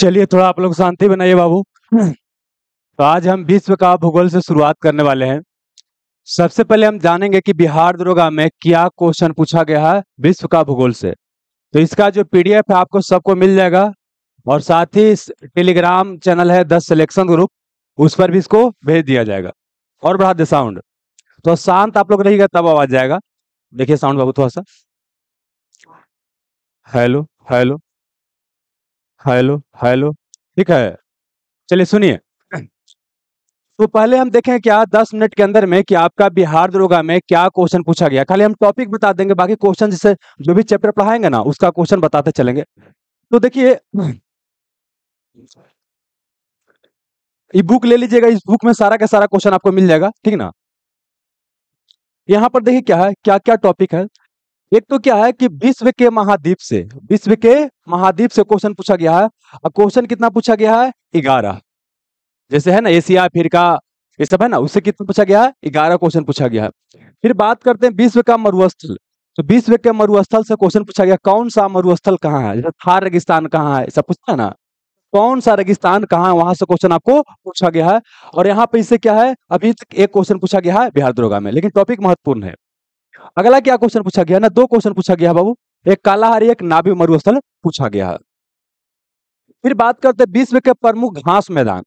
चलिए थोड़ा आप लोग शांति बनाइए बाबू हम्म। तो आज हम विश्व का भूगोल से शुरुआत करने वाले हैं सबसे पहले हम जानेंगे कि बिहार दरोगा में क्या क्वेश्चन पूछा गया है विश्व का भूगोल से तो इसका जो पीडीएफ है आपको सबको मिल जाएगा और साथ ही टेलीग्राम चैनल है द सिलेक्शन ग्रुप उस पर भी इसको भेज दिया जाएगा और बढ़ा दे साउंड तो शांत आप लोग रहिएगा तब आवाज जाएगा देखिए साउंड बाबू थोड़ा सा हेलो हेलो हेलो, हेलो, ठीक है। चलिए सुनिए। तो पहले हम देखें क्या 10 मिनट के अंदर में कि आपका बिहार दरोगा में क्या क्वेश्चन पूछा गया। खाली हम टॉपिक बता देंगे, बाकी क्वेश्चन जैसे जो भी चैप्टर पढ़ाएंगे ना, उसका क्वेश्चन बताते चलेंगे। तो देखिए ये बुक ले लीजिएगा, इस बुक में सारा का सारा क्वेश्चन आपको मिल जाएगा, ठीक ना? यहाँ पर देखिए क्या है, क्या-क्या टॉपिक है। एक तो क्या है कि विश्व के महाद्वीप से विश्व के महाद्वीप से क्वेश्चन पूछा गया है और क्वेश्चन कितना पूछा गया है ग्यारह जैसे है ना एशिया अफ्रीका ये सब है ना उससे कितना पूछा गया है ग्यारह क्वेश्चन पूछा गया है फिर बात करते हैं विश्व का मरुस्थल तो विश्व के मरुस्थल से क्वेश्चन पूछा गया कौन सा मरुस्थल कहाँ है जैसे थार रेगिस्तान कहाँ है सब पूछता है ना कौन सा रेगिस्तान कहाँ है वहां से क्वेश्चन आपको पूछा गया है और यहाँ पे इससे क्या है अभी तक एक क्वेश्चन पूछा गया है बिहार दुर्गा में लेकिन टॉपिक महत्वपूर्ण है अगला क्या क्वेश्चन पूछा गया ना दो क्वेश्चन पूछा गया बाबू एक कालाहारी एक नाभि मरुस्थल पूछा गया है फिर बात करते विश्व के प्रमुख घास मैदान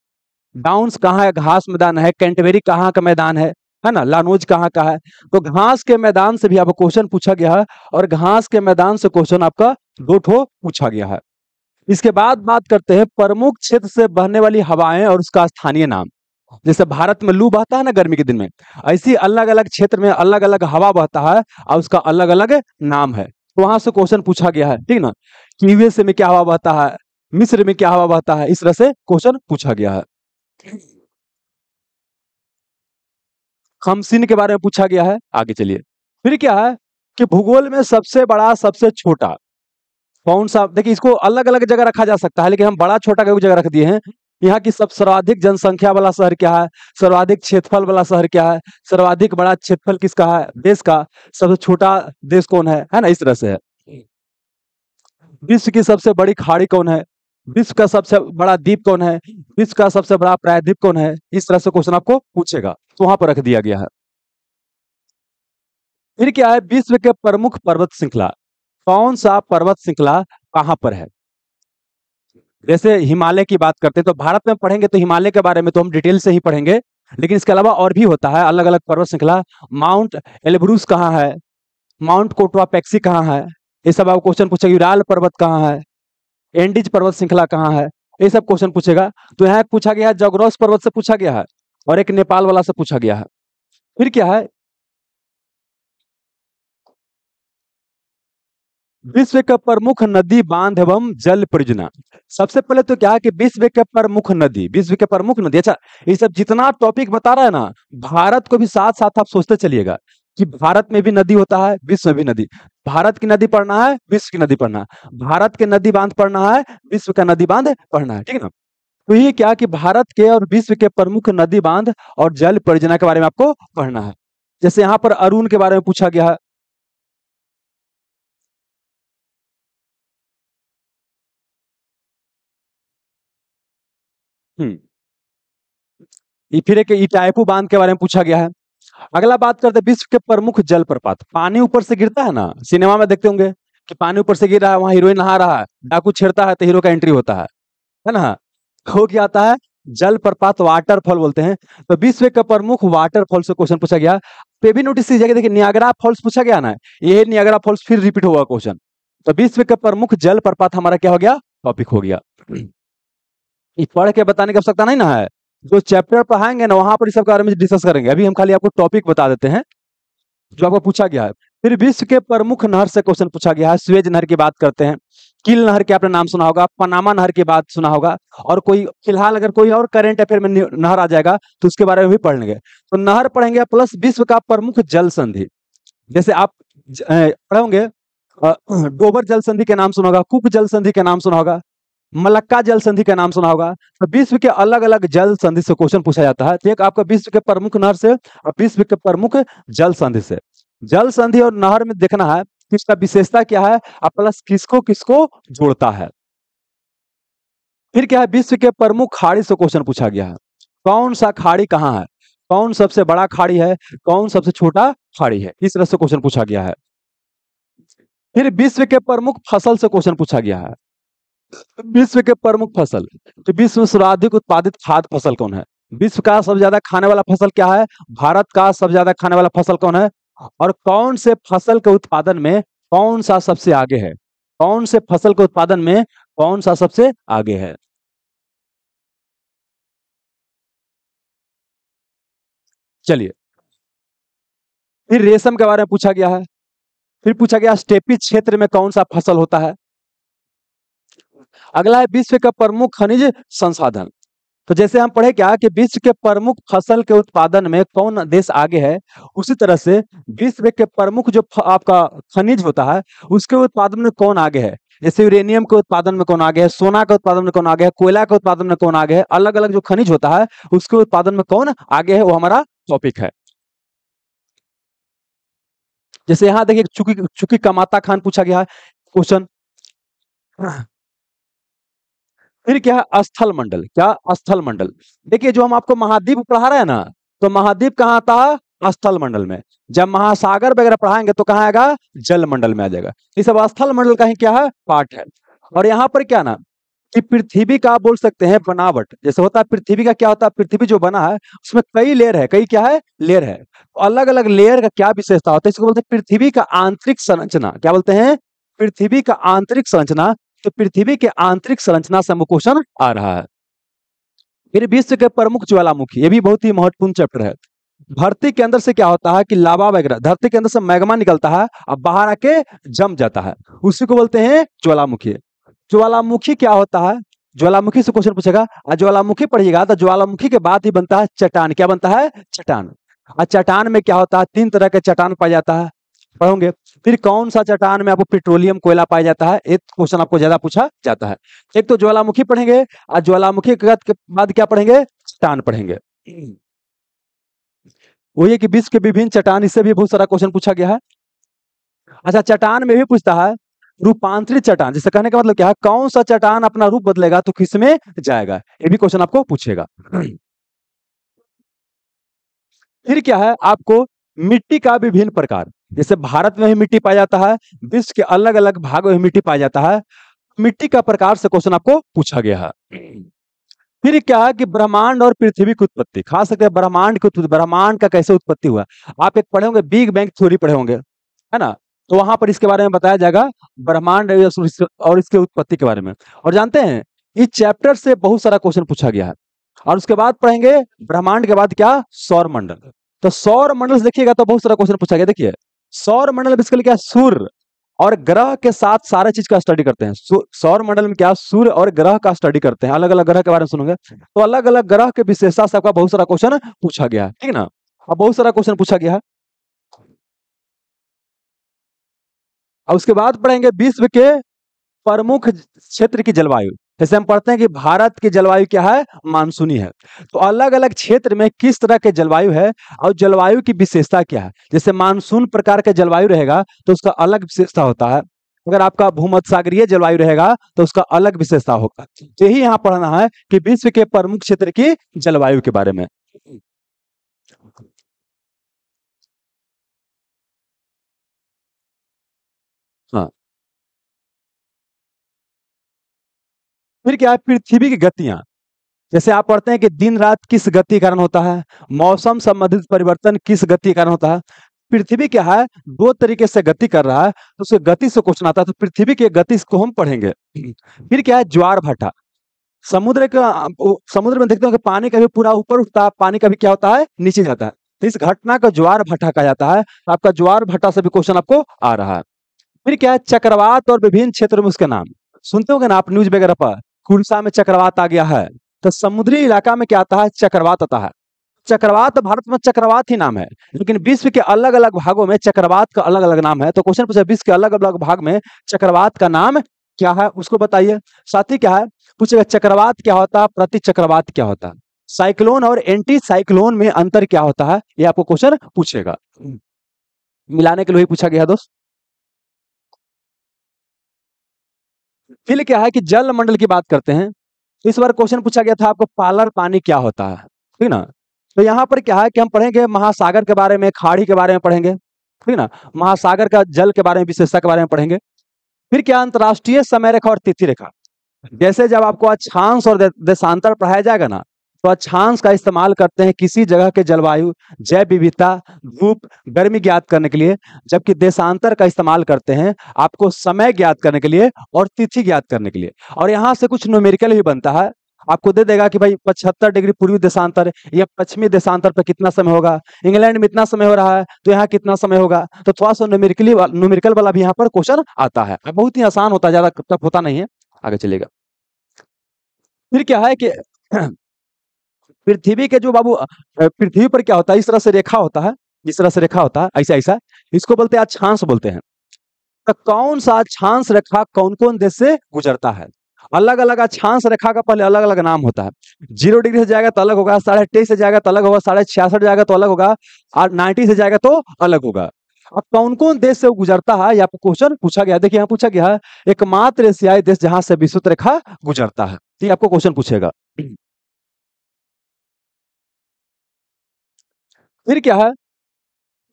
डाउन्स कहाँ है घास मैदान है कैंटवेरी कहाँ का मैदान है है ना लानोज कहाँ का है तो घास के मैदान से भी आपको क्वेश्चन पूछा गया है और घास के मैदान से क्वेश्चन आपका दो ठो पूछा गया है इसके बाद बात करते हैं प्रमुख क्षेत्र से बहने वाली हवाएं और उसका स्थानीय नाम जैसे भारत में लू बहता है ना गर्मी के दिन में ऐसी अलग अलग क्षेत्र में अलग अलग हवा बहता है और उसका अलग अलग नाम है तो वहां से क्वेश्चन पूछा गया है ठीक ना कि यूएसए में क्या हवा बहता है मिस्र में क्या हवा बहता है इस तरह से क्वेश्चन पूछा गया है खमसिन के बारे में पूछा गया है आगे चलिए फिर क्या है कि भूगोल में सबसे बड़ा सबसे छोटा कौन सा देखिए इसको अलग अलग जगह रखा जा सकता है लेकिन हम बड़ा छोटा जगह रख दिए हैं यहाँ की सब सर्वाधिक जनसंख्या वाला शहर क्या है सर्वाधिक क्षेत्रफल वाला शहर क्या है सर्वाधिक बड़ा क्षेत्रफल किसका है देश का सबसे छोटा देश कौन है है ना इस तरह से है विश्व की सबसे बड़ी खाड़ी कौन है विश्व का सबसे बड़ा द्वीप कौन है विश्व का सबसे बड़ा प्रायद्वीप कौन है इस तरह से क्वेश्चन आपको पूछेगा तो वहां पर रख दिया गया है फिर क्या है विश्व के प्रमुख पर्वत श्रृंखला कौन सा पर्वत श्रृंखला कहां पर है जैसे हिमालय की बात करते हैं तो भारत में पढ़ेंगे तो हिमालय के बारे में तो हम डिटेल से ही पढ़ेंगे लेकिन इसके अलावा और भी होता है अलग अलग पर्वत श्रृंखला माउंट एलब्रूस कहाँ है माउंट कोटवा पैक्सी कहाँ है ये सब आप क्वेश्चन पूछेंगे यूराल पर्वत कहाँ है एंडिज पर्वत श्रृंखला कहाँ है ये सब क्वेश्चन पूछेगा तो यहाँ पूछा गया है जगरोस पर्वत से पूछा गया है और एक नेपाल वाला से पूछा गया है फिर क्या है विश्व का प्रमुख नदी बांध एवं जल परियोजना सबसे पहले तो क्या है कि विश्व के प्रमुख नदी विश्व के प्रमुख नदी अच्छा ये सब जितना टॉपिक बता रहा है ना भारत को भी साथ साथ आप सोचते चलिएगा कि भारत में भी नदी होता है विश्व में भी नदी भारत की नदी पढ़ना है विश्व की नदी पढ़ना है भारत के नदी बांध पढ़ना है विश्व का नदी बांध पढ़ना है ठीक है ना तो ये क्या कि भारत के और विश्व के प्रमुख नदी बांध और जल परियोजना के बारे में आपको पढ़ना है जैसे यहाँ पर अरुण के बारे में पूछा गया है हम्म ये फिर एक इटाइपू बांध के बारे में पूछा गया है अगला बात करते विश्व के प्रमुख जल प्रपात पानी ऊपर से गिरता है ना सिनेमा में देखते होंगे कि पानी ऊपर से गिर रहा है वहां हीरोइन नहा रहा है डाकू छेड़ता है तो हीरो का एंट्री होता है है ना हो क्या आता है जल प्रपात वाटरफॉल बोलते हैं तो विश्व का प्रमुख वाटरफॉल से क्वेश्चन पूछा गया पे भी नोटिस कीजिएगा देखिए नियागरा फॉल्स पूछा गया ना ये नियागरा फॉल्स फिर रिपीट होगा क्वेश्चन तो विश्व का प्रमुख जल प्रपात हमारा क्या हो गया टॉपिक हो गया पढ़ के बताने की आवश्यकता नहीं ना है जो चैप्टर पढ़ाएंगे ना वहां पर इस सब बारे में डिस्कस करेंगे अभी हम खाली आपको टॉपिक बता देते हैं जो आपको पूछा गया है फिर विश्व के प्रमुख नहर से क्वेश्चन पूछा गया है स्वेज नहर की बात करते हैं किल नहर के आपने नाम सुना होगा पनामा नहर की बात सुना होगा और कोई फिलहाल अगर कोई और करेंट अफेयर में नहर आ जाएगा तो उसके बारे में भी पढ़ लेंगे तो नहर पढ़ेंगे प्लस विश्व का प्रमुख जल संधि जैसे आप पढ़ोगे डोबर जल संधि के नाम सुना होगा कुक जल संधि के नाम सुना होगा मलक्का जल संधि का नाम सुना होगा तो विश्व के अलग अलग जल संधि से क्वेश्चन पूछा जाता है तो एक आपका विश्व के प्रमुख नहर से और विश्व के प्रमुख जल संधि से जल संधि और नहर में देखना है किसका विशेषता क्या है और प्लस किसको किसको जोड़ता है फिर क्या है विश्व के प्रमुख खाड़ी से क्वेश्चन पूछा गया है कौन सा खाड़ी कहाँ है कौन सबसे बड़ा खाड़ी है कौन सबसे छोटा खाड़ी है इस तरह से क्वेश्चन पूछा गया है फिर विश्व के प्रमुख फसल से क्वेश्चन पूछा गया है विश्व के प्रमुख फसल तो विश्व में सर्वाधिक उत्पादित खाद्य फसल कौन है विश्व का सबसे ज्यादा खाने वाला फसल क्या है भारत का सबसे ज्यादा खाने वाला फसल कौन है और कौन से फसल के उत्पादन में कौन सा सबसे आगे है कौन से फसल के उत्पादन में कौन सा सबसे आगे है चलिए फिर रेशम के बारे में पूछा गया है फिर पूछा गया स्टेपी क्षेत्र में कौन सा फसल होता है अगला है विश्व का प्रमुख खनिज संसाधन तो जैसे हम पढ़े क्या कि विश्व के प्रमुख फसल के उत्पादन में कौन देश आगे है उसी तरह से विश्व के प्रमुख जो आपका खनिज होता है उसके उत्पादन में कौन आगे है जैसे यूरेनियम के उत्पादन में कौन आगे है सोना के उत्पादन में कौन आगे है कोयला के उत्पादन में कौन आगे है अलग अलग जो खनिज होता है उसके उत्पादन में कौन आगे है वो हमारा टॉपिक है जैसे यहाँ देखिए चुकी चुकी कमाता खान पूछा गया है क्वेश्चन फिर क्या है स्थल मंडल क्या स्थल मंडल देखिए जो हम आपको महाद्वीप पढ़ा रहे हैं ना तो महाद्वीप कहाँ आता है स्थल मंडल में जब महासागर वगैरह पढ़ाएंगे तो कहाँ आएगा जल मंडल में आ जाएगा ये सब स्थल मंडल का ही क्या है पार्ट है और यहाँ पर क्या ना कि पृथ्वी का बोल सकते हैं बनावट जैसे होता है पृथ्वी का क्या होता है पृथ्वी जो बना है उसमें कई लेयर है कई क्या है लेयर है तो अलग अलग लेयर का क्या विशेषता होता है इसको बोलते हैं पृथ्वी का आंतरिक संरचना क्या बोलते हैं पृथ्वी का आंतरिक संरचना तो पृथ्वी के आंतरिक संरचना से हमको क्वेश्चन आ रहा है फिर विश्व के प्रमुख ज्वालामुखी ये भी बहुत ही महत्वपूर्ण चैप्टर है धरती के अंदर से क्या होता है कि लावा वगैरह धरती के अंदर से मैग्मा निकलता है और बाहर आके जम जाता है उसी को बोलते हैं ज्वालामुखी ज्वालामुखी क्या होता है ज्वालामुखी से क्वेश्चन पूछेगा और ज्वालामुखी पढ़िएगा तो ज्वालामुखी के बाद ही बनता है चट्टान क्या बनता है चट्टान और चट्टान में क्या होता है तीन तरह के चट्टान पाया जाता है पढ़ोगे फिर कौन सा चट्टान में आपको पेट्रोलियम कोयला पाया जाता है एक क्वेश्चन आपको ज्यादा पूछा जाता है एक तो ज्वालामुखी पढ़ेंगे और ज्वालामुखी के बाद क्या पढ़ेंगे चट्टान पढ़ेंगे वही है कि विश्व के विभिन्न चट्टान इससे भी बहुत सारा क्वेश्चन पूछा गया है अच्छा चट्टान में भी पूछता है रूपांतरित चट्टान जिससे कहने का मतलब क्या है कौन सा चट्टान अपना रूप बदलेगा तो किस में जाएगा ये भी क्वेश्चन आपको पूछेगा फिर क्या है आपको मिट्टी का विभिन्न प्रकार जैसे भारत में ही मिट्टी पाया जाता है विश्व के अलग अलग भागों में मिट्टी पाया जाता है मिट्टी का प्रकार से क्वेश्चन आपको पूछा गया है फिर क्या है कि ब्रह्मांड और पृथ्वी की उत्पत्ति खास करके ब्रह्मांड की उत्पत्ति ब्रह्मांड का कैसे उत्पत्ति हुआ आप एक पढ़े होंगे बिग बैंग थ्योरी पढ़े होंगे है ना तो वहां पर इसके बारे में बताया जाएगा ब्रह्मांड और इसके उत्पत्ति के बारे में और जानते हैं इस चैप्टर से बहुत सारा क्वेश्चन पूछा गया है और उसके बाद पढ़ेंगे ब्रह्मांड के बाद क्या सौर मंडल तो सौर मंडल से देखिएगा तो बहुत सारा क्वेश्चन पूछा गया देखिए सौर मंडल में इसके लिए क्या सूर्य और ग्रह के साथ सारे चीज का स्टडी करते हैं सौर मंडल में क्या सूर्य और ग्रह का स्टडी करते हैं अलग अलग ग्रह के बारे में सुनोगे तो अलग अलग ग्रह के विशेषता से आपका बहुत सारा क्वेश्चन पूछा गया है ठीक ना अब बहुत सारा क्वेश्चन पूछा गया है अब उसके बाद पढ़ेंगे विश्व के प्रमुख क्षेत्र की जलवायु जैसे हम पढ़ते हैं कि भारत की जलवायु क्या है मानसूनी है तो अलग अलग क्षेत्र में किस तरह के जलवायु है और जलवायु की विशेषता क्या है जैसे मानसून प्रकार का जलवायु रहेगा तो उसका अलग विशेषता होता है अगर आपका भूमत सागरीय जलवायु रहेगा तो उसका अलग विशेषता होगा तो यही यहाँ पढ़ना है कि विश्व के प्रमुख क्षेत्र की जलवायु के बारे में हाँ फिर क्या है पृथ्वी की गतियां जैसे आप पढ़ते हैं कि दिन रात किस गति कारण होता है मौसम संबंधित परिवर्तन किस गति कारण होता है पृथ्वी क्या है दो तरीके से गति कर रहा है तो उसके गति से क्वेश्चन आता है तो पृथ्वी की गति को हम पढ़ेंगे फिर क्या है ज्वार भाटा समुद्र का समुद्र में देखते हो कि पानी कभी पूरा ऊपर उठता है पानी कभी क्या होता है नीचे जाता है तो इस घटना का ज्वार भट्टा कहा जाता है तो आपका ज्वार भट्टा से भी क्वेश्चन आपको आ रहा है फिर क्या है चक्रवात और विभिन्न क्षेत्रों में उसके नाम सुनते हो ना आप न्यूज वगैरह पर कुर्सा में चक्रवात आ गया है तो समुद्री इलाका में क्या आता है चक्रवात आता है चक्रवात तो भारत में चक्रवात ही नाम है लेकिन विश्व के अलग अलग भागों में चक्रवात का अलग अलग नाम है तो क्वेश्चन पूछा विश्व के अलग अलग भाग में चक्रवात का नाम क्या है उसको बताइए साथ ही क्या है पूछेगा चक्रवात क्या होता है प्रति चक्रवात क्या होता है साइक्लोन और एंटी साइक्लोन में अंतर क्या होता है ये आपको क्वेश्चन पूछेगा मिलाने के लिए पूछा गया दोस्त फिर क्या है कि जल मंडल की बात करते हैं इस बार क्वेश्चन पूछा गया था आपको पालर पानी क्या होता है ठीक ना तो यहाँ पर क्या है कि हम पढ़ेंगे महासागर के बारे में खाड़ी के बारे में पढ़ेंगे ठीक ना महासागर का जल के बारे में विशेषता के बारे में पढ़ेंगे फिर क्या अंतर्राष्ट्रीय समय रेखा और तिथि रेखा जैसे जब आपको अच्छांश और देशांतर पढ़ाया जाएगा ना तो अक्षांश का इस्तेमाल करते हैं किसी जगह के जलवायु जैव विविधता धूप गर्मी ज्ञात करने के लिए जबकि देशांतर का इस्तेमाल करते हैं आपको समय ज्ञात करने के लिए और तिथि ज्ञात करने के लिए और यहाँ से कुछ न्यूमेरिकल भी बनता है आपको दे देगा कि भाई पचहत्तर डिग्री पूर्वी देशांतर या पश्चिमी देशांतर पर कितना समय होगा इंग्लैंड में इतना समय हो रहा है तो यहाँ कितना समय होगा तो थोड़ा सा न्यूमेरिकली न्यूमेरिकल वाला भी यहाँ पर क्वेश्चन आता है बहुत ही आसान होता है ज्यादा टफ होता नहीं है आगे चलेगा फिर क्या है कि पृथ्वी के जो बाबू पृथ्वी पर क्या होता है इस तरह से रेखा होता है जिस तरह से रेखा होता है ऐसा ऐसा इसको बोलते हैं अच्छांश बोलते हैं तो कौन सा अच्छांश रेखा कौन कौन देश से गुजरता है अलग अलग अच्छांश रेखा का पहले अलग अलग नाम होता है जीरो डिग्री से जाएगा तो अलग होगा साढ़े तेईस से जाएगा तो अलग होगा साढ़े छियासठ जाएगा तो अलग होगा और नाइन्टी से जाएगा तो अलग होगा अब कौन कौन देश से गुजरता है यहाँ पर क्वेश्चन पूछा गया देखिए यहाँ पूछा गया है एकमात्र एशियाई देश जहां से विश्व रेखा गुजरता है ठीक आपको क्वेश्चन पूछेगा फिर क्या है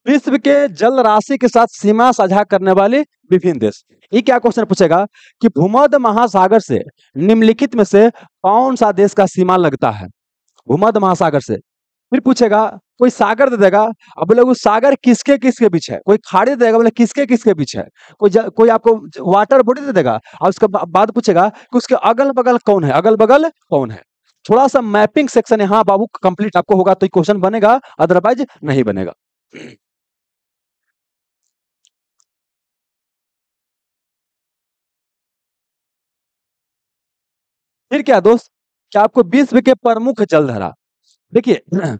विश्व के जल राशि के साथ सीमा साझा करने वाले विभिन्न देश ये क्या क्वेश्चन पूछेगा कि भूमध्य महासागर से निम्नलिखित में से कौन सा देश का सीमा लगता है भूमध्य महासागर से फिर पूछेगा कोई सागर दे देगा अब बोले वो सागर किसके किसके बीच है कोई खाड़ी दे देगा बोले किसके किसके बीच है कोई कोई आपको वाटर बॉडी दे देगा और उसके बाद पूछेगा कि उसके अगल बगल कौन है अगल बगल कौन है थोड़ा सा मैपिंग सेक्शन है हाँ बाबू कंप्लीट आपको होगा तो क्वेश्चन बनेगा अदरवाइज नहीं बनेगा फिर क्या दोस्त क्या आपको विश्व के प्रमुख जलधारा देखिए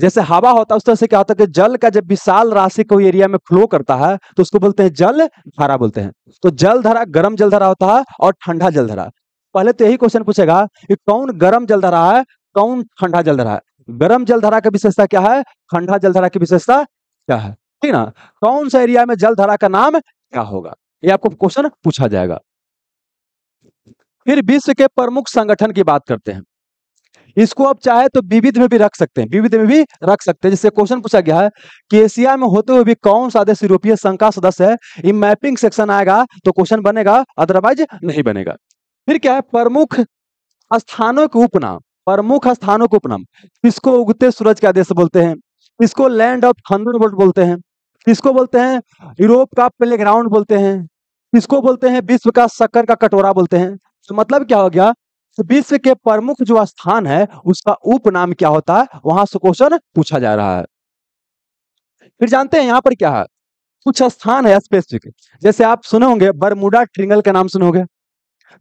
जैसे हवा होता है उस तरह से क्या होता है कि जल का जब विशाल राशि कोई एरिया में फ्लो करता है तो उसको बोलते हैं जल धारा बोलते हैं तो जल धारा गर्म जल धारा होता है और ठंडा जल धारा पहले तो यही क्वेश्चन पूछेगा कि कौन गर्म जलधारा है कौन ठंडा जलधारा है गर्म जलधारा की विशेषता क्या है ठंडा जलधारा की विशेषता क्या है ठीक ना कौन सा एरिया में जलधारा का नाम क्या होगा ये आपको क्वेश्चन पूछा जाएगा फिर विश्व के प्रमुख संगठन की बात करते हैं इसको आप चाहे तो विविध में भी रख सकते हैं विविध में भी रख सकते हैं जिससे क्वेश्चन पूछा गया है कि एशिया में होते हुए भी कौन सा देश यूरोपीय संघ का सदस्य है ये मैपिंग सेक्शन आएगा तो क्वेश्चन बनेगा अदरवाइज नहीं बनेगा फिर क्या है प्रमुख स्थानों के उपनाम प्रमुख स्थानों के उपनाम किसको उगते सूरज का देश बोलते हैं किसको लैंड ऑफ थंडर बोलते हैं किसको बोलते हैं यूरोप का प्ले ग्राउंड बोलते हैं किसको बोलते हैं विश्व का शक्कर का कटोरा बोलते हैं तो मतलब क्या हो गया तो विश्व के प्रमुख जो स्थान है उसका उपनाम क्या होता है वहां से क्वेश्चन पूछा जा रहा है फिर जानते हैं यहाँ पर क्या है कुछ स्थान है स्पेसिफिक जैसे आप सुने होंगे बरमुडा ट्रिंगल का नाम सुने होंगे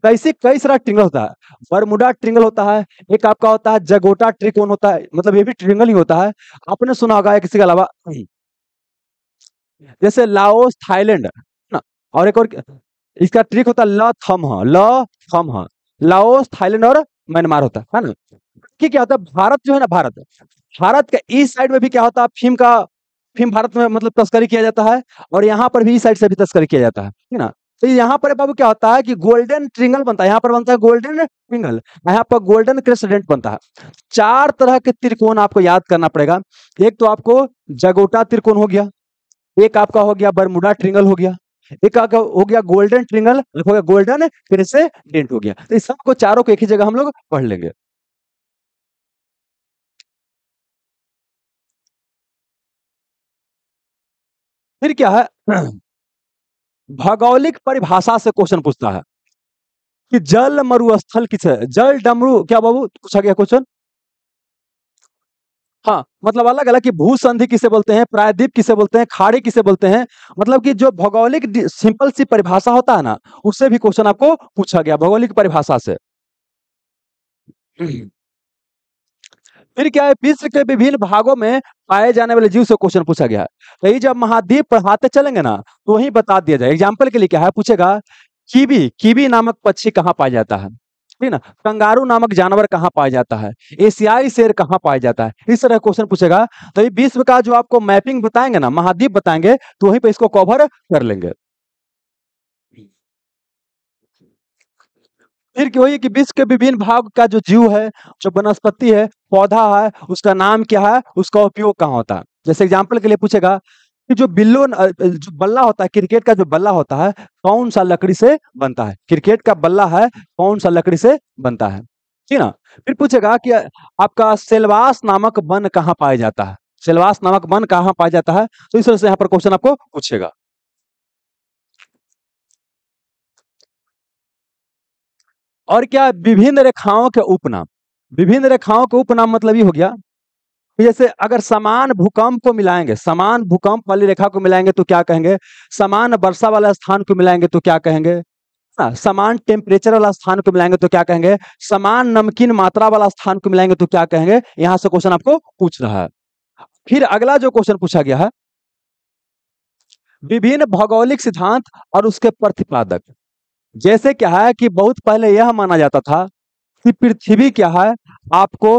कैसे तो कई सारा ट्रिंगल होता है बरमुडा ट्रिंगल होता है एक आपका होता है जगोटा ट्रिकोन होता है मतलब ये भी ट्रिंगल ही होता है आपने सुना होगा किसी के अलावा जैसे लाओस थाईलैंड और एक और इसका ट्रिक होता है ल थम ल थम लाओस थाईलैंड और म्यांमार होता है ना कि क्या होता है भारत जो है ना भारत भारत का इस साइड में भी क्या होता है फिल्म का फिल्म भारत में मतलब तस्करी किया जाता है और यहाँ पर भी इस साइड से भी तस्करी किया जाता है ना तो यहाँ पर बाबू क्या होता है कि गोल्डन ट्रिंगल बनता है यहाँ पर बनता है गोल्डन ट्रिंगल यहाँ पर गोल्डन क्रेसिडेंट बनता है चार तरह के त्रिकोण आपको याद करना पड़ेगा एक तो आपको जगोटा त्रिकोण हो गया एक आपका हो गया बरमुडा ट्रिंगल हो गया एक आपका हो गया गोल्डन ट्रिंगल हो गया गोल्डन क्रेसिडेंट हो गया तो इस सबको चारों को एक ही जगह हम लोग पढ़ लेंगे फिर क्या है भौगोलिक परिभाषा से क्वेश्चन पूछता है कि जल मरुस्थल है जल डमरू क्या बाबू पूछा गया क्वेश्चन हाँ मतलब अलग अलग कि भूसंधि किसे बोलते हैं प्रायद्वीप किसे बोलते हैं खाड़ी किसे बोलते हैं मतलब कि जो भौगोलिक सिंपल सी परिभाषा होता है ना उससे भी क्वेश्चन आपको पूछा गया भौगोलिक परिभाषा से फिर क्या है विश्व के विभिन्न भागों में पाए जाने वाले जीव से क्वेश्चन पूछा गया है तो ये जब महाद्वीप पढ़ाते चलेंगे ना तो वही बता दिया जाए एग्जाम्पल के लिए क्या है पूछेगा कीवी कीवी नामक पक्षी कहाँ पाया जाता है ठीक ना कंगारू नामक जानवर कहाँ पाया जाता है एशियाई शेर कहाँ पाया जाता है इस तरह क्वेश्चन पूछेगा तो ये विश्व का जो आपको मैपिंग बताएंगे ना महाद्वीप बताएंगे तो वहीं पर इसको कवर कर लेंगे फिर वही कि विश्व के विभिन्न भाग का जो जीव है जो वनस्पति है पौधा है उसका नाम क्या है उसका उपयोग कहाँ होता है जैसे एग्जाम्पल के लिए पूछेगा कि जो बिल्लो जो बल्ला होता है क्रिकेट का जो बल्ला होता है कौन सा लकड़ी से बनता है क्रिकेट का बल्ला है कौन सा लकड़ी से बनता है ठीक ना फिर पूछेगा कि आपका सेलवास नामक वन कहाँ पाया जाता है सेलवास नामक वन कहाँ पाया जाता है तो इस तरह से यहाँ पर क्वेश्चन आपको पूछेगा और क्या विभिन्न रेखाओं के उपनाम विभिन्न रेखाओं के उपनाम मतलब ये हो गया तो जैसे अगर समान भूकंप को मिलाएंगे समान भूकंप वाली रेखा को मिलाएंगे तो क्या कहेंगे समान वर्षा वाला स्थान को मिलाएंगे तो क्या कहेंगे ना हाँ, समान टेम्परेचर वाला स्थान को मिलाएंगे तो क्या कहेंगे समान नमकीन मात्रा वाला स्थान को मिलाएंगे तो क्या कहेंगे यहां से क्वेश्चन आपको पूछ रहा है फिर अगला जो क्वेश्चन पूछा गया है विभिन्न भौगोलिक सिद्धांत और उसके प्रतिपादक जैसे क्या है कि बहुत पहले यह माना जाता था कि पृथ्वी क्या है आपको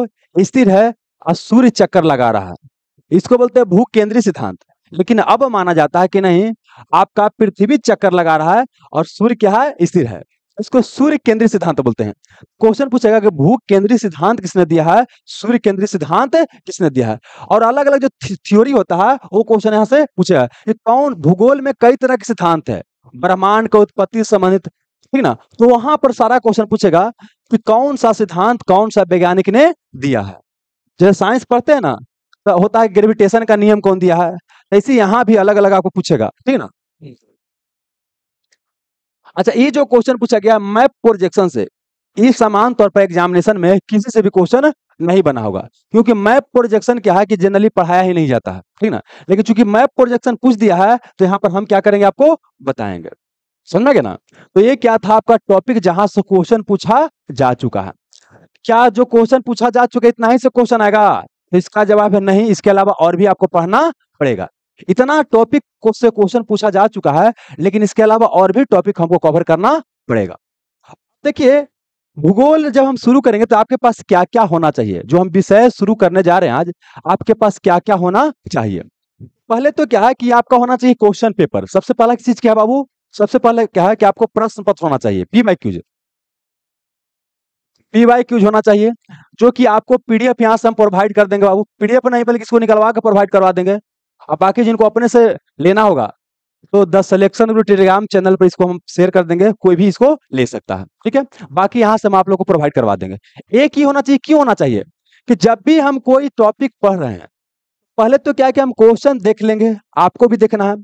स्थिर है और सूर्य चक्कर लगा रहा है इसको बोलते हैं भू केंद्रीय सिद्धांत लेकिन अब माना जाता है कि नहीं आपका पृथ्वी चक्कर लगा रहा है और सूर्य क्या है स्थिर है इसको सूर्य केंद्रीय सिद्धांत बोलते हैं क्वेश्चन पूछेगा कि भू केंद्रीय सिद्धांत किसने दिया है सूर्य केंद्रीय सिद्धांत किसने दिया है और अलग अलग जो थ्योरी होता है वो क्वेश्चन यहाँ से पूछेगा कौन भूगोल में कई तरह के सिद्धांत है ब्रह्मांड का उत्पत्ति संबंधित ठीक ना तो वहां पर सारा क्वेश्चन पूछेगा कि कौन सा सिद्धांत कौन सा वैज्ञानिक ने दिया है जैसे साइंस पढ़ते हैं ना तो होता है ग्रेविटेशन का नियम कौन दिया है ऐसे तो यहां भी अलग अलग आपको पूछेगा ठीक ना अच्छा ये जो क्वेश्चन पूछा गया मैप प्रोजेक्शन से ये समान तौर पर एग्जामिनेशन में किसी से भी क्वेश्चन नहीं बना होगा क्योंकि मैप प्रोजेक्शन क्या है कि जनरली पढ़ाया ही नहीं जाता है ठीक ना लेकिन चूंकि मैप प्रोजेक्शन पूछ दिया है तो यहाँ पर हम क्या करेंगे आपको बताएंगे समझ गया ना तो ये क्या था आपका टॉपिक जहां से क्वेश्चन पूछा जा चुका है क्या जो क्वेश्चन पूछा जा चुका है इतना ही से क्वेश्चन आएगा तो इसका जवाब है नहीं इसके अलावा और भी आपको पढ़ना पड़ेगा इतना टॉपिक से क्वेश्चन पूछा जा चुका है लेकिन इसके अलावा और भी टॉपिक हमको कवर करना पड़ेगा देखिए भूगोल जब हम शुरू करेंगे तो आपके पास क्या क्या होना चाहिए जो हम विषय शुरू करने जा रहे हैं आज आपके पास क्या क्या होना चाहिए पहले तो क्या है कि आपका होना चाहिए क्वेश्चन पेपर सबसे पहला चीज क्या है बाबू सबसे पहले क्या है कि आपको प्रश्न पत्र होना चाहिए P Y Qs P Y Qs होना चाहिए जो कि आपको पीडीएफ यहाँ से हम प्रोवाइड कर देंगे बाबू पीडीएफ नहीं बल्कि इसको निकलवा के प्रोवाइड करवा देंगे और हाँ, बाकी जिनको अपने से लेना होगा तो the selection group Telegram channel पर इसको हम शेयर कर देंगे कोई भी इसको ले सकता है ठीक है बाकी यहाँ से हम आप लोग को प्रोवाइड करवा देंगे एक ही होना चाहिए क्यों होना चाहिए कि जब भी हम कोई टॉपिक पढ़ रहे हैं पहले तो क्या है कि हम क्वेश्चन देख लेंगे आपको भी देखना है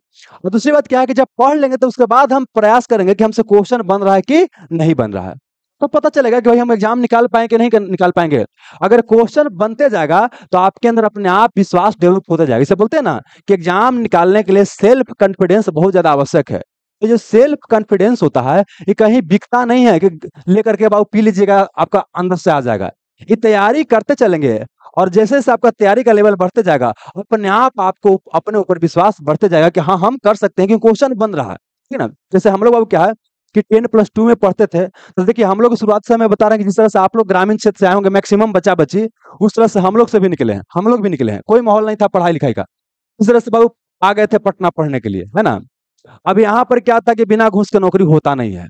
और दूसरी बात क्या है कि जब पढ़ लेंगे तो उसके बाद हम प्रयास करेंगे कि हमसे क्वेश्चन बन रहा है कि नहीं बन रहा है तो पता चलेगा कि भाई हम एग्जाम निकाल पाएंगे नहीं निकाल पाएंगे अगर क्वेश्चन बनते जाएगा तो आपके अंदर अपने आप विश्वास डेवलप होता जाएगा इसे बोलते हैं ना कि एग्जाम निकालने के लिए सेल्फ कॉन्फिडेंस बहुत ज्यादा आवश्यक है तो जो सेल्फ कॉन्फिडेंस होता है ये कहीं बिकता नहीं है कि लेकर के बाबू पी लीजिएगा आपका अंदर से आ जाएगा ये तैयारी करते चलेंगे और जैसे जैसे आपका तैयारी का लेवल बढ़ते जाएगा अपने आप आपको अपने ऊपर विश्वास बढ़ते जाएगा कि हाँ हम कर सकते हैं क्योंकि क्वेश्चन बन रहा है ठीक है ना जैसे हम लोग अब क्या है कि टेन प्लस टू में पढ़ते थे तो देखिए हम लोग शुरुआत से हमें बता रहे हैं कि जिस तरह से आप लोग ग्रामीण क्षेत्र से आए होंगे मैक्सिमम बच्चा बच्ची उस तरह से हम लोग से भी निकले हैं हम लोग भी निकले हैं कोई माहौल नहीं था पढ़ाई लिखाई का उस तरह से बाबू आ गए थे पटना पढ़ने के लिए है ना अब यहाँ पर क्या था कि बिना घूस के नौकरी होता नहीं है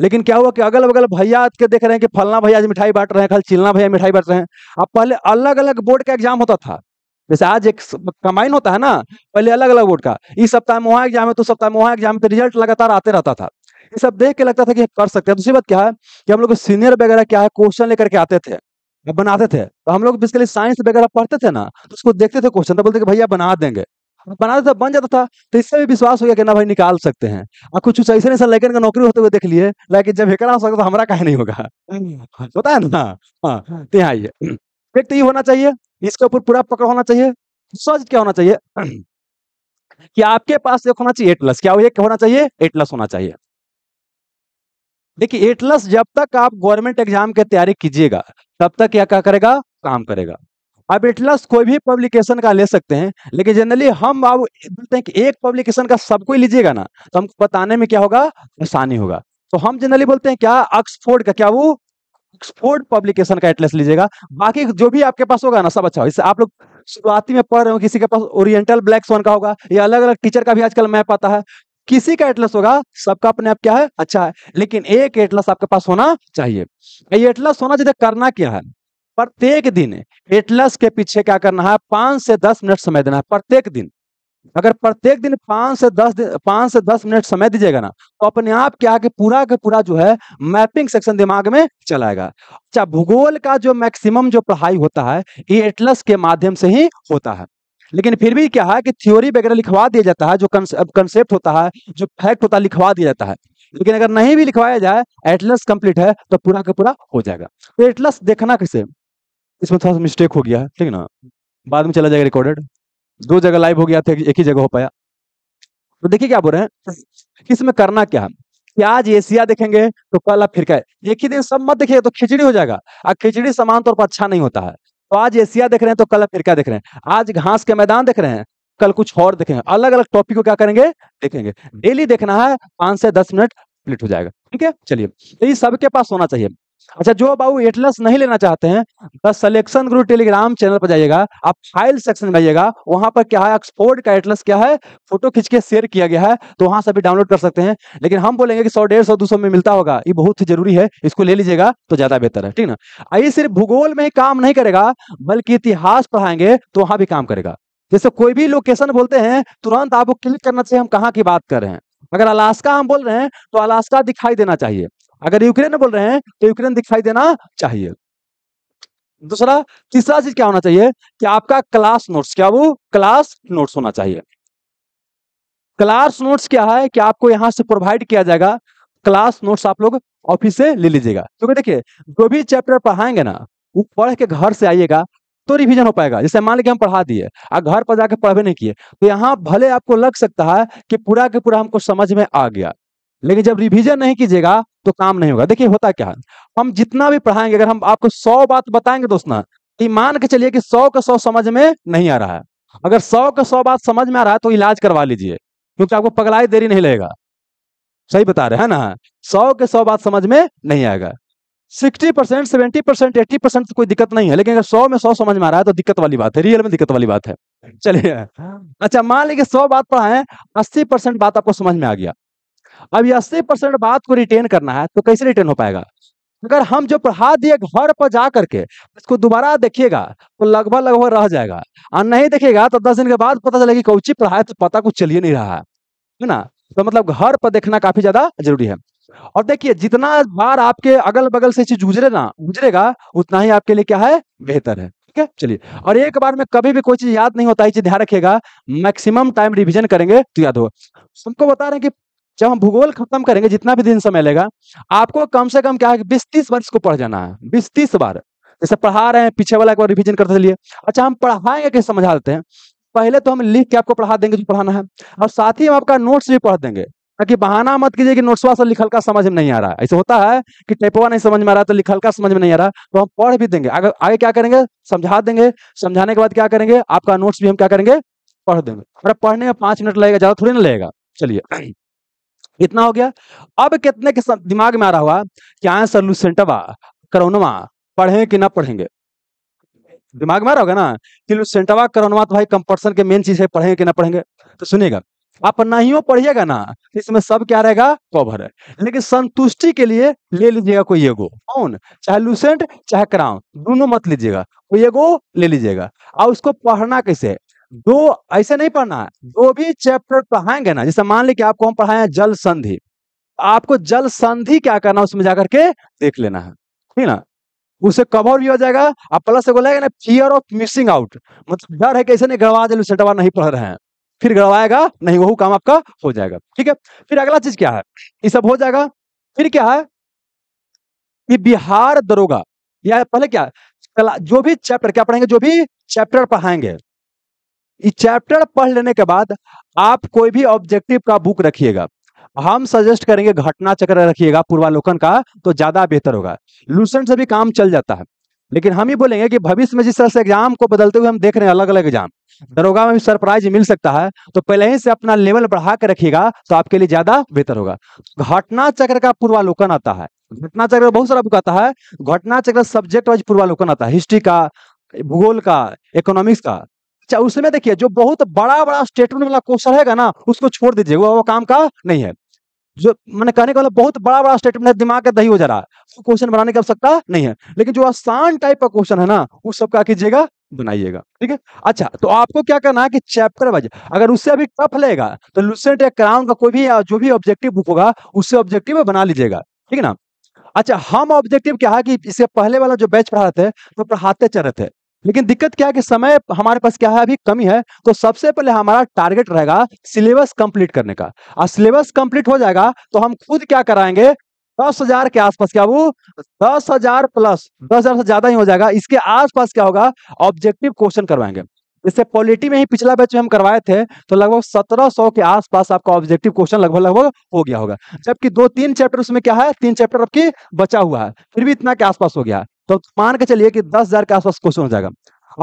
लेकिन क्या हुआ कि अगल बगल भैया के देख रहे हैं कि फलना भैया आज मिठाई बांट रहे हैं कल चिलना भैया मिठाई बांट रहे हैं अब पहले अलग अलग बोर्ड का एग्जाम होता था जैसे आज एक कंबाइन होता है ना पहले अलग अलग बोर्ड का इस सप्ताह में वहाँ एग्जाम है तो सप्ताह में वहाँ एग्जाम है तो रिजल्ट लगातार आते रहता था ये सब देख के लगता था कि कर सकते हैं दूसरी बात क्या है कि हम लोग सीनियर वगैरह क्या है क्वेश्चन लेकर के आते थे बनाते थे तो हम लोग बेसिकली साइंस वगैरह पढ़ते थे ना तो उसको देखते थे क्वेश्चन तो बोलते कि भैया बना देंगे बना था बन जाता था तो इससे भी विश्वास हो गया कि ना भाई निकाल सकते हैं और कुछ कुछ ऐसे ऐसा लेकिन का नौकरी होते हुए देख लिए लेकिन जब एक हो सकता तो हमारा कहे नहीं होगा होता है ना हाँ, हाँ, तो यहाँ ये एक तो ये होना चाहिए इसके ऊपर पूरा पकड़ होना चाहिए दूसरा क्या होना चाहिए कि आपके पास एक होना चाहिए एटलस क्या एक होना चाहिए एटलस होना चाहिए देखिए एटलस जब तक आप गवर्नमेंट एग्जाम की तैयारी कीजिएगा तब तक क्या क्या करेगा काम करेगा आप एटलस कोई भी पब्लिकेशन का ले सकते हैं लेकिन जनरली हम अब बोलते हैं कि एक पब्लिकेशन का सबको लीजिएगा ना तो हमको बताने में क्या होगा आसानी होगा तो हम जनरली बोलते हैं क्या ऑक्सफोर्ड का क्या वो ऑक्सफोर्ड पब्लिकेशन का एटलस लीजिएगा बाकी जो भी आपके पास होगा ना सब अच्छा हो जैसे आप लोग शुरुआती में पढ़ रहे हो किसी के पास ओरिएंटल ब्लैक सोन का होगा या अलग अलग टीचर का भी आजकल मैप आता है किसी का एटलस होगा सबका अपने आप क्या है अच्छा है लेकिन एक एटलस आपके पास होना चाहिए ये एटलस होना चाहिए करना क्या है प्रत्येक दिन एटलस के पीछे क्या करना है पांच से दस मिनट समय देना है प्रत्येक दिन अगर प्रत्येक दिन पांच से दस पांच से दस मिनट समय दीजिएगा ना तो अपने आप क्या के पूरा का पूरा जो है मैपिंग सेक्शन दिमाग में चलाएगा अच्छा भूगोल का जो मैक्सिमम जो पढ़ाई होता है ये एटलस के माध्यम से ही होता है लेकिन फिर भी क्या है कि थ्योरी वगैरह लिखवा दिया जाता है जो कंसेप्ट होता है जो फैक्ट होता है लिखवा दिया जाता है लेकिन अगर नहीं भी लिखवाया जाए एटलस कंप्लीट है तो पूरा का पूरा हो जाएगा तो एटलस देखना कैसे इसमें थोड़ा सा मिस्टेक हो गया है ठीक ना बाद में चला जाएगा रिकॉर्डेड दो जगह लाइव हो गया था एक ही जगह हो पाया तो देखिए क्या बोल रहे हैं कि इसमें करना क्या है कि आज एशिया देखेंगे तो कल आप फिर क्या एक ही दिन सब मत देखिए तो खिचड़ी हो जाएगा और खिचड़ी समान तौर पर अच्छा नहीं होता है तो आज एशिया देख रहे हैं तो कल फिर देख रहे हैं आज घास के मैदान देख रहे हैं कल कुछ और देखेंगे अलग अलग टॉपिक को क्या करेंगे देखेंगे डेली देखना है पांच से दस मिनट प्लेट हो जाएगा ठीक है चलिए तो ये सबके पास होना चाहिए अच्छा जो बाबू एटलस नहीं लेना चाहते हैं तो सिलेक्शन ग्रुप टेलीग्राम चैनल पर जाइएगा आप फाइल सेक्शन में जाइएगा वहां पर क्या है ऑक्सफोर्ड का एटलस क्या है फोटो खींच के शेयर किया गया है तो वहां से भी डाउनलोड कर सकते हैं लेकिन हम बोलेंगे कि सौ डेढ़ सौ दो सौ में मिलता होगा ये बहुत ही जरूरी है इसको ले लीजिएगा तो ज्यादा बेहतर है ठीक ना ये सिर्फ भूगोल में ही काम नहीं करेगा बल्कि इतिहास पढ़ाएंगे तो वहां भी काम करेगा जैसे कोई भी लोकेशन बोलते हैं तुरंत आपको क्लिक करना चाहिए हम कहाँ की बात कर रहे हैं अगर अलास्का हम बोल रहे हैं तो अलास्का दिखाई देना चाहिए अगर यूक्रेन बोल रहे हैं तो यूक्रेन दिखाई देना चाहिए दूसरा तीसरा चीज क्या होना चाहिए कि आपका क्लास नोट्स क्या वो क्लास नोट्स होना चाहिए क्लास नोट्स क्या है कि आपको यहां से प्रोवाइड किया जाएगा क्लास नोट्स आप लोग ऑफिस से ले लीजिएगा क्योंकि तो देखिए जो भी चैप्टर पढ़ाएंगे ना वो पढ़ के घर से आइएगा तो रिवीजन हो पाएगा जैसे मान लीजिए हम पढ़ा दिए और घर पर जाके पढ़वे नहीं किए तो यहाँ भले आपको लग सकता है कि पूरा के पूरा हमको समझ में आ गया लेकिन जब रिवीजन नहीं कीजिएगा तो काम नहीं होगा देखिए होता क्या है हम जितना भी पढ़ाएंगे अगर हम आपको सौ बात बताएंगे दोस्त ना तो मान के चलिए कि सौ का सौ समझ में नहीं आ रहा है अगर सौ का सौ बात समझ में आ रहा है तो इलाज करवा लीजिए क्योंकि आपको पगलाई देरी नहीं लगेगा सही बता रहे हैं ना सौ के सौ बात समझ में नहीं आएगा sixty percent seventy percent eighty percent तो कोई दिक्कत नहीं है लेकिन अगर सौ में सौ समझ में आ रहा है तो दिक्कत वाली बात है रियल में दिक्कत वाली बात है चलिए हाँ। अच्छा मान लीजिए सौ बात पढ़ाएं अस्सी परसेंट बात आपको समझ में आ गया अब ये अस्सी परसेंट बात को रिटेन करना है तो कैसे रिटेन हो पाएगा अगर हम जो पढ़ा दिए घर पर जा करके इसको दोबारा देखिएगा तो लगभग लगभग रह जाएगा और नहीं देखिएगा तो दस दिन के बाद पता चलेगा कौची पढ़ाए तो पता कुछ चलिए नहीं रहा है ना तो मतलब घर पर देखना काफी ज्यादा जरूरी है और देखिए जितना बार आपके अगल बगल से चीज गुजरे ना गुजरेगा उतना ही आपके लिए क्या है बेहतर है ठीक है चलिए और एक बार में कभी भी कोई चीज याद नहीं होता है ध्यान रखिएगा मैक्सिमम टाइम रिविजन करेंगे तो याद हो हमको बता रहे हैं कि जब हम भूगोल खत्म करेंगे जितना भी दिन समय लेगा आपको कम से कम क्या है बीस तीस बार इसको पढ़ जाना है बीस तीस बार जैसे पढ़ा रहे हैं पीछे वाला एक बार रिविजन करते चलिए अच्छा हम पढ़ाएंगे कैसे समझा देते हैं पहले तो हम लिख के आपको पढ़ा देंगे जो पढ़ाना है और साथ ही हम आपका नोट्स भी पढ़ देंगे ताकि बहाना मत कीजिए कि नोट्स वास्तव लिखल का समझ में नहीं आ रहा है ऐसे होता है कि टेपवा नहीं समझ में आ रहा है तो का समझ में नहीं आ रहा तो हम पढ़ भी देंगे अगर आगे क्या करेंगे समझा देंगे समझाने के बाद क्या करेंगे आपका नोट्स भी हम क्या करेंगे पढ़ देंगे और पढ़ने में पांच मिनट लगेगा ज़्यादा थोड़ी ना लगेगा चलिए इतना हो गया अब कितने के दिमाग में आ रहा हुआ कि सलूसेंटवा करोनवा पढ़े कि ना पढ़ेंगे दिमाग में आ रहा होगा ना कि लुसेंटवा करोनवा तो भाई कंपटीशन के मेन चीज है पढ़ेंगे कि ना पढ़ेंगे तो सुनिएगा आप नहीं पढ़िएगा ना तो इसमें सब क्या रहेगा कवर है लेकिन संतुष्टि के लिए ले लीजिएगा कोई एगो कौन चाहे लुसेंट चाहे क्राउन दोनों मत लीजिएगा कोई एगो ले लीजिएगा और उसको पढ़ना कैसे दो ऐसे नहीं पढ़ना है जो भी चैप्टर पढ़ाएंगे ना जैसे मान ली कि आपको हम पढ़ाए हैं जल संधि आपको जल संधि क्या करना उसमें जाकर के देख लेना है ठीक ना उसे कवर भी हो जाएगा आप प्लस से बोलेगा ना फियर ऑफ मिसिंग आउट मतलब डर है कैसे नहीं गड़वा दे नहीं पढ़ रहे हैं फिर गड़वाएगा नहीं वह काम आपका हो जाएगा ठीक है फिर अगला चीज क्या है ये सब हो जाएगा फिर क्या है ये बिहार दरोगा या पहले क्या जो भी चैप्टर क्या पढ़ेंगे जो भी चैप्टर पढ़ाएंगे चैप्टर पढ़ लेने के बाद आप कोई भी ऑब्जेक्टिव का बुक रखिएगा हम सजेस्ट करेंगे घटना चक्र रखिएगा पूर्वालोकन का तो ज्यादा बेहतर होगा लूसेंट से भी काम चल जाता है लेकिन हम ही बोलेंगे कि भविष्य में जिस तरह से एग्जाम को बदलते हुए हम देख रहे हैं अलग अलग एग्जाम दरोगा में भी सरप्राइज मिल सकता है तो पहले ही से अपना लेवल बढ़ा के रखिएगा तो आपके लिए ज्यादा बेहतर होगा घटना चक्र का पूर्वालोकन आता है घटना चक्र बहुत सारा बुक आता है घटना चक्र सब्जेक्ट वाइज पूर्वालोकन आता है हिस्ट्री का भूगोल का इकोनॉमिक्स का उसमें देखिए जो बहुत बड़ा बड़ा स्टेटमेंट वाला क्वेश्चन है ना उसको छोड़ दीजिए वो, वो काम का नहीं है जो मैंने कहने का मतलब बहुत बड़ा बड़ा स्टेटमेंट है दिमाग का दही हो जा रहा है क्वेश्चन बनाने की आवश्यकता नहीं है लेकिन जो आसान टाइप का क्वेश्चन है ना वो सब क्या कीजिएगा बनाइएगा ठीक है अच्छा तो आपको क्या करना है कि चैप्टर वाइज अगर उससे अभी टफ लेगा तो लुसेंट या क्राउन का कोई भी जो भी ऑब्जेक्टिव बुक होगा उससे ऑब्जेक्टिव बना लीजिएगा ठीक है ना अच्छा हम ऑब्जेक्टिव क्या है कि इससे पहले वाला जो बैच पढ़ा रहे थे तो पढ़ाते चल रहे थे लेकिन दिक्कत क्या है कि समय हमारे पास क्या है अभी कमी है तो सबसे पहले हमारा टारगेट रहेगा सिलेबस कंप्लीट करने का और सिलेबस कंप्लीट हो जाएगा तो हम खुद क्या कराएंगे दस हजार के आसपास क्या वो दस हजार प्लस दस हजार से ज्यादा ही हो जाएगा इसके आसपास क्या होगा ऑब्जेक्टिव क्वेश्चन करवाएंगे जैसे पॉलिटी में ही पिछला बैच में हम करवाए थे तो लगभग सत्रह सौ के आसपास आपका ऑब्जेक्टिव क्वेश्चन लगभग लगभग हो गया होगा जबकि दो तीन चैप्टर उसमें क्या है तीन चैप्टर आपकी बचा हुआ है फिर भी इतना के आसपास हो गया है तो मान के चलिए कि दस हजार के आसपास क्वेश्चन हो जाएगा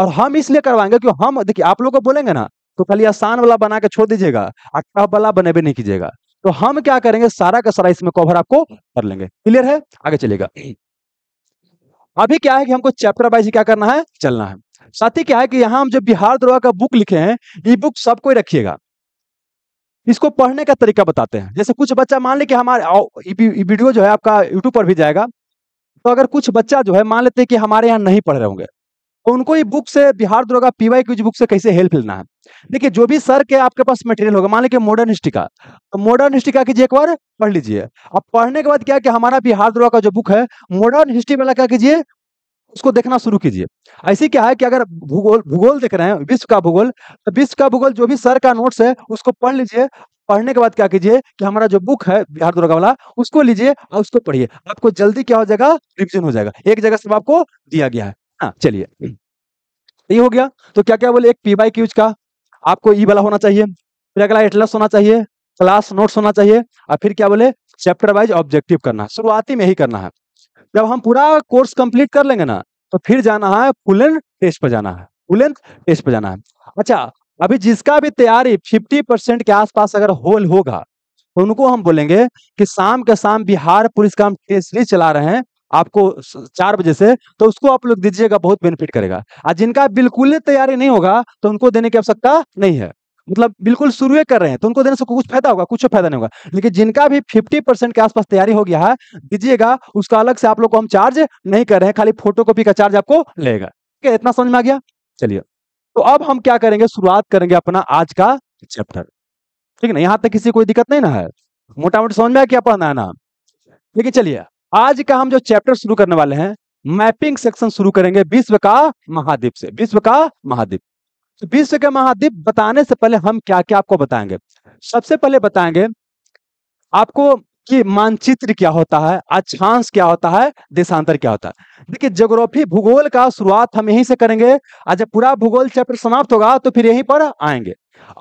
और हम इसलिए करवाएंगे क्योंकि हम देखिए आप लोग को बोलेंगे ना तो खाली आसान वाला बना के छोड़ दीजिएगा और वाला बने भी नहीं कीजिएगा तो हम क्या करेंगे सारा का सारा इसमें कवर आपको कर लेंगे क्लियर है आगे चलेगा अभी क्या है कि हमको चैप्टर वाइज क्या करना है चलना है साथ ही क्या है कि यहाँ हम जो बिहार द्रोह का बुक लिखे हैं ये बुक सबको रखिएगा इसको पढ़ने का तरीका बताते हैं जैसे कुछ बच्चा मान ले कि हमारे वीडियो जो है आपका यूट्यूब पर भी जाएगा तो अगर कुछ बच्चा जो है मान लेते हैं कि हमारे यहाँ नहीं पढ़ रहे होंगे तो उनको ये बुक से बिहार दुर्गा पीवाई की बुक से कैसे हेल्प लेना है देखिए जो भी सर के आपके पास मटेरियल होगा मान लीजिए मॉडर्न हिस्ट्री का तो मॉडर्न हिस्ट्री का कीजिए एक बार पढ़ लीजिए अब पढ़ने के बाद क्या कि हमारा बिहार दुर्गा का जो बुक है मॉडर्न हिस्ट्री वाला क्या कीजिए उसको देखना शुरू कीजिए ऐसे क्या है कि अगर भूगोल भूगोल देख रहे हैं विश्व का भूगोल तो विश्व का भूगोल जो भी सर का नोट्स है उसको पढ़ लीजिए पढ़ने के बाद क्या कीजिए कि हमारा जो बुक है बिहार दुर्गा वाला उसको लीजिए और उसको पढ़िए आपको जल्दी क्या हो जाएगा रिविजन हो जाएगा एक जगह से आपको दिया गया है हाँ चलिए ये हो गया तो क्या क्या बोले एक पी बाई क्यूज का आपको ई वाला होना चाहिए फिर अगला एटलस होना चाहिए क्लास नोट्स होना चाहिए और फिर क्या बोले चैप्टर वाइज ऑब्जेक्टिव करना है शुरुआती में ही करना है जब हम पूरा कोर्स कंप्लीट कर लेंगे ना तो फिर जाना है फुल टेस्ट पर जाना है फुल टेस्ट पर जाना है अच्छा अभी जिसका भी तैयारी फिफ्टी परसेंट के आसपास अगर होल होगा तो उनको हम बोलेंगे कि शाम के शाम बिहार पुलिस का हम टेस्ट चला रहे हैं आपको चार बजे से तो उसको आप लोग दीजिएगा बहुत बेनिफिट करेगा और जिनका बिल्कुल तैयारी नहीं होगा तो उनको देने की आवश्यकता नहीं है मतलब बिल्कुल शुरू कर रहे हैं तो उनको देने से कुछ फायदा होगा कुछ फायदा नहीं होगा लेकिन जिनका भी फिफ्टी परसेंट के आसपास तैयारी हो गया है दीजिएगा उसका अलग से आप लोग को हम चार्ज नहीं कर रहे हैं खाली फोटो का चार्ज आपको लेगा ठीक है इतना समझ में आ गया चलिए तो अब हम क्या करेंगे शुरुआत करेंगे अपना आज का चैप्टर ठीक है ना यहाँ तक किसी कोई दिक्कत नहीं ना है मोटा मोटी समझ में आया क्या पढ़ना है ना लेकिन चलिए आज का हम जो चैप्टर शुरू करने वाले हैं मैपिंग सेक्शन शुरू करेंगे विश्व का महाद्वीप से विश्व का महाद्वीप तो विश्व के महाद्वीप बताने से पहले हम क्या क्या आपको बताएंगे सबसे पहले बताएंगे आपको कि मानचित्र क्या होता है अक्षांश क्या होता है देशांतर क्या होता है देखिए जोग्राफी भूगोल का शुरुआत हम यहीं से करेंगे और जब पूरा भूगोल चैप्टर समाप्त होगा तो फिर यहीं पर आएंगे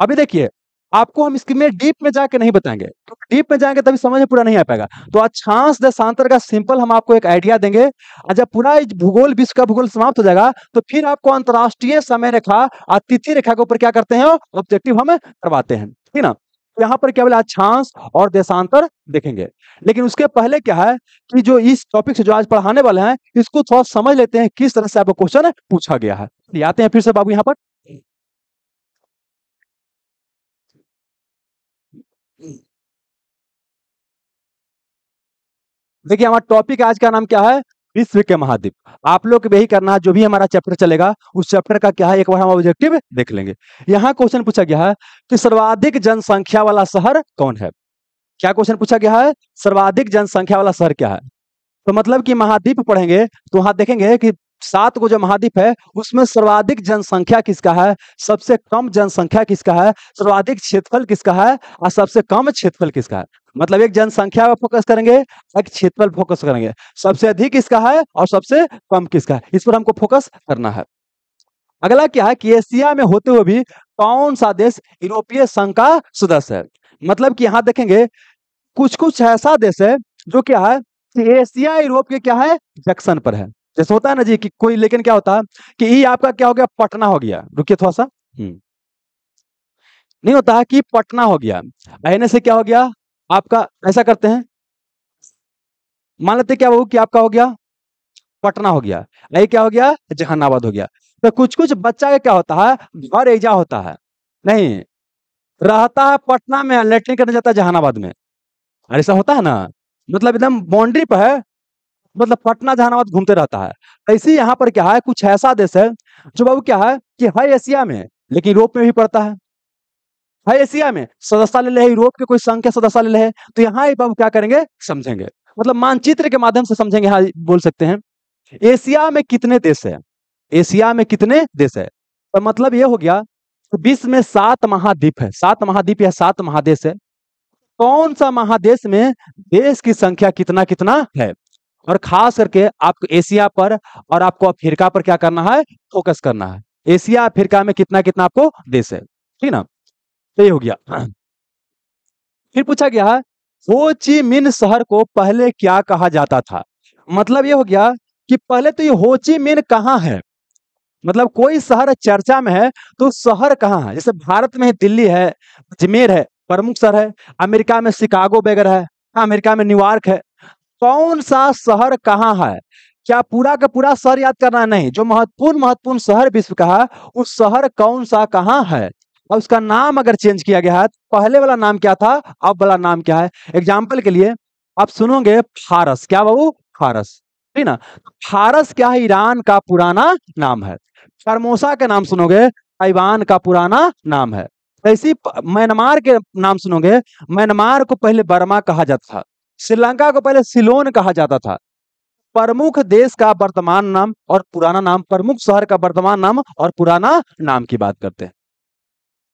अभी देखिए आपको हम इसके में डीप में जाके नहीं बताएंगे तो डीप में जाएंगे तभी समझ में पूरा नहीं आ पाएगा तो अच्छांश दशांतर का सिंपल हम आपको एक आइडिया देंगे और जब पूरा भूगोल विश्व का भूगोल समाप्त हो जाएगा तो फिर आपको अंतर्राष्ट्रीय समय रेखा और तिथि रेखा के ऊपर क्या करते हैं ऑब्जेक्टिव हम करवाते हैं ठीक ना तो यहाँ पर केवल अच्छांश और देशांतर देखेंगे लेकिन उसके पहले क्या है कि जो इस टॉपिक से जो आज पढ़ाने वाले हैं इसको थोड़ा समझ लेते हैं किस तरह से आपको क्वेश्चन पूछा गया है आते हैं फिर से बाबू यहाँ पर देखिए हमारा टॉपिक आज का नाम क्या है विश्व के महाद्वीप आप लोग यही करना है जो भी हमारा चैप्टर चलेगा उस चैप्टर का क्या है एक बार हम ऑब्जेक्टिव देख लेंगे यहाँ क्वेश्चन पूछा गया है कि सर्वाधिक जनसंख्या वाला शहर कौन है क्या क्वेश्चन पूछा गया है सर्वाधिक जनसंख्या वाला शहर क्या है तो मतलब कि महाद्वीप पढ़ेंगे तो वहां देखेंगे कि सात को जो महाद्वीप है उसमें सर्वाधिक जनसंख्या किसका है सबसे कम जनसंख्या किसका है सर्वाधिक क्षेत्रफल किसका है और सबसे कम क्षेत्रफल किसका है मतलब एक जनसंख्या पर फोकस करेंगे एक क्षेत्र पर फोकस करेंगे सबसे अधिक किसका है और सबसे कम किसका है इस पर हमको फोकस करना है अगला क्या है कि एशिया में होते हुए भी कौन सा देश यूरोपीय संघ का सदस्य है मतलब कि यहाँ देखेंगे कुछ कुछ ऐसा देश है जो क्या है कि एशिया यूरोप के क्या है जंक्शन पर है जैसे होता है ना जी कि कोई लेकिन क्या होता है कि ये आपका क्या हो गया पटना हो गया रुकिए थोड़ा सा हम्म। नहीं होता है कि पटना हो गया एन से क्या हो गया आपका ऐसा करते हैं मान लेते क्या बाबू कि आपका हो गया पटना हो गया नहीं क्या हो गया जहानाबाद हो गया तो कुछ कुछ बच्चा का क्या होता है घर एजा होता है नहीं रहता है पटना में लेटरिन करने जाता है जहानाबाद में ऐसा होता है ना मतलब एकदम बाउंड्री पर है मतलब पटना जहानाबाद घूमते रहता है ऐसे यहाँ पर क्या है कुछ ऐसा देश है जो बाबू क्या है कि हर एशिया में लेकिन यूरोप में भी पड़ता है है एशिया में सदस्यता ले है यूरोप के कोई संघ के सदस्यता ले है तो यहाँ ही क्या करेंगे समझेंगे मतलब मानचित्र के माध्यम से समझेंगे हाँ बोल सकते हैं एशिया में कितने देश है एशिया में कितने देश है तो मतलब ये हो गया विश्व में सात महाद्वीप है सात महाद्वीप या सात महादेश है कौन सा महादेश में देश की संख्या कितना कितना है और खास करके आपको एशिया पर और आपको अफ्रीका पर क्या करना है फोकस करना है एशिया अफ्रीका में कितना कितना आपको देश है ठीक ना तो ये हो गया फिर पूछा गया हो ची मिन शहर को पहले क्या कहा जाता था मतलब ये हो गया कि पहले तो ये हो ची मिन कहाँ है मतलब कोई शहर चर्चा में है तो शहर कहाँ है जैसे भारत में दिल्ली है अजमेर है प्रमुख शहर है अमेरिका में शिकागो वगैरह है अमेरिका में न्यूयॉर्क है कौन सा शहर कहाँ है क्या पूरा का पूरा शहर याद करना नहीं जो महत्वपूर्ण महत्वपूर्ण शहर विश्व का है उस शहर कौन सा कहाँ है और उसका नाम अगर चेंज किया गया है तो पहले वाला नाम क्या था अब वाला नाम क्या है एग्जाम्पल के लिए आप सुनोगे फारस क्या बाबू फारस ठीक ना तो फारस क्या है ईरान का पुराना नाम है फरमोसा के नाम सुनोगे ताइवान का पुराना नाम है ऐसी म्यांमार के नाम सुनोगे म्यांमार को पहले बर्मा कहा जाता था श्रीलंका को पहले सिलोन कहा जाता था प्रमुख देश का वर्तमान नाम और पुराना नाम प्रमुख शहर का वर्तमान नाम और पुराना नाम की बात करते हैं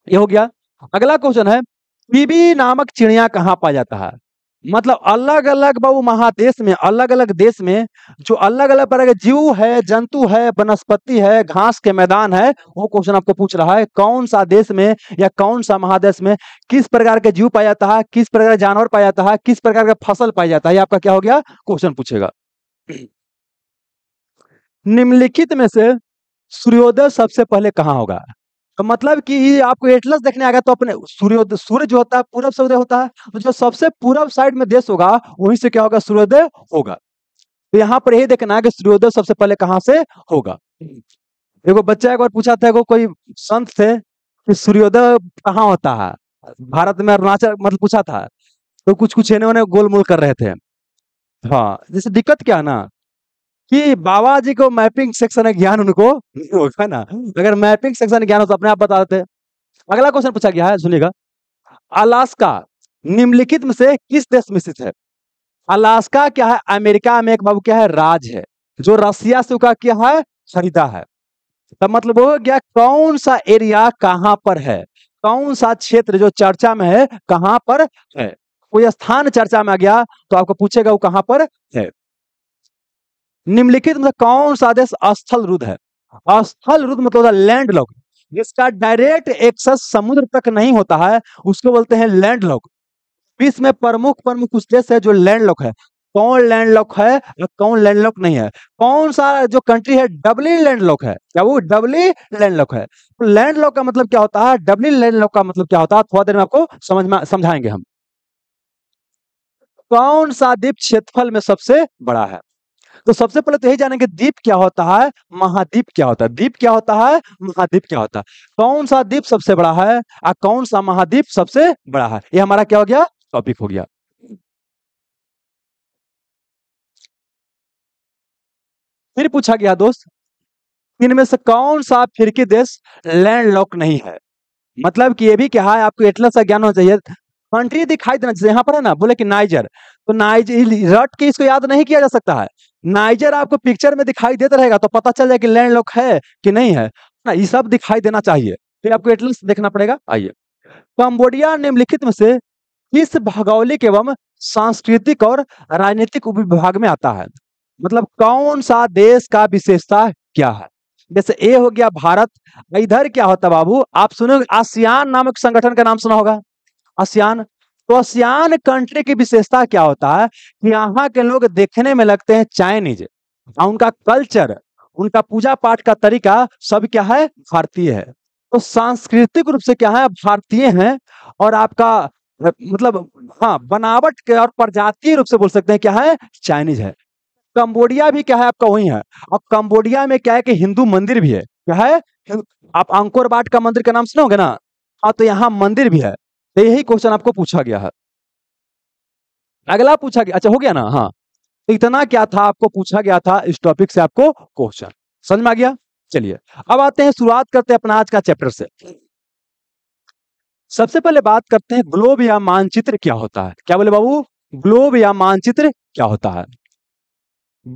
ये हो गया अगला क्वेश्चन है पीबी नामक चिड़िया कहाँ पाया जाता है मतलब अलग अलग बहु महादेश में अलग अलग देश में जो अलग अलग तरह के जीव है जंतु है वनस्पति है घास के मैदान है वो क्वेश्चन आपको पूछ रहा है कौन सा देश में या कौन सा महादेश में किस प्रकार के जीव पाया जाता है किस प्रकार का जानवर पाया जाता है किस प्रकार का फसल पाया जाता है आपका क्या हो गया क्वेश्चन पूछेगा निम्नलिखित में से सूर्योदय सबसे पहले कहाँ होगा तो मतलब कि आपको एटलस देखने आएगा तो अपने सूर्योदय सूर्य जो होता है पूरब से उदय होता है तो जो सबसे पूरब साइड में देश होगा वहीं से क्या होगा सूर्योदय होगा तो यहाँ पर यही देखना है कि सूर्योदय सबसे पहले कहाँ से होगा एगो बच्चा एक बार पूछा था को कोई संत थे कि सूर्योदय कहाँ होता है भारत में अरुणाचल मतलब पूछा था तो कुछ कुछ इन्होंने गोलमोल कर रहे थे हाँ जैसे दिक्कत क्या है ना कि बाबा जी को मैपिंग सेक्शन ज्ञान उनको होगा ना अगर मैपिंग सेक्शन ज्ञान हो तो अपने आप बता देते अगला क्वेश्चन पूछा गया है सुनिएगा अलास्का निम्नलिखित में से किस देश में स्थित है अलास्का क्या है अमेरिका में एक बाबू क्या है राज है जो रशिया से उसका क्या है खरीदा है तब तो मतलब हो गया कौन सा एरिया कहाँ पर है कौन सा क्षेत्र जो चर्चा में है कहाँ पर है कोई स्थान चर्चा में आ गया तो आपको पूछेगा वो कहाँ पर है निम्नलिखित मतलब कौन सा देश अस्थल रुद्र है अस्थल रुद्र मतलब लैंड लॉक जिसका डायरेक्ट एक्सेस समुद्र तक नहीं होता है उसको बोलते हैं लैंड लॉक विश्व में प्रमुख प्रमुख कुछ देश है जो लैंड लॉक है कौन लैंड लॉक है और कौन लैंड लॉक नहीं है कौन सा जो कंट्री है डबली लैंड लॉक है क्या वो डबली लैंड लॉक है तो लैंड लॉक का मतलब क्या होता है डबली लैंड लॉक का मतलब क्या होता है थोड़ा देर में आपको समझ में समझाएंगे हम कौन सा द्वीप क्षेत्रफल में सबसे बड़ा है तो सबसे पहले तो यही जानेंगे दीप क्या होता है महाद्वीप क्या होता है दीप क्या होता है महाद्वीप क्या होता है कौन सा दीप सबसे बड़ा है और कौन सा महाद्वीप सबसे बड़ा है ये हमारा क्या हो गया टॉपिक हो गया फिर पूछा गया दोस्त इनमें से कौन सा फिरकी देश लैंड लॉक नहीं है मतलब कि ये भी क्या है आपको इतना सा ज्ञान होना चाहिए कंट्री दिखाई देना जैसे यहाँ पर है ना बोले कि नाइजर तो नाइजर रट के इसको याद नहीं किया जा सकता है नाइजर आपको पिक्चर में दिखाई देता रहेगा तो पता चल जाए कि लैंड लॉक है कि नहीं है ना हाँ, ये सब दिखाई देना चाहिए फिर आपको एटलस देखना पड़ेगा आइए कम्बोडिया निम्नलिखित में से किस भौगोलिक एवं सांस्कृतिक और राजनीतिक उपविभाग में आता है मतलब कौन सा देश का विशेषता क्या है जैसे ए हो गया भारत इधर क्या होता बाबू आप सुनोगे आसियान नामक संगठन का नाम सुना होगा आसियान तो आसियान कंट्री की विशेषता क्या होता है कि यहाँ के लोग देखने में लगते हैं चाइनीज और उनका कल्चर उनका पूजा पाठ का तरीका सब क्या है भारतीय है तो सांस्कृतिक रूप से क्या है भारतीय हैं और आपका मतलब हाँ बनावट के और प्रजातीय रूप से बोल सकते हैं क्या है चाइनीज है कंबोडिया भी क्या है आपका वही है और कंबोडिया में क्या है कि हिंदू मंदिर भी है क्या है आप अंकोर बाट का मंदिर का नाम सुनोगे ना हाँ तो यहाँ मंदिर भी है तो यही क्वेश्चन आपको पूछा गया है अगला पूछा गया अच्छा हो गया ना हाँ तो इतना क्या था आपको पूछा गया था इस टॉपिक से आपको क्वेश्चन समझ में आ गया चलिए अब आते हैं शुरुआत करते हैं अपना आज का चैप्टर से सबसे पहले बात करते हैं ग्लोब या मानचित्र क्या होता है क्या बोले बाबू ग्लोब या मानचित्र क्या होता है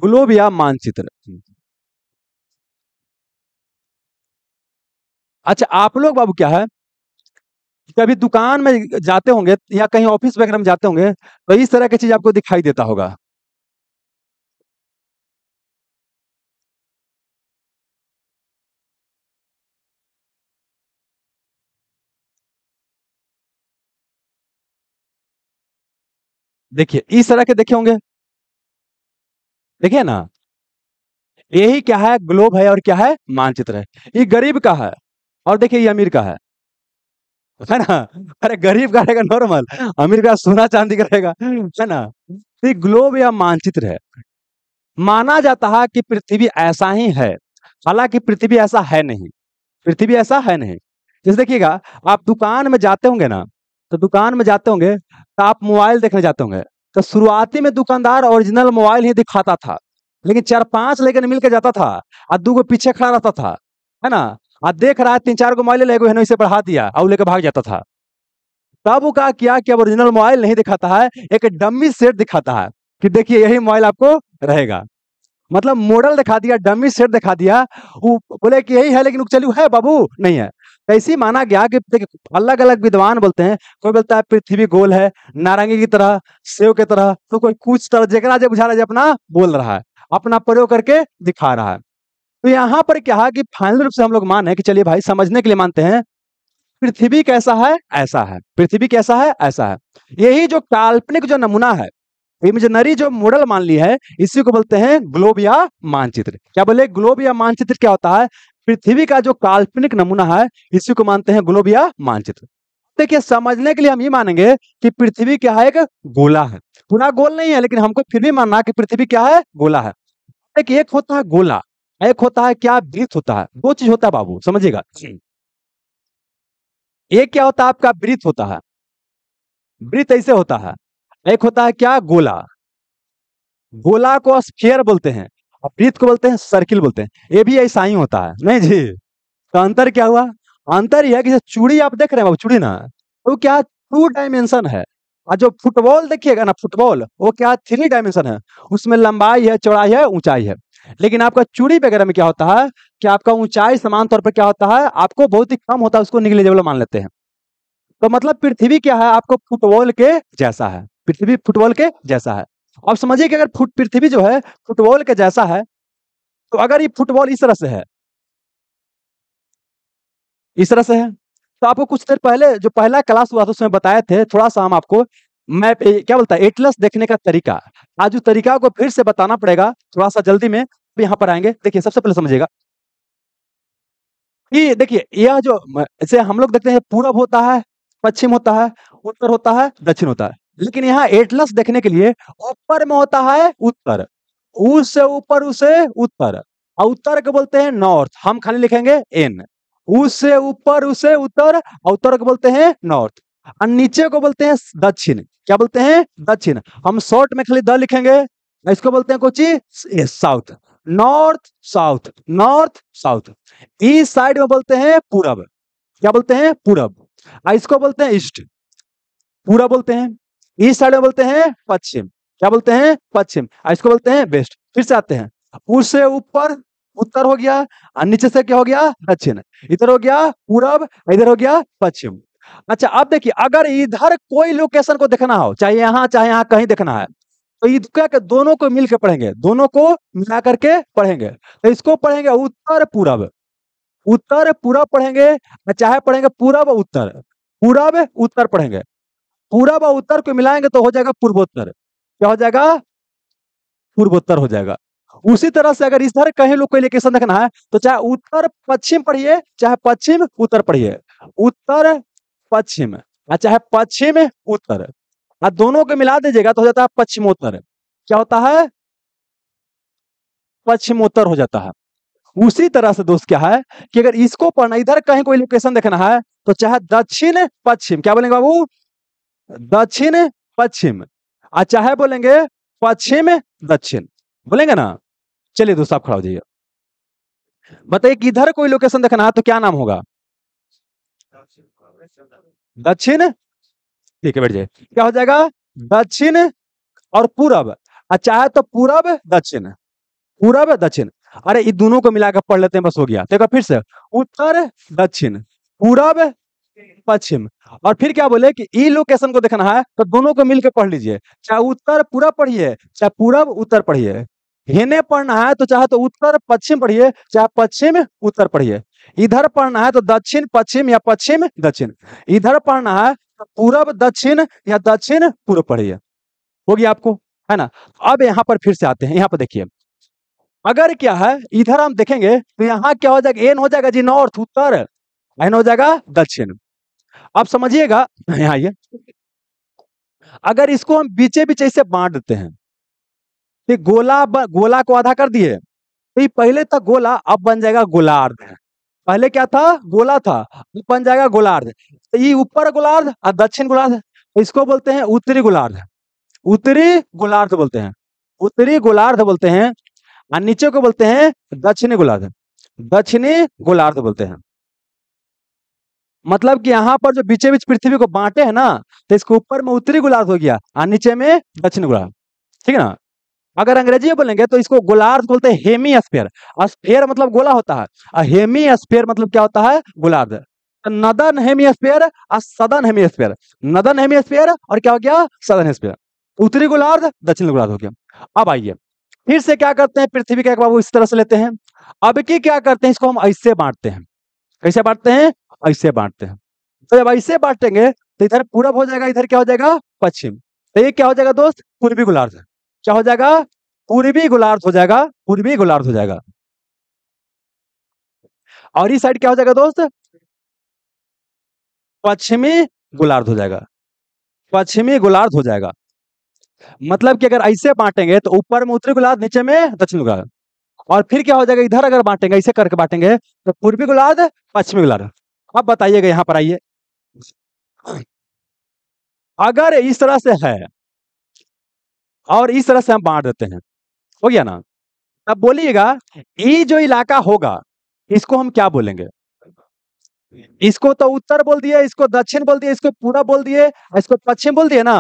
ग्लोब या मानचित्र अच्छा आप लोग बाबू क्या है कभी दुकान में जाते होंगे या कहीं ऑफिस वगैरह में जाते होंगे तो इस तरह की चीज आपको दिखाई देता होगा देखिए इस तरह के देखे होंगे देखिए ना यही क्या है ग्लोब है और क्या है मानचित्र है ये गरीब का है और देखिए ये अमीर का है है ना अरे गरीब का रहेगा नॉर्मल अमीर का सोना चांदी का रहेगा है ना तो ग्लोब या मानचित्र है माना जाता है कि पृथ्वी ऐसा ही है हालांकि पृथ्वी ऐसा है नहीं पृथ्वी ऐसा है नहीं जैसे देखिएगा आप दुकान में जाते होंगे ना तो दुकान में जाते होंगे तो आप मोबाइल देखने जाते होंगे तो शुरुआती में दुकानदार ओरिजिनल मोबाइल ही दिखाता था लेकिन चार पांच लेकर मिलकर जाता था और दू को पीछे खड़ा रहता था है ना आ देख रहा है तीन चार गो मोबाइल लेगो है इसे बढ़ा दिया और लेके भाग जाता था तब वो कहा किया कि अब ओरिजिनल मोबाइल नहीं दिखाता है एक डम्मी सेट दिखाता है कि देखिए यही मोबाइल आपको रहेगा मतलब मॉडल दिखा दिया डमी सेट दिखा दिया वो बोले कि यही है लेकिन चलू है बाबू नहीं है ऐसी माना गया कि अलग अलग विद्वान बोलते हैं कोई बोलता है पृथ्वी गोल है नारंगी की तरह सेव की तरह तो कोई कुछ तरह जगह जो बुझा रहा है अपना बोल रहा है अपना प्रयोग करके दिखा रहा है तो यहां पर क्या है कि फाइनल रूप से हम लोग माने कि चलिए भाई समझने के लिए मानते हैं पृथ्वी कैसा है ऐसा है पृथ्वी कैसा है ऐसा है यही जो काल्पनिक जो नमूना है इमेजनरी जो मॉडल मान ली है इसी को बोलते हैं ग्लोब या मानचित्र क्या बोले ग्लोब या मानचित्र क्या होता है पृथ्वी का जो काल्पनिक नमूना है इसी को मानते हैं ग्लोब या मानचित्र देखिए समझने के लिए हम ये मानेंगे कि पृथ्वी क्या है एक गोला है पूरा गोल नहीं है लेकिन हमको फिर भी मानना कि पृथ्वी क्या है गोला है देखिए एक होता है गोला एक होता है क्या ब्रीथ होता है दो चीज होता है बाबू समझिएगा एक क्या होता है आपका ब्रीथ होता है ब्रीथ ऐसे होता है एक होता है क्या गोला गोला को स्फीयर बोलते हैं और ब्रीथ को बोलते हैं सर्किल बोलते हैं ये भी ऐसा ही होता है नहीं जी तो अंतर क्या हुआ अंतर यह है कि चूड़ी आप देख रहे हैं बाबू चूड़ी ना वो तो क्या टू डायमेंशन है और जो फुटबॉल देखिएगा ना फुटबॉल वो क्या थ्री डायमेंशन है उसमें लंबाई है चौड़ाई है ऊंचाई है लेकिन आपका चूड़ी वगैरह में क्या होता है कि आपका ऊंचाई समान तौर पर क्या होता है आपको बहुत ही कम होता है उसको निगलेजेबल मान लेते हैं तो मतलब पृथ्वी क्या है आपको फुटबॉल के जैसा है पृथ्वी फुटबॉल के जैसा है अब समझिए कि अगर फुट पृथ्वी जो है फुटबॉल के जैसा है तो अगर ये फुटबॉल इस तरह से है इस तरह से है तो आपको कुछ देर पहले जो पहला क्लास हुआ था उसमें बताए थे थोड़ा सा हम आपको मैं क्या बोलता है एटलस देखने का तरीका आज उस तरीका को फिर से बताना पड़ेगा थोड़ा सा जल्दी में यहाँ पर आएंगे देखिए सबसे पहले समझिएगा ये देखिए यह जो जैसे हम लोग देखते हैं पूरब होता है पश्चिम होता है उत्तर होता है दक्षिण होता है लेकिन यहाँ एटलस देखने के लिए ऊपर में होता है उत्तर उससे ऊपर उसे उत्तर और उत्तर के बोलते हैं नॉर्थ हम खाली लिखेंगे एन उससे ऊपर उसे उत्तर और उत्तर के बोलते हैं नॉर्थ और नीचे को बोलते हैं दक्षिण क्या बोलते हैं दक्षिण हम शॉर्ट में खाली द लिखेंगे इसको बोलते हैं Kochi south north south north south east side में बोलते हैं पूरब क्या बोलते हैं पूरब इसको बोलते हैं ईस्ट पूरा बोलते हैं ईस्ट साइड में बोलते हैं पश्चिम क्या बोलते हैं पश्चिम इसको बोलते हैं वेस्ट फिर से आते हैं उससे ऊपर उत्तर हो गया और नीचे से क्या हो गया दक्षिण इधर हो गया पूरब इधर हो गया पश्चिम अच्छा आप देखिए अगर इधर कोई लोकेशन को देखना हो चाहे यहाँ चाहे यहाँ कहीं देखना है तो ये क्या के दोनों को मिलकर पढ़ेंगे दोनों को मिला करके पढ़ेंगे तो इसको पढ़ेंगे उत्तर पूरब उत्तर पूरब पढ़ेंगे चाहे पढ़ेंगे पूरब उत्तर पूरब उत्तर पढ़ेंगे पूरब और उत्तर को मिलाएंगे तो हो जाएगा पूर्वोत्तर क्या हो जाएगा पूर्वोत्तर हो जाएगा उसी तरह से अगर इधर कहीं लोग कोई लोकेशन देखना है तो चाहे उत्तर पश्चिम पढ़िए चाहे पश्चिम उत्तर पढ़िए उत्तर पश्चिम और चाहे पश्चिम उत्तर और दोनों को मिला दीजिएगा तो हो जाता है पश्चिमोत्तर क्या होता है पश्चिमोत्तर हो जाता है उसी तरह से दोस्त क्या है कि अगर इसको पढ़ना इधर कहीं कोई लोकेशन देखना है तो चाहे दक्षिण पश्चिम क्या बोलेंगे बाबू दक्षिण पश्चिम और चाहे बोलेंगे पश्चिम दक्षिण बोलेंगे ना चलिए दोस्त आप खड़ा हो जाइए बताइए कि इधर कोई लोकेशन देखना है तो क्या नाम होगा दक्षिण ठीक है बैठ जाए क्या हो जाएगा हम्म। दक्षिण और पूरब चाहे अच्छा, तो पूरब दक्षिण पूरब दक्षिण अरे ये दोनों को मिलाकर पढ़ लेते हैं बस हो गया देखो फिर से उत्तर दक्षिण पूरब पश्चिम और फिर क्या बोले कि ई लोकेशन को देखना है तो दोनों को मिलकर पढ़ लीजिए चाहे उत्तर पूरब पढ़िए चाहे पूरब उत्तर पढ़िए हेने पढ़ना है तो चाहे तो उत्तर पश्चिम पढ़िए चाहे पश्चिम उत्तर पढ़िए इधर पढ़ना है तो दक्षिण पश्चिम या पश्चिम दक्षिण इधर पढ़ना है तो पूर्व दक्षिण या दक्षिण पूर्व पढ़िए हो गया आपको है ना अब यहाँ पर फिर से आते हैं यहाँ पर देखिए अगर क्या है इधर हम देखेंगे तो यहाँ क्या हो जाएगा एन हो जाएगा जी नॉर्थ उत्तर एन हो जाएगा दक्षिण अब समझिएगा यहाँ ये अगर इसको हम बीचे बीचे से बांट देते हैं तो गोला गोला को आधा कर दिए तो ये पहले तक गोला अब बन जाएगा गोलार्ध पहले क्या था गोला था बन जाएगा गोलार्ध तो ये ऊपर गोलार्ध और दक्षिण गोलार्ध तो इसको बोलते हैं उत्तरी गोलार्ध उत्तरी गोलार्ध बोलते हैं उत्तरी गोलार्ध बोलते हैं और नीचे को बोलते हैं दक्षिणी गोलार्ध दक्षिणी गोलार्ध बोलते हैं मतलब कि यहाँ पर जो बीचे बीच पृथ्वी को बांटे है ना तो इसको ऊपर में उत्तरी गोलार्ध हो गया और नीचे में दक्षिण गोलार्ध ठीक है ना अगर अंग्रेजी में बोलेंगे तो इसको गोलार्ध बोलते हैं हेमी स्पेयर स्पेयर मतलब गोला होता है और हेमी स्पेयर मतलब क्या होता है गोलार्ध तो नदन स्पेयर और सदन स्पेयर नदन स्पेयर और क्या हो गया सदन स्पेयर उत्तरी गोलार्ध दक्षिण गोलार्ध हो गया अब आइए फिर से क्या करते हैं पृथ्वी का एक बाबू इस तरह से लेते हैं अब की क्या करते हैं इसको हम ऐसे बांटते हैं कैसे बांटते हैं ऐसे बांटते हैं तो जब ऐसे बांटेंगे तो इधर पूरब हो जाएगा इधर क्या हो जाएगा पश्चिम तो ये क्या हो जाएगा दोस्त पूर्वी गोलार्ध क्या हो जाएगा पूर्वी गोलार्ध हो जाएगा पूर्वी गोलार्ध हो जाएगा और इस साइड क्या हो जाएगा दोस्त पश्चिमी गोलार्ध हो जाएगा पश्चिमी गोलार्ध हो जाएगा मतलब कि अगर ऐसे बांटेंगे तो ऊपर में उत्तरी गोलार्ध नीचे में दक्षिण गोलार्ध और फिर क्या हो जाएगा इधर अगर बांटेंगे ऐसे करके बांटेंगे तो पूर्वी गोलार्ध पश्चिमी गोलार्ध अब बताइएगा यहां पर आइए अगर इस तरह से है और इस तरह से हम बांट देते हैं हो गया ना अब बोलिएगा ये जो इलाका होगा इसको हम क्या बोलेंगे इसको तो उत्तर बोल दिए इसको दक्षिण बोल दिए इसको पूरा बोल दिए इसको पश्चिम बोल दिए ना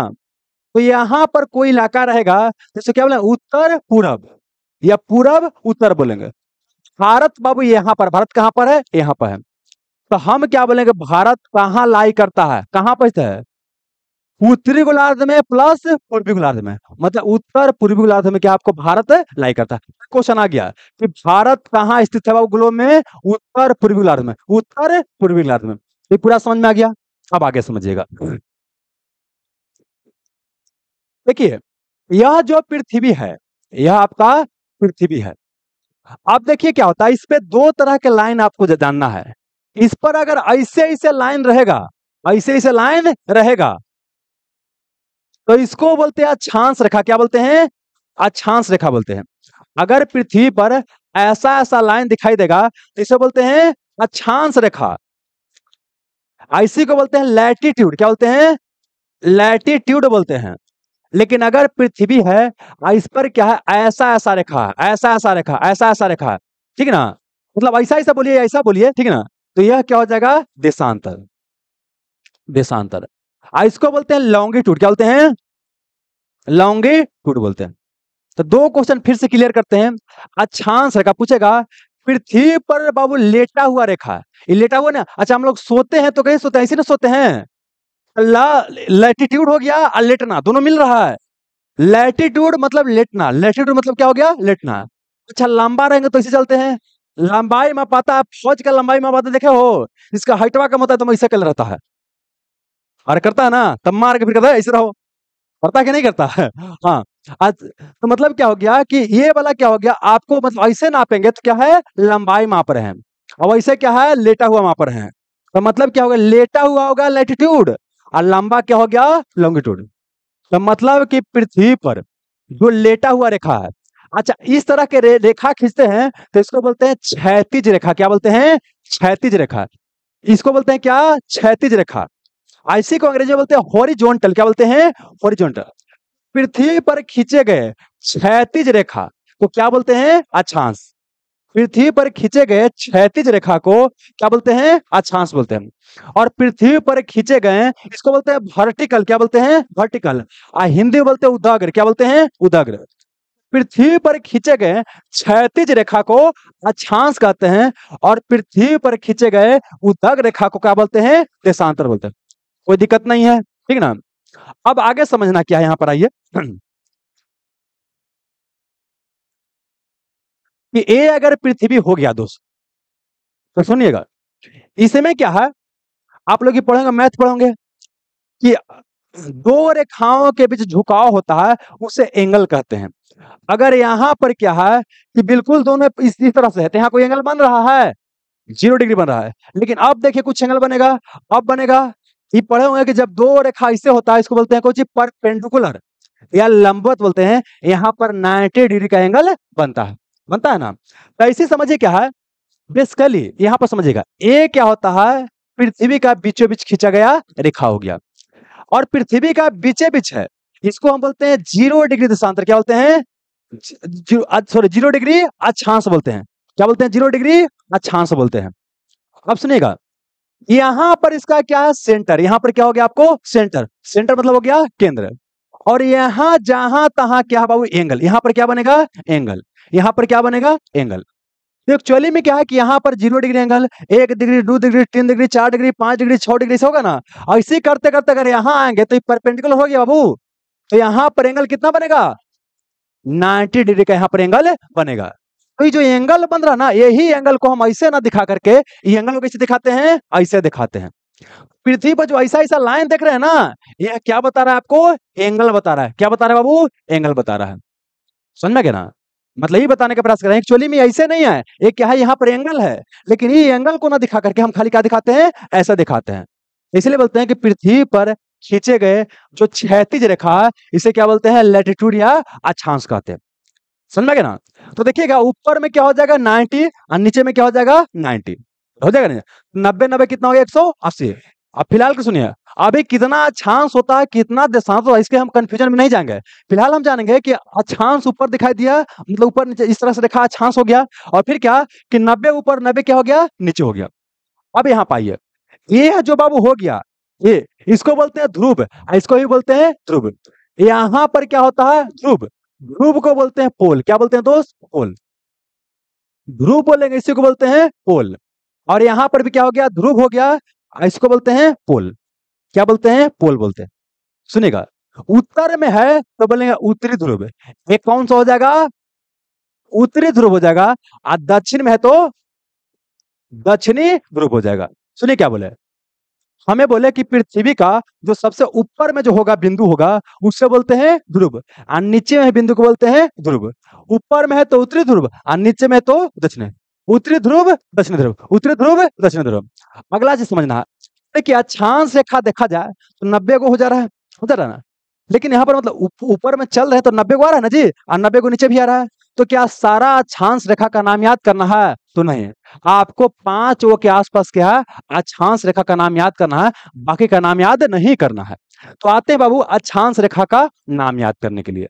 तो यहां पर कोई इलाका रहेगा जैसे क्या बोले उत्तर पूरब या पूरब उत्तर बोलेंगे भारत बाबू यहाँ पर भारत कहाँ पर है यहाँ पर है तो हम क्या बोलेंगे भारत कहाँ लाई करता है कहां पर है उत्तरी गोलार्ध में प्लस पूर्वी गोलार्ध में मतलब उत्तर पूर्वी गोलार्ध में क्या आपको भारत लाई करता है क्वेश्चन आ गया कि भारत कहाँ स्थित है ग्लोब में उत्तर पूर्वी गोलार्ध में उत्तर पूर्वी गोलार्ध में ये पूरा समझ में आ गया अब आगे समझिएगा देखिए यह जो पृथ्वी है यह आपका पृथ्वी है अब देखिए क्या होता है इस पे दो तरह के लाइन आपको जानना है इस पर अगर ऐसे ऐसे लाइन रहेगा ऐसे ऐसे लाइन रहेगा तो इसको बोलते हैं अक्षांश रेखा क्या बोलते हैं अक्षांश रेखा बोलते हैं अगर पृथ्वी पर ऐसा ऐसा लाइन दिखाई देगा तो इसे बोलते हैं अक्षांश रेखा इसी को बोलते हैं लैटिट्यूड क्या बोलते हैं लैटिट्यूड बोलते हैं लेकिन अगर पृथ्वी है इस पर क्या है ऐसा ऐसा रेखा ऐसा ऐसा रेखा ऐसा ऐसा रेखा ठीक ना मतलब ऐसा ऐसा बोलिए ऐसा बोलिए ठीक ना तो यह क्या हो जाएगा देशांतर देशांतर इसको बोलते हैं लॉन्गिट्यूड क्या बोलते हैं लॉन्गिट्यूड बोलते हैं तो दो क्वेश्चन फिर से क्लियर करते हैं अच्छा आंसर का पूछेगा पृथ्वी पर बाबू लेटा हुआ रेखा ये लेटा हुआ ना अच्छा हम लोग सोते हैं तो कहीं सोते हैं इसी ना सोते हैं लैटिट्यूड हो गया और लेटना दोनों मिल रहा है लैटिट्यूड मतलब लेटना लैटिट्यूड मतलब क्या हो गया लेटना अच्छा लंबा रहेंगे तो इसे चलते हैं लंबाई मापाता फौज का लंबाई मापाता देखे हो इसका हाइटवा कम होता है तो ऐसा कल रहता है और करता है ना तब मार के फिर कहता है ऐसे रहो करता कि नहीं करता हाँ आज तो मतलब क्या हो गया कि ये वाला क्या हो गया आपको मतलब ऐसे नापेंगे तो क्या है लंबाई माप रहे हैं और ऐसे क्या है लेटा हुआ माप रहे हैं तो मतलब क्या होगा लेटा हुआ होगा लेटिट्यूड और लंबा क्या हो गया लॉन्गिट्यूड तो मतलब कि पृथ्वी पर जो लेटा हुआ रेखा है अच्छा इस तरह के रे, रेखा खींचते हैं तो इसको बोलते हैं क्षैतिज रेखा क्या बोलते हैं क्षैतिज रेखा इसको बोलते हैं क्या क्षैतिज रेखा ऐसे को अंग्रेजी बोलते हैं हॉरिजोनटल क्या बोलते हैं हॉरिजोनटल पृथ्वी पर खींचे गए क्षैतिज रेखा को क्या बोलते हैं अक्षांश पृथ्वी पर खींचे गए क्षैतिज रेखा को क्या बोलते हैं अक्षांश बोलते हैं और पृथ्वी पर खींचे गए इसको बोलते हैं वर्टिकल क्या बोलते हैं वर्टिकल और हिंदी बोलते हैं उदाग्र क्या बोलते हैं उदाग्र पृथ्वी पर खींचे गए क्षैतिज रेखा को अक्षांश कहते हैं और पृथ्वी पर खींचे गए उदग रेखा को क्या बोलते हैं देशांतर बोलते हैं कोई दिक्कत नहीं है ठीक ना अब आगे समझना क्या है यहां पर आइए कि ए अगर पृथ्वी हो गया दोस्त तो सुनिएगा इसमें क्या है आप लोग पढ़ेंगे मैथ पढ़ोगे कि दो रेखाओं के बीच झुकाव होता है उसे एंगल कहते हैं अगर यहां पर क्या है कि बिल्कुल दोनों इस तरह से है तो कोई एंगल बन रहा है जीरो डिग्री बन रहा है लेकिन अब देखिए कुछ एंगल बनेगा अब बनेगा ये पढ़े होंगे कि जब दो रेखा ऐसे होता है इसको बोलते हैं कोची पर पेंडुकुलर या लंबवत बोलते हैं यहाँ पर 90 डिग्री का एंगल बनता है बनता है ना तो इसी समझिए क्या है बेसिकली यहाँ पर समझिएगा ए क्या होता है पृथ्वी का बीचों बीच खींचा गया रेखा हो गया और पृथ्वी का बीचे बीच है इसको हम बोलते हैं जीरो डिग्री दशांतर क्या बोलते हैं सॉरी जीरो डिग्री अच्छांश बोलते हैं क्या बोलते हैं जीरो डिग्री अच्छांश बोलते हैं अब सुनिएगा यहां पर इसका क्या सेंटर यहां पर क्या हो गया आपको सेंटर सेंटर मतलब हो गया केंद्र और यहां जहां तहां क्या बाबू एंगल यहां पर क्या बनेगा एंगल यहां पर क्या बनेगा एंगल एक्चुअली तो में क्या है कि यहां पर जीरो डिग्री एंगल एक डिग्री दो डिग्री तीन डिग्री चार डिग्री पांच डिग्री छह डिग्री से होगा ना और इसी करते करते अगर यहां आएंगे तो परपेंडिकुलर हो गया बाबू तो यहां पर एंगल कितना बनेगा नाइनटी डिग्री का यहां पर एंगल बनेगा तो ये जो एंगल बन रहा ना यही एंगल को हम ऐसे ना दिखा करके ये एंगल को कैसे दिखाते हैं ऐसे दिखाते हैं पृथ्वी पर जो ऐसा ऐसा लाइन देख रहे हैं ना ये क्या बता रहा है आपको एंगल बता रहा है क्या बता रहा है बाबू एंगल बता रहा है समझ में क्या ना मतलब यही बताने का प्रयास कर रहे हैं एक्चुअली में ऐसे नहीं है ये क्या है यहाँ पर एंगल है लेकिन ये एंगल को ना दिखा करके हम खाली क्या दिखाते हैं ऐसा दिखाते हैं इसलिए बोलते हैं कि पृथ्वी पर खींचे गए जो क्षैतिज रेखा इसे क्या बोलते हैं लेटिट्यूड या अक्षांश कहते हैं समझ में ना तो देखिएगा ऊपर में क्या हो जाएगा नाइनटी और नीचे में क्या हो जाएगा नाइनटी हो जाएगा ना नब्बे नब्बे कितना हो गया एक सौ अस्सी अब फिलहाल सुनिए अभी कितना छांस होता है कितना देशांश होता है इसके हम कंफ्यूजन में नहीं जाएंगे फिलहाल हम जानेंगे कि छांस ऊपर दिखाई दिया मतलब ऊपर नीचे इस तरह से देखा छांस हो गया और फिर क्या कि नब्बे ऊपर नब्बे क्या हो गया नीचे हो गया अब यहाँ पाइए ये जो बाबू हो गया ये इसको बोलते हैं ध्रुव इसको भी बोलते हैं ध्रुव यहाँ पर क्या होता है ध्रुव ध्रुव को बोलते हैं पोल क्या बोलते हैं दोस्त पोल ध्रुव बोलेंगे इसी को बोलते हैं पोल और यहां पर भी क्या हो गया ध्रुव हो गया इसको बोलते हैं पोल क्या बोलते हैं पोल बोलते हैं सुनेगा उत्तर में है तो बोलेंगे उत्तरी ध्रुव ये कौन सा हो जाएगा उत्तरी ध्रुव हो जाएगा और दक्षिण में है तो दक्षिणी ध्रुव हो जाएगा सुनिए क्या बोले हमें बोले कि पृथ्वी का जो सबसे ऊपर में जो होगा बिंदु होगा उससे बोलते हैं ध्रुव और नीचे में बिंदु को बोलते हैं ध्रुव ऊपर में है तो उत्तरी ध्रुव और नीचे में तो दक्षिण उत्तरी ध्रुव दक्षिण ध्रुव उत्तरी ध्रुव दक्षिण ध्रुव अगला चीज समझना देखिए अक्षांश रेखा देखा जाए तो नब्बे को हो जा रहा है हो जा रहा है ना लेकिन यहाँ पर मतलब ऊपर में चल रहे तो नब्बे को आ रहा है ना जी और नब्बे को नीचे भी आ रहा है तो क्या सारा छांस रेखा का नाम याद करना है तो नहीं आपको पांच ओ के आसपास क्या है अक्षांश रेखा का नाम याद करना है बाकी का नाम याद नहीं करना है तो आते हैं बाबू अक्षांश रेखा का नाम याद करने के लिए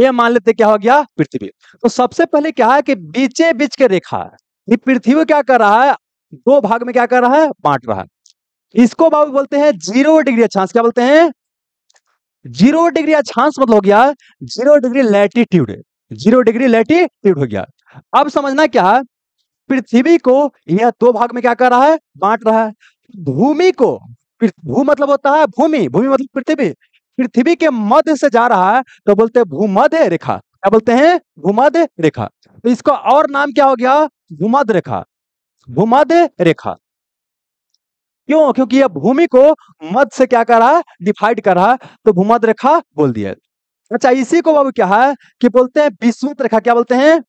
ये मान लेते क्या हो गया पृथ्वी तो सबसे पहले क्या है कि बीचे बीच के रेखा है पृथ्वी क्या कर रहा है दो भाग में क्या कर रहा है बांट रहा है इसको बाबू बोलते हैं जीरो डिग्री अक्षांश क्या बोलते हैं जीरो डिग्री अक्षांश मतलब हो गया zero degree latitude zero degree latitude हो गया अब समझना क्या है पृथ्वी को यह दो भाग में क्या कर रहा है बांट रहा है भूमि को भू मतलब होता है भूमि भूमि मतलब पृथ्वी पृथ्वी के मध्य से जा रहा है तो बोलते हैं भूमध्य रेखा क्या बोलते हैं भूमध्य रेखा तो इसका और नाम क्या हो गया भूमध्य रेखा भूमध्य रेखा क्यों क्योंकि यह भूमि को मध से क्या कर रहा है डिफाइड कर रहा है तो भूमद रेखा बोल दिया अच्छा इसी को अब क्या है कि बोलते हैं विश्वत रेखा क्या बोलते हैं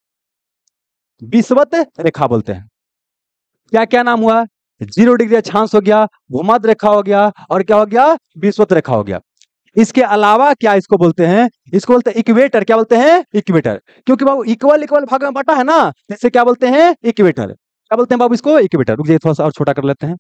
विश्वत रेखा बोलते हैं क्या क्या नाम हुआ जीरो डिग्री अक्षांश हो गया भूमद रेखा हो गया और क्या हो गया विश्वत रेखा हो गया इसके अलावा क्या इसको बोलते हैं इसको बोलते हैं इक्वेटर क्या बोलते हैं इक्वेटर क्योंकि बाबू इक्वल इक्वल भाग में बटा है ना जिससे तो क्या बोलते हैं इक्वेटर क्या बोलते हैं बाबू इसको इक्वेटर रुक जाइए थोड़ा सा और छोटा कर लेते हैं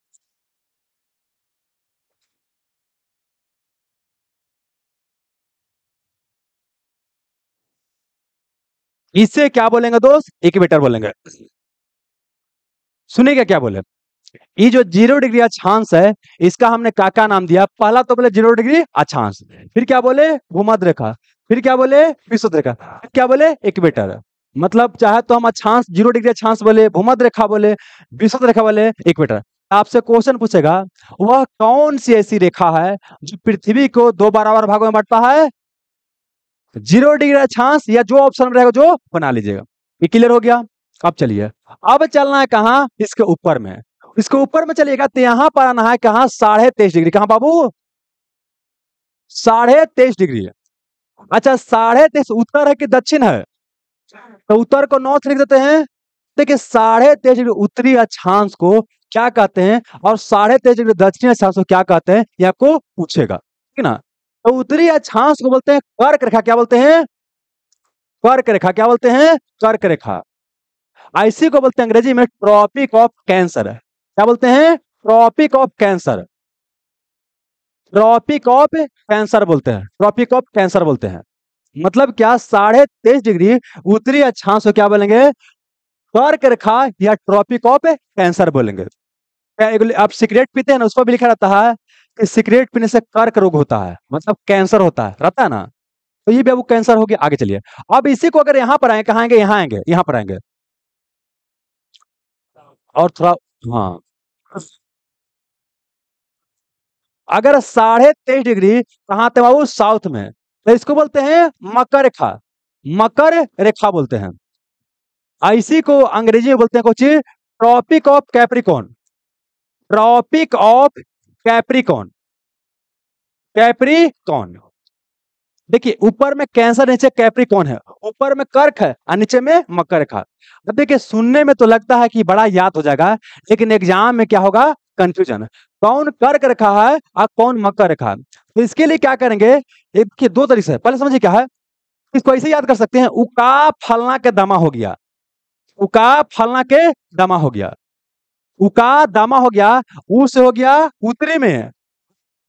इसे क्या बोलेंगे दोस्त इक्वेटर बोलेंगे सुनिएगा क्या बोले ये जो जीरो डिग्री अक्षांश है इसका हमने क्या क्या नाम दिया पहला तो बोले जीरो डिग्री अक्षांश फिर क्या बोले भूमध रेखा फिर क्या बोले विशुद्ध रेखा क्या बोले इक्वेटर मतलब चाहे तो हम अक्षांश जीरो डिग्री अक्षांश बोले भूमध रेखा बोले विशुद्ध रेखा बोले इक्वेटर आपसे क्वेश्चन पूछेगा वह कौन सी ऐसी रेखा है जो पृथ्वी को दो बराबर भागों में बांटता है जीरो डिग्री छांस या जो ऑप्शन रहेगा जो बना लीजिएगा ये क्लियर हो गया अब चलिए अब चलना है कहा इसके ऊपर में इसके ऊपर में चलिएगा तो यहां पर आना है कहा साढ़े तेईस डिग्री कहा बाबू साढ़े तेईस डिग्री अच्छा साढ़े तेईस उत्तर है कि दक्षिण है तो उत्तर को नॉर्थ लिख देते हैं देखिए साढ़े तेईस डिग्री उत्तरी अक्षांश को क्या कहते हैं और साढ़े तेईस डिग्री दक्षिणी अक्षांश को क्या कहते हैं ये आपको पूछेगा ठीक है ना तो उत्तरी अक्षांश को बोलते हैं कर्क रेखा क्या बोलते हैं कर्क रेखा क्या बोलते हैं कर्क रेखा आईसी को बोलते हैं अंग्रेजी में ट्रॉपिक ऑफ कैंसर क्या बोलते हैं tropic of cancer tropic of cancer बोलते हैं ट्रॉपिक ऑफ कैंसर बोलते हैं मतलब क्या साढ़े तेईस डिग्री उत्तरी अक्षांश को क्या बोलेंगे कर्क रेखा या ट्रॉपिक ऑफ कैंसर बोलेंगे आप सिगरेट पीते हैं ना उसको भी लिखा रहता है कि सिगरेट पीने से कर्क रोग होता है मतलब कैंसर होता है रहता है ना तो ये भी अब कैंसर हो गया आगे चलिए अब इसी को अगर यहां पर आएंगे कहा आएंगे यहां आएंगे यहां पर आएंगे और थोड़ा हाँ अगर साढ़े तेईस डिग्री कहां थे बाबू साउथ में तो इसको बोलते हैं मकर रेखा मकर रेखा बोलते हैं इसी को अंग्रेजी में बोलते हैं कुछ tropic of capricorn tropic of capricorn capricorn देखिए ऊपर में कैंसर नीचे कैप्रिकॉन है ऊपर में कर्क है और नीचे में मकर का अब देखिए सुनने में तो लगता है कि बड़ा याद हो जाएगा लेकिन एग्जाम में क्या होगा कंफ्यूजन कौन कर्क रखा है और कौन मकर रखा है तो इसके लिए क्या करेंगे देखिए दो तरीके से पहले समझिए क्या है इसको ऐसे याद कर सकते हैं उका फलना के दमा हो गया उका फलना के दमा हो गया उका दामा हो गया उस हो गया उतरे में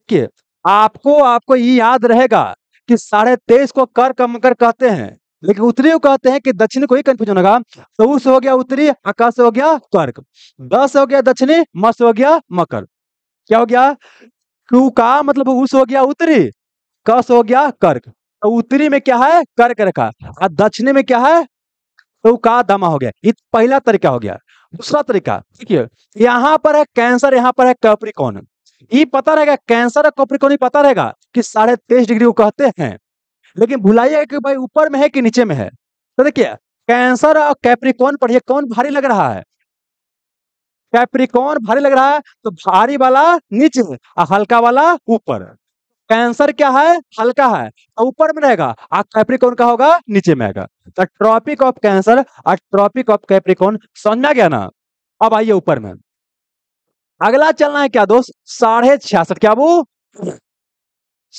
कि आपको आपको ये याद रहेगा कि साढ़े तेईस को कर कम कर कहते हैं लेकिन उत्तरी को कहते हैं कि दक्षिण को ही कंफ्यूजन होगा तो उस हो गया उत्तरी आकाश हो गया कर्क दस हो गया दक्षिणी मस हो गया मकर क्या हो गया क्यू का मतलब उस हो गया उत्तरी कस हो गया कर्क तो उत्तरी में क्या है कर्क रखा और दक्षिणी में क्या है तो का दमा हो गया ये पहला तरीका हो गया दूसरा तरीका देखिए यहाँ पर है कैंसर यहाँ पर है कैप्रिकॉन ये पता रहेगा कैंसर और कैप्रिकॉन ये पता रहेगा कि साढ़े तेईस डिग्री को कहते हैं लेकिन भुलाइए कि भाई ऊपर में है कि नीचे में है तो देखिए कैंसर और कैप्रिकॉन पर कौन भारी लग रहा है कैप्रिकॉन भारी लग रहा है तो भारी वाला नीचे और हल्का वाला ऊपर कैंसर क्या है हल्का है तो ऊपर में रहेगा और कैप्रिकोन का होगा नीचे में आएगा तो ट्रॉपिक ऑफ कैंसर और ट्रॉपिक ऑफ कैप्रिकोन समझ में गया ना अब आइए ऊपर में अगला चलना है क्या दोस्त साढ़े छियासठ क्या वो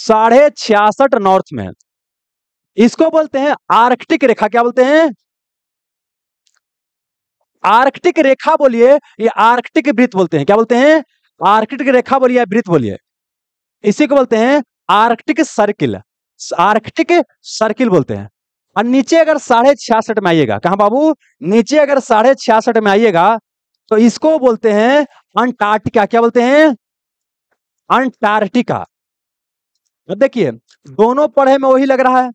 साढ़े छियासठ नॉर्थ में इसको बोलते हैं आर्कटिक रेखा क्या बोलते हैं आर्कटिक रेखा बोलिए ये आर्कटिक वृत्त बोलते हैं क्या बोलते हैं आर्कटिक रेखा बोलिए वृत्त बोलिए इसी को बोलते हैं आर्कटिक सर्किल आर्कटिक सर्किल बोलते हैं और नीचे अगर साढ़े छियासठ में आइएगा कहा बाबू नीचे अगर साढ़े छियासठ में आइएगा तो इसको बोलते हैं अंटार्कटिका क्या बोलते हैं अंटार्कटिका देखिए दोनों पढ़े में वही लग रहा है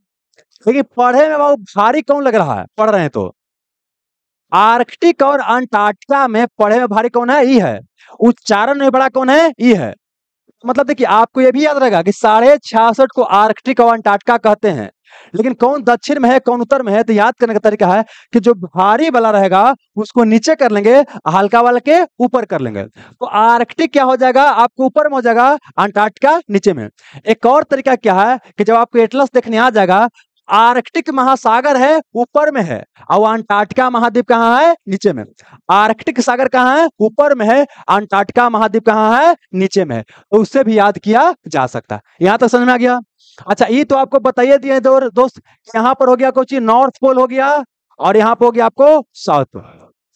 लेकिन पढ़े में बाबू भारी कौन लग रहा है पढ़ रहे हैं तो आर्कटिक और अंटार्कटिका में पढ़े में भारी कौन है ई है उच्चारण में बड़ा कौन है ई है मतलब देखिए आपको यह भी याद रहेगा कि साढ़े छियासठ को आर्कटिक और अंटार्कटिका कहते हैं लेकिन कौन दक्षिण में है कौन उत्तर में है तो याद करने का तरीका है कि जो भारी वाला रहेगा उसको नीचे कर लेंगे हल्का वाला के ऊपर कर लेंगे तो आर्कटिक क्या हो जाएगा आपको ऊपर में हो जाएगा अंटार्कटिका नीचे में एक और तरीका क्या है कि जब आपको एटलस देखने आ जाएगा आर्कटिक महासागर है ऊपर में है और अंटार्कटिका महाद्वीप कहाँ है नीचे में आर्कटिक सागर कहाँ है ऊपर में है अंटार्कटिका महाद्वीप कहाँ है नीचे में है तो उससे भी याद किया जा सकता है यहाँ तक तो समझ में आ गया अच्छा ये तो आपको बताइए दिए दोस्त यहाँ पर हो गया कुछ नॉर्थ पोल हो गया और यहाँ पर हो गया आपको साउथ पोल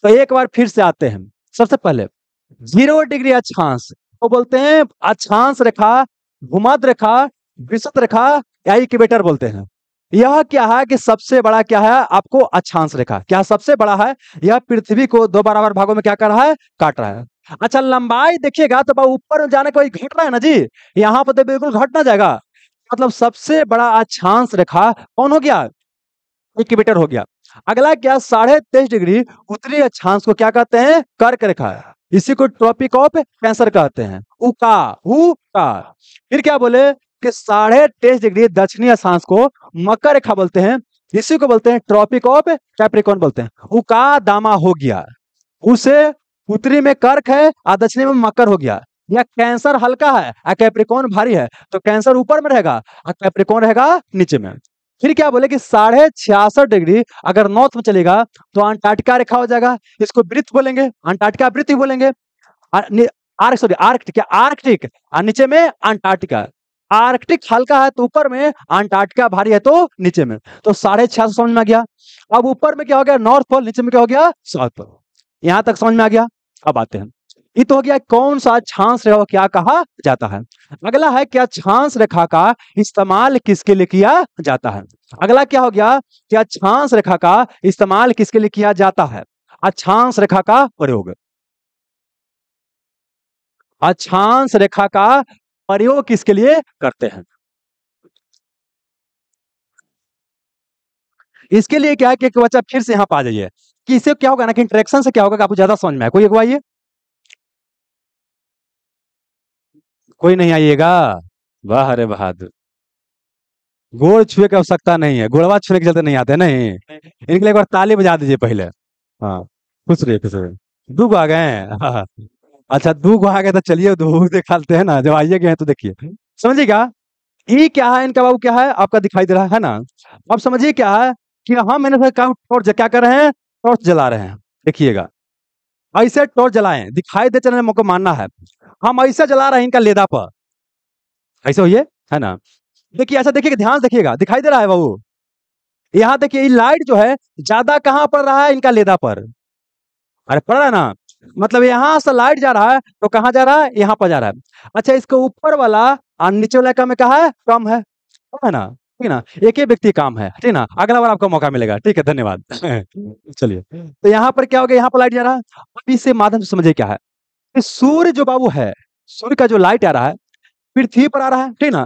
तो एक बार फिर से आते हैं सबसे पहले जीरो डिग्री अक्षांश वो तो बोलते हैं अक्षांश रेखा भूमध रेखा विशत रेखा या इक्वेटर बोलते हैं यह क्या है कि सबसे बड़ा क्या है आपको अच्छांश रेखा क्या सबसे बड़ा है यह पृथ्वी को दो बराबर भागों में क्या कर रहा है काट रहा है अच्छा लंबाई देखिएगा तो ऊपर जाने का घट रहा है ना जी यहाँ पर तो बिल्कुल घट ना जाएगा मतलब सबसे बड़ा अच्छांश रेखा कौन हो गया इक्विटर हो गया अगला क्या साढ़े तेईस डिग्री उत्तरी अक्षांश को क्या कहते हैं कर्क रेखा इसी को ट्रॉपिक ऑफ कैंसर कहते हैं उका उका फिर क्या बोले कि साढ़े तेईस डिग्री दक्षिणी अक्षांश को मकर रेखा बोलते हैं इसी को बोलते हैं ट्रॉपिक ऑफ कैप्रिकॉन बोलते हैं उका दामा हो गया उसे उत्तरी में कर्क है और दक्षिणी में मकर हो गया या कैंसर हल्का है और कैप्रिकॉन भारी है तो कैंसर ऊपर में रहेगा और कैप्रिकॉन रहेगा नीचे में फिर क्या बोले कि साढ़े छियासठ डिग्री अगर नॉर्थ में चलेगा तो अंटार्कटिका रेखा हो जाएगा इसको वृत्त बोलेंगे अंटार्कटिका वृत्त ही बोलेंगे आर्क सॉरी आर्कटिक आर्कटिक और नीचे में अंटार्कटिका आर्कटिक हल्का है तो ऊपर में अंटार्कटिका भारी है तो नीचे में तो साढ़े छह समझ में आ गया अब ऊपर में क्या हो गया नॉर्थ पोल नीचे में क्या हो गया साउथ पोल यहां तक समझ में आ गया अब आते हैं ये तो हो गया कौन सा छांस रेखा क्या कहा जाता है अगला है क्या छांस रेखा का इस्तेमाल किसके लिए किया जाता है अगला क्या हो गया क्या छांस रेखा का इस्तेमाल किसके लिए किया जाता है अच्छांश रेखा का प्रयोग अच्छांश रेखा का प्रयोग किसके लिए करते हैं इसके लिए क्या है कि बच्चा फिर से यहाँ पा जाइए कि इससे क्या होगा ना कि इंट्रेक्शन से क्या होगा आपको ज्यादा समझ में आए कोई अगवाइए कोई नहीं आइएगा वाह अरे बहादुर गोड़ छुए की आवश्यकता नहीं है गोड़वा छुने के चलते नहीं आते नहीं इनके लिए एक बार ताली बजा दीजिए पहले हाँ खुश रहिए खुश रहिए दुब आ गए हाँ अच्छा दू आ गया तो चलिए दू दिखाते हैं ना जब आइए गए तो देखिए हम्म। समझिएगा ई क्या है इनका बाबू क्या है आपका दिखाई दे रहा है ना अब समझिए क्या है कि हम इन्हें टॉर्च क्या कर रहे हैं टॉर्च जला रहे हैं देखिएगा ऐसे टॉर्च जलाए दिखाई दे चलने मौका मानना है हम ऐसे जला रहे हैं इनका लेदा पर ऐसे होइए है ना देखिए ऐसा देखिए ध्यान देखिएगा दिखाई दे रहा है बाबू यहाँ देखिए लाइट जो है ज्यादा कहाँ पड़ रहा है इनका लेदा पर अरे पड़ रहा है ना मतलब यहाँ से लाइट जा रहा है तो कहाँ जा रहा है यहाँ पर जा रहा है अच्छा इसके ऊपर वाला और नीचे वाला का में कहा है कम है है ना ठीक ना एक ही व्यक्ति काम है ठीक ना अगला बार आपको मौका मिलेगा ठीक है धन्यवाद चलिए तो यहाँ पर क्या हो गया यहाँ पर लाइट जा रहा है अब इससे माध्यम से समझे क्या है सूर्य जो बाबू है सूर्य का जो लाइट आ रहा है पृथ्वी पर आ रहा है ठीक ना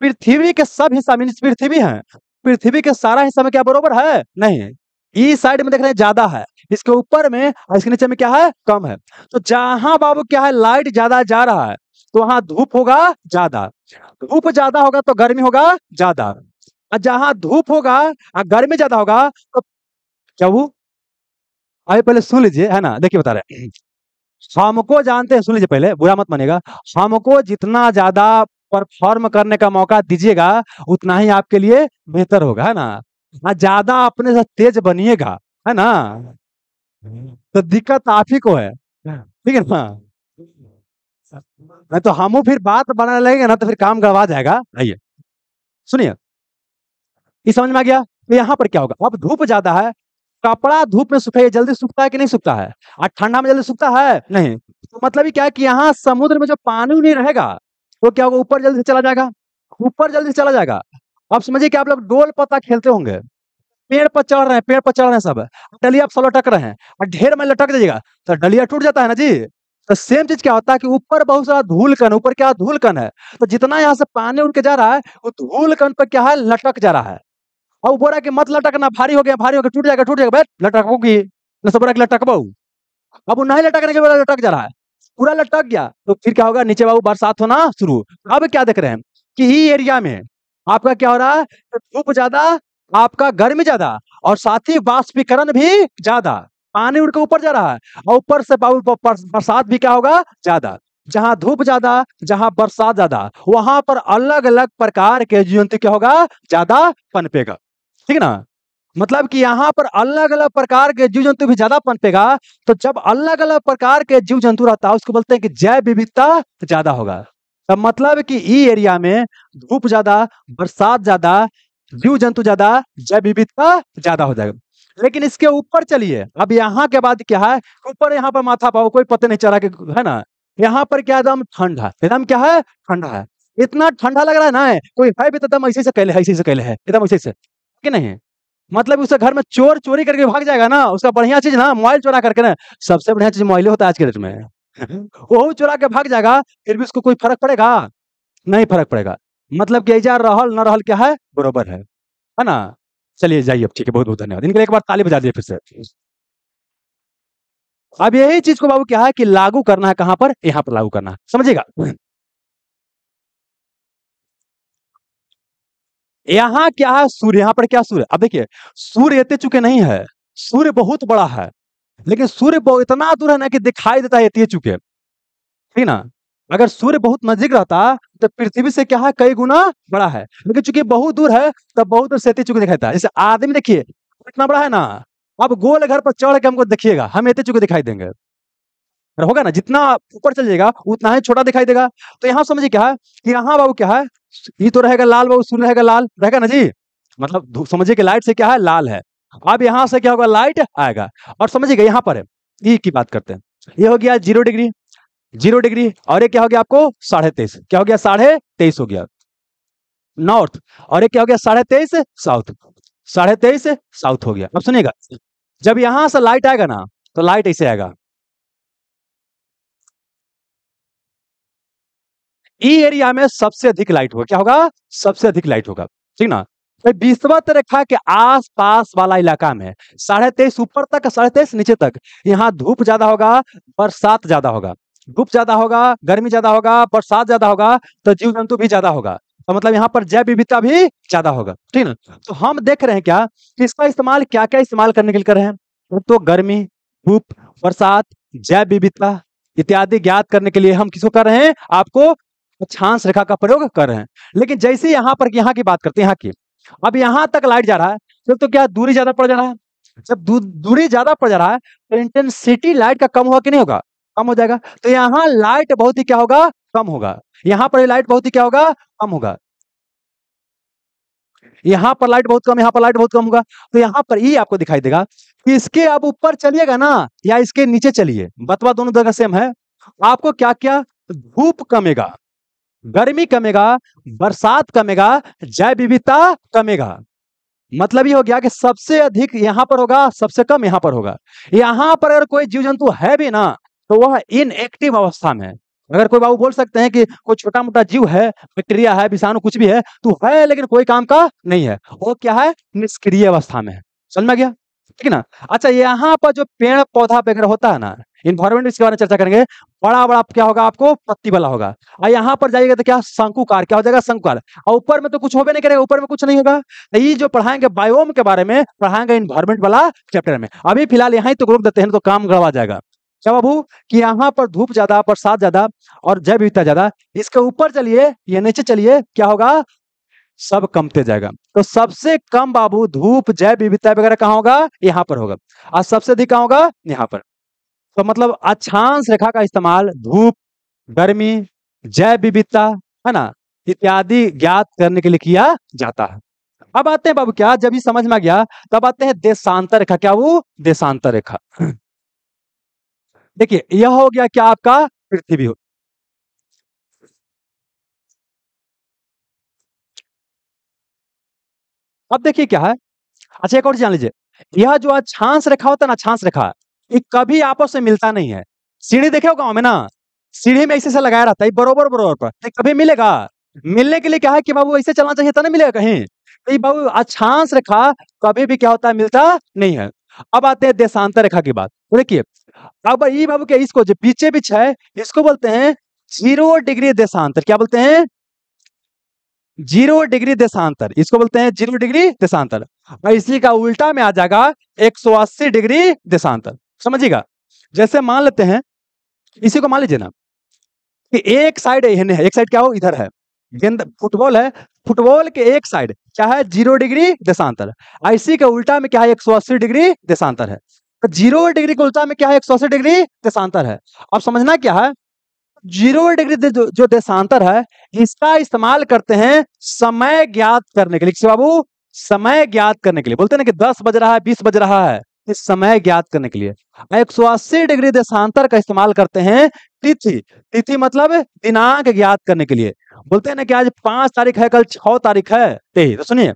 पृथ्वी के सब हिस्सा मीन पृथ्वी है पृथ्वी के सारा हिस्सा में क्या बरोबर है नहीं इस साइड में देख रहे हैं ज्यादा है इसके ऊपर में और इसके नीचे में क्या है कम है तो जहां बाबू क्या है लाइट ज्यादा जा रहा है तो वहां धूप होगा ज्यादा धूप ज्यादा होगा तो गर्मी होगा ज्यादा जहां धूप होगा गर्मी ज्यादा होगा तो क्या वो अभी पहले सुन लीजिए है ना देखिए बता रहे को जानते हैं सुन लीजिए पहले बुरा मत मानेगा को जितना ज्यादा परफॉर्म करने का मौका दीजिएगा उतना ही आपके लिए बेहतर होगा है ना ज्यादा अपने से तेज बनिएगा है ना तो दिक्कत आप ही को है ठीक है ना नहीं तो हम फिर बात बनाने लेंगे ना तो फिर काम गड़वा जाएगा आइए सुनिए ये समझ में आ गया तो यहाँ पर क्या होगा अब धूप ज्यादा है कपड़ा धूप में सूखा जल्दी सूखता है कि नहीं सूखता है और ठंडा में जल्दी सूखता है नहीं तो मतलब क्या है कि यहाँ समुद्र में जो पानी नहीं रहेगा वो तो क्या होगा ऊपर जल्दी से चला जाएगा ऊपर जल्दी से चला जाएगा अब समझिए कि आप लोग डोल पत्ता खेलते होंगे पेड़ पर चढ़ रहे हैं पेड़ पर चढ़ रहे हैं सब डलिया आप सब लटक रहे हैं और ढेर में लटक जाइएगा तो डलिया टूट जाता है ना जी तो सेम चीज क्या होता है कि ऊपर बहुत सारा धूलकन ऊपर क्या धूलकन है तो जितना यहाँ से पानी उड़ के जा रहा है वो धूलकन पर क्या है लटक जा रहा है और वो कि मत लटकना भारी हो गया भारी हो गया टूट जाएगा टूट जाएगा भाई लटकबोगी तो सब बोला लटकबो अब वो नहीं लटकने के बाद लटक जा रहा है पूरा लटक गया तो फिर क्या होगा नीचे बाबू बरसात होना शुरू अब क्या देख रहे हैं कि ये एरिया में आपका क्या हो रहा है धूप ज्यादा आपका गर्मी ज्यादा और साथ ही वाष्पीकरण भी ज्यादा पानी उड़कर ऊपर जा रहा है और ऊपर से बरसात भी क्या होगा ज्यादा जहां धूप ज्यादा जहां बरसात ज्यादा वहां पर अलग अलग प्रकार के जीव जंतु क्या होगा ज्यादा पनपेगा ठीक ना मतलब कि यहाँ पर अलग अलग प्रकार के जीव जंतु भी ज्यादा पनपेगा तो जब अलग अलग प्रकार के जीव जंतु रहता है उसको बोलते हैं कि जैव विविधता ज्यादा होगा तब मतलब कि ई एरिया में धूप ज्यादा बरसात ज्यादा जीव जंतु ज्यादा जैव विविधता ज्यादा हो जाएगा लेकिन इसके ऊपर चलिए अब यहाँ के बाद क्या है ऊपर यहाँ पर माथा पाओ कोई पता नहीं चला कि है ना यहाँ पर क्या एकदम ठंड है एकदम क्या है ठंडा है इतना ठंडा लग रहा है ना कोई है भी तो एकदम ऐसे से कहले ऐसे से कहले है एकदम ऐसे से कि नहीं मतलब उसके घर में चोर चोरी करके भाग जाएगा ना उसका बढ़िया चीज ना मोबाइल चोरा करके ना सबसे बढ़िया चीज मोबाइल होता है आज के डेट में वो चोरा के भाग जाएगा फिर भी उसको कोई फर्क पड़ेगा नहीं फर्क पड़ेगा मतलब कि ऐजा रहल न रहल क्या है बरोबर है है ना चलिए जाइए अब ठीक है बहुत बहुत धन्यवाद इनके लिए एक बार ताली बजा दिए फिर से अब यही चीज को बाबू क्या है कि लागू करना है कहां पर यहां पर लागू करना है समझिएगा यहाँ क्या है सूर्य यहाँ पर क्या सूर्य अब देखिए सूर्य इतने चुके नहीं है सूर्य बहुत बड़ा है लेकिन सूर्य इतना दूर है ना कि दिखाई देता है इतने चुके ठीक ना अगर सूर्य बहुत नजदीक रहता तो पृथ्वी से क्या है कई गुना बड़ा है लेकिन चूंकि बहुत दूर है तो बहुत दूर सेती चुकी दिखाता है जैसे आदमी देखिए इतना बड़ा है ना अब गोल घर पर चढ़ के हमको देखिएगा हम इतने चुके दिखाई देंगे होगा ना जितना ऊपर चल जाएगा उतना ही छोटा दिखाई देगा तो यहाँ समझिए क्या है कि यहाँ बाबू क्या है ये तो रहेगा लाल बाबू सूर्य रहेगा लाल रहेगा ना जी मतलब समझिए कि लाइट से क्या है लाल है अब यहाँ से क्या होगा लाइट आएगा और समझिएगा यहाँ पर ये की बात करते हैं ये हो गया जीरो डिग्री जीरो डिग्री और ये क्या हो गया आपको साढ़े तेईस क्या हो गया साढ़े तेईस हो गया नॉर्थ और ये क्या हो गया साढ़े तेईस साउथ साढ़े तेईस साउथ हो गया अब सुनिएगा जब यहां से लाइट आएगा ना तो लाइट ऐसे आएगा ई एरिया में सबसे अधिक लाइट होगा क्या होगा सबसे अधिक लाइट होगा ठीक ना तो रेखा के आस पास वाला इलाका में साढ़े तेईस ऊपर तक साढ़े तेईस नीचे तक यहाँ धूप ज्यादा होगा बरसात ज्यादा होगा धूप ज्यादा होगा गर्मी ज्यादा होगा बरसात ज्यादा होगा तो जीव जंतु भी ज्यादा होगा तो मतलब यहाँ पर जैव विविधता भी ज्यादा होगा ठीक ना तो हम देख रहे हैं क्या कि इसका इस्तेमाल क्या क्या इस्तेमाल करने के लिए कर रहे हैं तो गर्मी धूप बरसात जैव विविधता इत्यादि ज्ञात करने के लिए हम किसको कर रहे हैं आपको छांस रेखा का प्रयोग कर रहे हैं लेकिन जैसे यहाँ पर यहाँ की बात करते हैं यहाँ की अब यहाँ तक लाइट जा रहा है तो, तो क्या दूरी ज्यादा पड़ जा रहा है जब दूरी ज्यादा पड़ जा रहा है तो इंटेंसिटी लाइट का कम होगा कि नहीं होगा कम हो जाएगा तो यहाँ लाइट बहुत ही क्या होगा कम होगा यहाँ पर लाइट बहुत ही क्या होगा कम होगा यहाँ पर लाइट बहुत कम यहाँ पर लाइट बहुत कम होगा तो यहाँ पर ही e आपको दिखाई देगा कि इसके आप ऊपर चलिएगा ना या इसके नीचे चलिए बतवा दोनों जगह सेम है आपको क्या क्या धूप कमेगा गर्मी कमेगा बरसात कमेगा जैव विविधता कमेगा मतलब ये हो गया कि सबसे अधिक यहाँ पर होगा सबसे कम यहाँ पर होगा यहाँ पर अगर कोई जीव जंतु है भी ना तो वह इनएक्टिव अवस्था में अगर कोई बाबू बोल सकते हैं कि कोई छोटा मोटा जीव है बैक्टीरिया है विषाणु कुछ भी है तो है लेकिन कोई काम का नहीं है वो क्या है निष्क्रिय अवस्था में है समझ में गया ठीक है ना अच्छा यहाँ पर जो पेड़ पौधा वगैरह होता है ना इन्वायरमेंट इसके बारे में चर्चा करेंगे बड़ा बड़ा क्या होगा आपको पत्ती वाला होगा और यहाँ पर जाइएगा तो क्या शंकुकार क्या हो जाएगा शंकुकार और ऊपर में तो कुछ होबे नहीं करेगा ऊपर में कुछ नहीं होगा तो ये जो पढ़ाएंगे बायोम के बारे में पढ़ाएंगे इन्वायरमेंट वाला चैप्टर में अभी फिलहाल यहाँ तो ग्रुप देते हैं तो काम गड़वा जाएगा क्या बाबू कि यहाँ पर धूप ज्यादा बरसात ज्यादा और जैव विविधता ज्यादा इसके ऊपर चलिए या नीचे चलिए क्या होगा सब कमते जाएगा तो सबसे कम बाबू धूप जैव विविधता वगैरह कहाँ होगा यहाँ पर होगा और सबसे अधिक कहा होगा यहाँ पर तो मतलब अच्छांश रेखा का इस्तेमाल धूप गर्मी जैव विविधता है ना इत्यादि ज्ञात करने के लिए किया जाता है अब आते हैं बाबू क्या जब ये समझ में आ गया तब आते हैं देशांतर रेखा क्या वो देशांतर रेखा देखिए यह हो गया क्या आपका पृथ्वी हो अब देखिए क्या है अच्छा एक और जान लीजिए यह जो छांस रेखा होता है ना छांस रेखा ये कभी आपस में मिलता नहीं है सीढ़ी देखे हो गांव में ना सीढ़ी में ऐसे से लगाया रहता है बरोबर बरोबर पर कभी मिलेगा मिलने के लिए क्या है कि बाबू ऐसे चलना चाहिए था ना मिलेगा कहीं तो बाबू अच्छांश रेखा कभी भी क्या होता है मिलता नहीं है अब आते हैं देशांतर रेखा की बात तो देखिए अब ई बाबू के इसको जो पीछे पीछे है इसको बोलते हैं जीरो डिग्री देशांतर क्या बोलते हैं जीरो डिग्री देशांतर इसको बोलते हैं जीरो डिग्री देशांतर और इसी का उल्टा में आ जाएगा 180 डिग्री देशांतर समझिएगा जैसे मान लेते हैं इसी को मान लीजिए ना कि एक साइड है एक साइड क्या हो इधर है गेंद फुटबॉल है फुटबॉल के एक साइड क्या है जीरो डिग्री देशांतर इसी के उल्टा में क्या है एक सौ अस्सी डिग्री देशांतर है तो जीरो डिग्री के में क्या है एक सौ अस्सी डिग्री देशांतर है अब समझना क्या है जीरो डिग्री दे, जो देशांतर है इसका इस्तेमाल करते हैं समय ज्ञात करने के लिए बाबू समय ज्ञात करने के लिए बोलते ना कि दस बज रहा है बीस बज रहा है इस समय ज्ञात करने के लिए एक सौ अस्सी डिग्री देशांतर का इस्तेमाल करते हैं तिथि तिथि मतलब दिनांक ज्ञात करने के लिए बोलते हैं ना कि आज पांच तारीख है कल छह तारीख है तेईस तो सुनिए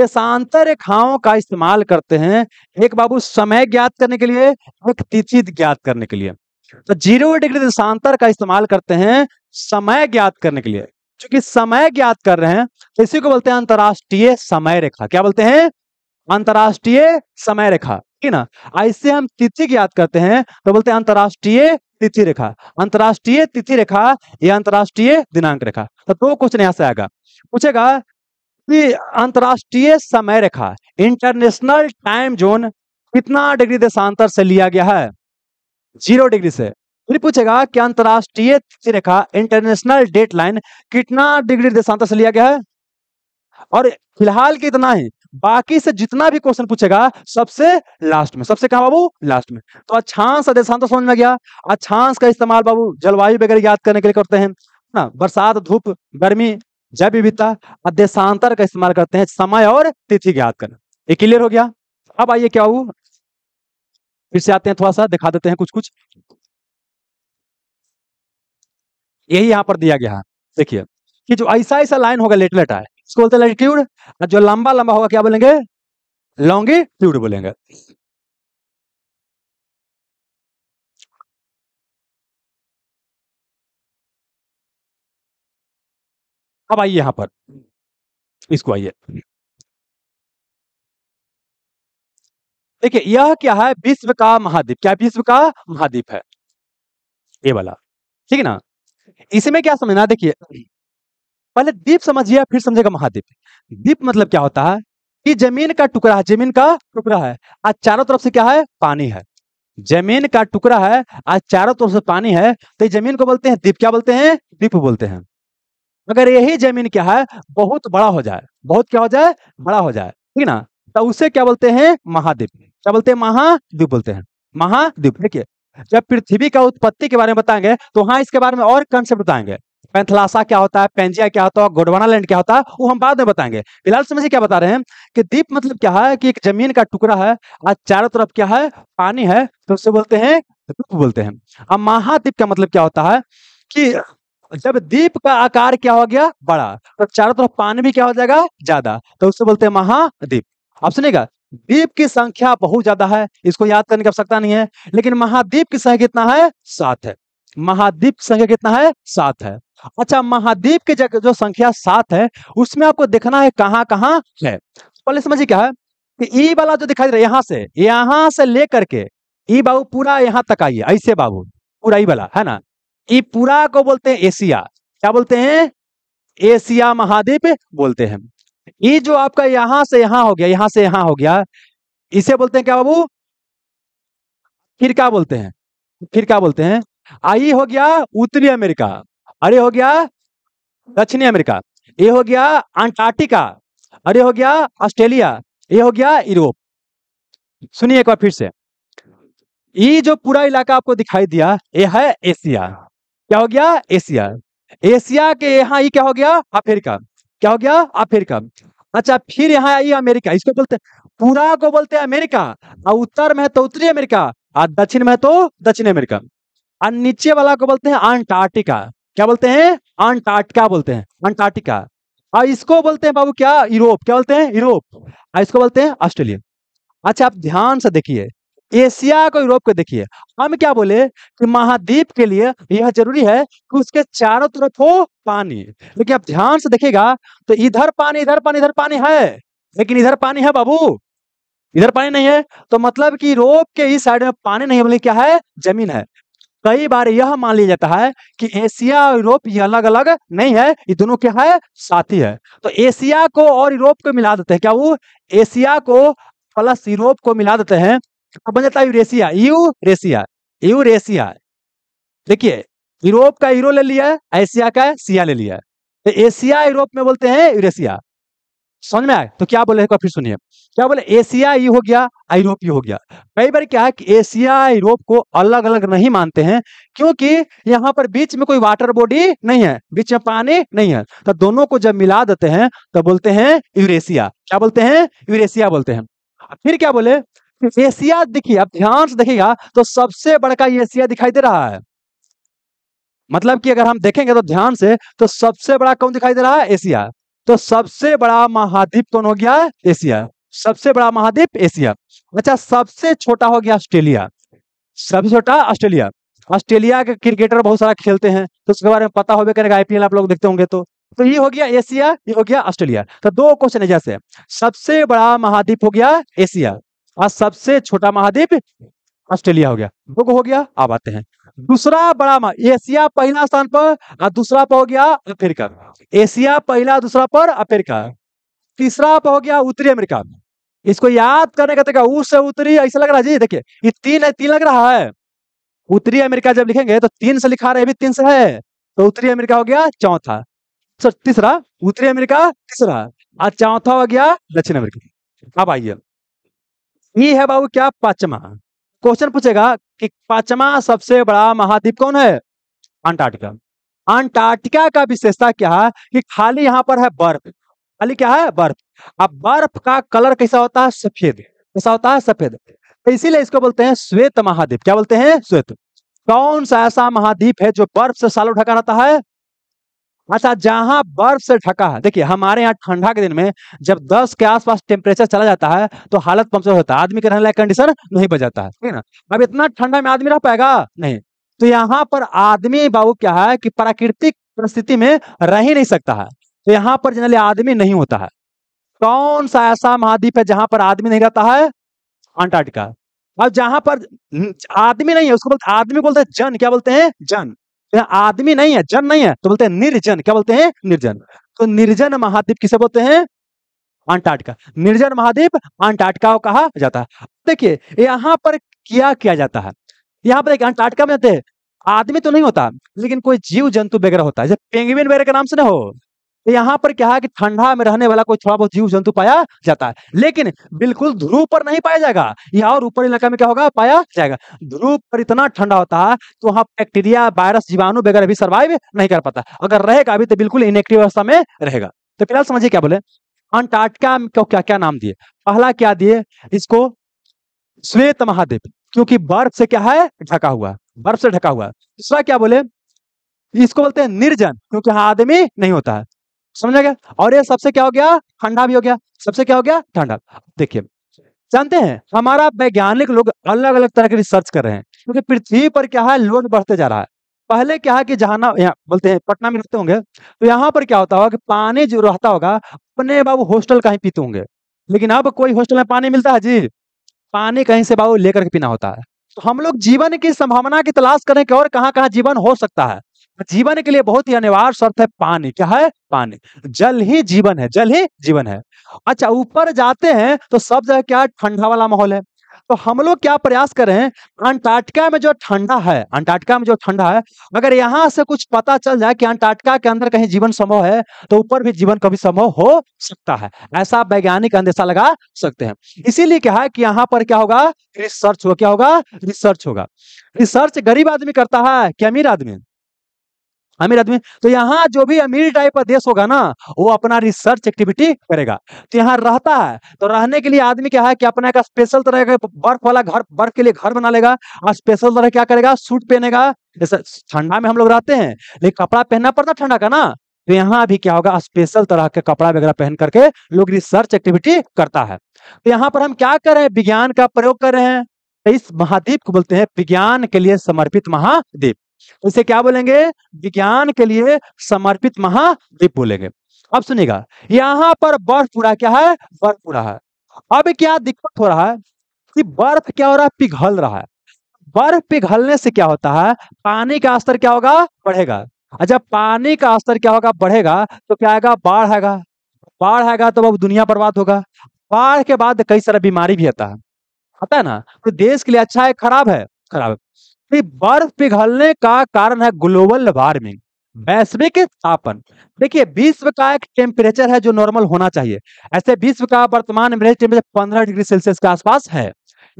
देशांतर रेखाओं का इस्तेमाल करते हैं एक बाबू समय ज्ञात करने के लिए एक तिथि ज्ञात करने के लिए तो जीरो डिग्री देशांतर का इस्तेमाल करते हैं समय ज्ञात करने के लिए क्योंकि समय ज्ञात कर रहे हैं तो इसी को बोलते हैं अंतरराष्ट्रीय समय रेखा क्या बोलते हैं अंतरराष्ट्रीय समय रेखा ठीक है ना ऐसे हम तिथि ज्ञात करते हैं तो बोलते हैं अंतरराष्ट्रीय तिथि रेखा अंतरराष्ट्रीय तिथि रेखा या अंतरराष्ट्रीय दिनांक रेखा तो दो क्वेश्चन यहां से आएगा पूछेगा अंतर्राष्ट्रीय समय रेखा इंटरनेशनल टाइम जोन कितना डिग्री देशांतर से लिया गया है जीरो डिग्री से फिर पूछेगा कि अंतर्राष्ट्रीय रेखा इंटरनेशनल डेट लाइन कितना डिग्री देशांतर से लिया गया है और फिलहाल कितना ही बाकी से जितना भी क्वेश्चन पूछेगा सबसे लास्ट में सबसे कहा बाबू लास्ट में तो अच्छांश देशांतर समझ में गया अच्छांश का इस्तेमाल बाबू जलवायु वगैरह याद करने के लिए करते हैं ना हाँ, बरसात धूप गर्मी जैव विविधता अध्यक्षांतर का इस्तेमाल करते हैं समय और तिथि ज्ञात करना ये क्लियर हो गया अब आइए क्या हुआ फिर से आते हैं थोड़ा सा दिखा देते हैं कुछ कुछ यही यहाँ पर दिया गया है देखिए कि जो ऐसा ऐसा लाइन होगा लेटलेट आए इसको बोलते हैं लेटिट्यूड और जो लंबा लंबा होगा क्या बोलेंगे लॉन्गिट्यूड बोलेंगे अब आइए यहां पर इसको आइए देखिए यह क्या है विश्व का महाद्वीप क्या विश्व का महाद्वीप है ये वाला ठीक है ना इसमें क्या समझना देखिए पहले द्वीप समझिए फिर समझेगा महाद्वीप द्वीप मतलब क्या होता है कि जमीन का टुकड़ा है जमीन का टुकड़ा है आज चारों तरफ से क्या है पानी है जमीन का टुकड़ा है आज चारों तरफ से पानी है तो जमीन को बोलते हैं द्वीप क्या बोलते हैं द्वीप बोलते हैं अगर यही जमीन क्या है बहुत बड़ा हो जाए बहुत क्या हो जाए बड़ा हो जाए ठीक ना तो उसे क्या बोलते हैं महाद्वीप क्या बोलते हैं महाद्वीप बोलते हैं महाद्वीप देखिए जब पृथ्वी का उत्पत्ति के बारे में बताएंगे तो हाँ इसके बारे में और कंसेप्ट बताएंगे पैंथलासा क्या होता है पेंजिया क्या होता है गोडवाना लैंड क्या होता है वो हम बाद में बताएंगे फिलहाल समझे क्या बता रहे हैं कि द्वीप मतलब क्या है कि एक जमीन का टुकड़ा है और चारों तरफ क्या है पानी है तो उसे बोलते हैं द्वीप बोलते हैं अब महाद्वीप का मतलब क्या होता है कि जब दीप का आकार क्या हो गया बड़ा तो चारों तरफ पानी भी क्या हो जाएगा ज्यादा तो उससे बोलते हैं महादीप आप सुनेगा दीप की संख्या बहुत ज्यादा है इसको याद करने की आवश्यकता नहीं है लेकिन महादीप की संख्या कितना है सात है महाद्वीप की संख्या कितना है सात है अच्छा महाद्वीप की जो संख्या सात है उसमें आपको देखना है कहाँ कहाँ है पहले समझिए क्या है कि ई वाला जो दिखाई दे रहा है यहाँ से यहाँ से लेकर के ई बाबू पूरा यहाँ तक आइए ऐसे बाबू पूरा ई वाला है ना ये पूरा को बोलते हैं एशिया क्या बोलते हैं एशिया महाद्वीप बोलते हैं ये जो आपका यहां से यहां हो गया यहां से यहां हो गया इसे बोलते हैं क्या बाबू फिर क्या बोलते हैं फिर क्या बोलते हैं आई हो गया उत्तरी अमेरिका अरे हो गया दक्षिणी अमेरिका ये हो गया अंटार्कटिका अरे हो गया ऑस्ट्रेलिया ये हो गया यूरोप सुनिए एक बार फिर से ये जो पूरा इलाका आपको दिखाई दिया ये है एशिया क्या हो गया एशिया एशिया के यहाँ ही क्या हो गया अफ्रीका क्या हो गया अफ्रीका अच्छा फिर यहाँ आई अमेरिका इसको बोलते हैं पूरा को बोलते हैं अमेरिका और उत्तर में है तो उत्तरी अमेरिका और दक्षिण में तो दक्षिण अमेरिका और नीचे वाला को बोलते हैं अंटार्कटिका क्या बोलते हैं अंटार्कटिका बोलते हैं अंटार्कटिका और इसको बोलते हैं बाबू क्या यूरोप क्या बोलते हैं यूरोप और इसको बोलते हैं ऑस्ट्रेलिया अच्छा आप ध्यान से देखिए एशिया को यूरोप को देखिए हम क्या बोले कि महाद्वीप के लिए यह जरूरी है कि उसके चारों तरफ हो पानी लेकिन आप ध्यान से देखिएगा तो इधर पानी इधर पानी इधर पानी है लेकिन इधर पानी है बाबू इधर पानी नहीं है तो मतलब कि यूरोप के इस साइड में पानी नहीं है मतलब क्या है जमीन है कई बार यह मान लिया जाता है कि एशिया और यूरोप ये अलग अलग नहीं है ये दोनों क्या है साथी है तो एशिया को और यूरोप को मिला देते हैं क्या वो एशिया को प्लस यूरोप को मिला देते हैं बन है यूरेशिया यूरेशिया यूरेशिया देखिए यूरोप का यूरो ले लिया एशिया का सिया ले लिया तो एशिया यूरोप में बोलते हैं यूरेशिया समझ में आए तो क्या बोले एक फिर सुनिए क्या बोले एशिया ये हो गया यूरोप ये हो गया कई बार क्या है कि एशिया यूरोप को अलग अलग नहीं मानते हैं क्योंकि यहाँ पर बीच में कोई वाटर बॉडी नहीं है बीच में पानी नहीं है तो दोनों को जब मिला देते हैं तो बोलते हैं यूरेशिया क्या बोलते हैं यूरेशिया बोलते हैं फिर क्या बोले एशिया देखिए अब ध्यान से देखिएगा तो सबसे बड़का एशिया दिखाई दे रहा है मतलब कि अगर हम देखेंगे तो ध्यान से तो सबसे बड़ा कौन दिखाई दे रहा है एशिया तो सबसे बड़ा महाद्वीप कौन हो गया एशिया सबसे बड़ा महाद्वीप एशिया अच्छा सबसे छोटा हो गया ऑस्ट्रेलिया सबसे छोटा ऑस्ट्रेलिया ऑस्ट्रेलिया के क्रिकेटर बहुत सारा खेलते हैं तो उसके बारे में पता होगा करेगा आईपीएल आप लोग देखते होंगे तो तो ये हो गया एशिया ये हो गया ऑस्ट्रेलिया तो दो क्वेश्चन है जैसे सबसे बड़ा महाद्वीप हो गया एशिया और सबसे छोटा महाद्वीप ऑस्ट्रेलिया हो गया भूग हो गया अब आते हैं दूसरा बड़ा एशिया पहला स्थान पर और दूसरा पर हो गया अफ्रीका एशिया पहला दूसरा पर अफ्रीका तीसरा पर हो गया उत्तरी अमेरिका इसको याद करने का तरीका उससे उत्तरी ऐसा लग रहा है जी देखिए ये तीन है तीन लग रहा है उत्तरी अमेरिका जब लिखेंगे तो तीन से लिखा रहे अभी तीन से है तो उत्तरी अमेरिका हो गया चौथा तीसरा उत्तरी अमेरिका तीसरा और चौथा हो गया दक्षिण अमेरिका अब आइए ये है बाबू क्या पांचवा क्वेश्चन पूछेगा कि पांचवा सबसे बड़ा महाद्वीप कौन है अंटार्कटिका अंटार्कटिका का विशेषता क्या है कि खाली यहाँ पर है बर्फ खाली क्या है बर्फ अब बर्फ का कलर कैसा होता है सफेद कैसा होता है सफेद तो इसीलिए इसको बोलते हैं श्वेत महाद्वीप क्या बोलते हैं श्वेत कौन सा ऐसा महाद्वीप है जो बर्फ से सालों ढका रहता है अच्छा जहां बर्फ से ढका है देखिए हमारे यहाँ ठंडा के दिन में जब 10 के आसपास टेम्परेचर चला जाता है तो हालत पंचर होता है आदमी के रहने लायक कंडीशन नहीं बच जाता है ठीक है ना अब इतना ठंडा में आदमी रह पाएगा नहीं तो यहाँ पर आदमी बाबू क्या है कि प्राकृतिक परिस्थिति में रह ही नहीं सकता है तो यहाँ पर जनरली आदमी नहीं होता है कौन सा ऐसा महाद्वीप है जहां पर आदमी नहीं रहता है अंटार्कटिका अब जहां पर हम्म, आदमी नहीं है उसको बोलते आदमी बोलते हैं जन क्या बोलते हैं जन तो आदमी नहीं है जन नहीं है तो बोलते हैं निर्जन क्या बोलते हैं निर्जन तो निर्जन महाद्वीप किसे बोलते हैं अंटार्कटिका निर्जन महाद्वीप अंटार्कटिका कहा जाता है देखिए यहाँ पर क्या किया जाता है यहाँ पर अंटार्कटिका में आदमी तो नहीं होता लेकिन कोई जीव जंतु वगैरह होता है जैसे पेंगुइन वगैरह के नाम से ना हो तो यहाँ पर क्या है कि ठंडा में रहने वाला कोई थोड़ा बहुत जीव जंतु पाया जाता है लेकिन बिल्कुल ध्रुव पर नहीं पाया जाएगा यहाँ और ऊपर इलाका में क्या होगा पाया जाएगा ध्रुव पर इतना ठंडा होता है तो वहां बैक्टीरिया वायरस जीवाणु वगैरह भी सर्वाइव नहीं कर पाता अगर रहेगा अभी तो बिल्कुल इनेक्टिव अवस्था में रहेगा तो फिलहाल समझिए क्या बोले अंटार्कटिका को क्या क्या नाम दिए पहला क्या दिए इसको श्वेत महाद्वीप क्योंकि बर्फ से क्या है ढका हुआ बर्फ से ढका हुआ दूसरा क्या बोले इसको बोलते हैं निर्जन क्योंकि यहां आदमी नहीं होता है समझा गया और ये सबसे क्या हो गया ठंडा भी हो गया सबसे क्या हो गया ठंडा देखिए जानते हैं हमारा वैज्ञानिक लोग अलग अलग तरह के रिसर्च कर रहे हैं क्योंकि पृथ्वी पर क्या है लोड बढ़ते जा रहा है पहले क्या है कि ना यहाँ बोलते हैं पटना में रहते होंगे तो यहाँ पर क्या होता होगा कि पानी जो रहता होगा अपने बाबू हॉस्टल का ही पीते होंगे लेकिन अब कोई हॉस्टल में पानी मिलता है जी पानी कहीं से बाबू लेकर के पीना होता है तो हम लोग जीवन की संभावना की तलाश करें कि और कहाँ कहाँ जीवन हो सकता है तो जीवन के लिए बहुत ही अनिवार्य शर्त है पानी क्या है पानी जल ही जीवन है जल ही जीवन है अच्छा ऊपर जाते हैं तो सब जगह क्या ठंडा वाला माहौल है तो हम लोग क्या प्रयास कर रहे हैं अंटार्कटिका में जो ठंडा है अंटार्कटिका में जो ठंडा है अगर यहां से कुछ पता चल जाए कि अंटार्कटिका के अंदर कहीं जीवन संभव है तो ऊपर भी जीवन कभी संभव हो सकता है ऐसा वैज्ञानिक अंदेशा लगा सकते हैं इसीलिए क्या है कि यहाँ पर क्या होगा रिसर्च होगा क्या होगा रिसर्च होगा रिसर्च गरीब आदमी करता है कि अमीर आदमी अमीर आदमी तो यहाँ जो भी अमीर टाइप का देश होगा ना वो अपना रिसर्च एक्टिविटी करेगा तो यहाँ रहता है तो रहने के लिए आदमी क्या है कि अपना एक स्पेशल तरह का बर्फ वाला घर बर्फ के लिए घर बना लेगा और स्पेशल तरह क्या करेगा सूट पहनेगा जैसे ठंडा में हम लोग रहते हैं लेकिन कपड़ा पहनना पड़ता ठंडा का ना तो यहाँ भी क्या होगा स्पेशल तरह के कपड़ा वगैरह पहन करके लोग रिसर्च एक्टिविटी करता है तो यहाँ पर हम क्या कर रहे हैं विज्ञान का प्रयोग कर रहे हैं तो इस महाद्वीप को बोलते हैं विज्ञान के लिए समर्पित महाद्वीप इसे क्या बोलेंगे विज्ञान के लिए समर्पित महाद्वीप बोलेंगे अब सुनिएगा यहाँ पर बर्फ पूरा क्या है बर्फ पूरा है अब क्या दिक्कत हो रहा है कि बर्फ क्या हो रहा है पिघल रहा है बर्फ पिघलने से क्या होता है पानी का स्तर क्या होगा बढ़ेगा जब पानी का स्तर क्या होगा बढ़ेगा तो क्या आएगा बाढ़ आएगा बाढ़ आएगा तो अब दुनिया बर्बाद होगा बाढ़ के बाद कई सारा बीमारी भी आता है आता है ना तो देश के लिए अच्छा है खराब है खराब है कि बर्फ पिघलने का कारण है ग्लोबल वार्मिंग हम्म। वैश्विक तापन देखिए विश्व का एक टेम्परेचर है जो नॉर्मल होना चाहिए ऐसे विश्व का वर्तमान एवरेज टेम्परेचर पंद्रह डिग्री सेल्सियस के आसपास है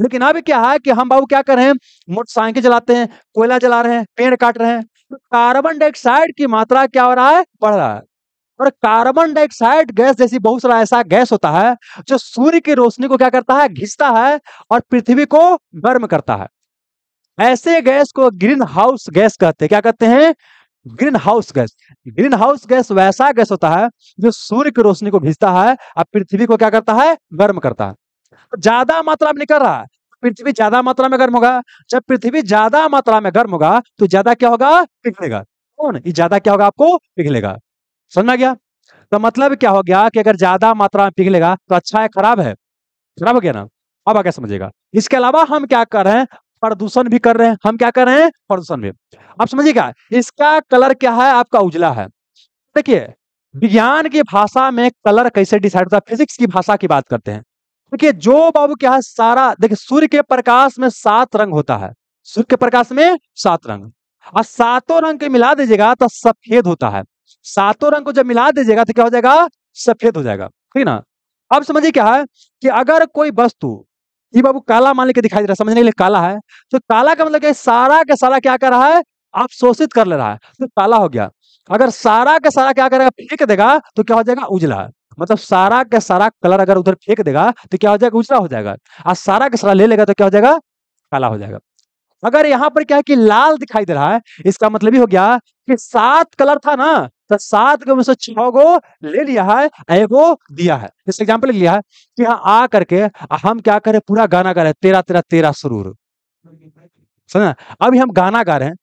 लेकिन अब क्या है कि हम बाबू क्या कर रहे हैं मोटरसाइकिल चलाते हैं कोयला जला रहे हैं पेड़ काट रहे हैं तो कार्बन डाइऑक्साइड की मात्रा क्या हो रहा है बढ़ रहा है और कार्बन डाइऑक्साइड गैस जैसी बहुत सारा ऐसा गैस होता है जो सूर्य की रोशनी को क्या करता है घिसता है और पृथ्वी को गर्म करता है ऐसे गैस को ग्रीन हाउस गैस कहते हैं क्या कहते हैं green house gas green house gas वैसा गैस होता है जो सूर्य की रोशनी को भेजता है और पृथ्वी को क्या करता है गर्म करता है तो ज्यादा मात्रा में निकल रहा है पृथ्वी ज्यादा मात्रा में गर्म होगा जब पृथ्वी ज्यादा मात्रा में गर्म होगा तो ज्यादा क्या होगा पिघलेगा कौन ये ज्यादा क्या होगा आपको पिघलेगा समझ गया तो मतलब क्या हो गया कि अगर ज्यादा मात्रा में पिघलेगा तो अच्छा है खराब है खराब हो गया ना अब आगे समझेगा इसके अलावा हम क्या कर रहे हैं प्रदूषण भी कर रहे हैं हम क्या कर रहे हैं प्रदूषण भी आप समझिएगा इसका कलर क्या है आपका उजला है देखिए विज्ञान की भाषा में कलर कैसे डिसाइड होता है फिजिक्स की भाषा की बात करते हैं देखिए जो बाबू क्या है सारा देखिए सूर्य के प्रकाश में सात रंग होता है सूर्य के प्रकाश में सात रंग और सातों रंग के मिला दीजिएगा तो सफेद होता है सातों रंग को जब मिला दीजिएगा तो क्या हो जाएगा सफेद हो जाएगा ठीक ना अब समझिए क्या है कि अगर कोई वस्तु ये बाबू काला मान के दिखाई दे रहा है समझने के लिए काला है तो काला का मतलब सारा का सारा क्या कर रहा है आप शोषित कर ले रहा है तो काला हो गया अगर सारा का सारा क्या करेगा फेंक देगा तो क्या हो जाएगा उजला मतलब सारा का सारा कलर अगर उधर फेंक देगा तो क्या हो जाएगा उजला हो जाएगा और सारा का सारा ले लेगा तो क्या हो जाएगा काला हो जाएगा अगर यहाँ पर क्या है कि लाल दिखाई दे रहा है इसका मतलब ही हो गया कि सात कलर था ना तो सात गो में से छह गो ले लिया है एगो दिया है इस एग्जाम्पल लिया है कि यहाँ आ करके हम क्या करें पूरा गाना गा रहे तेरा तेरा तेरा सुरूर समझ अभी हम गाना गा रहे हैं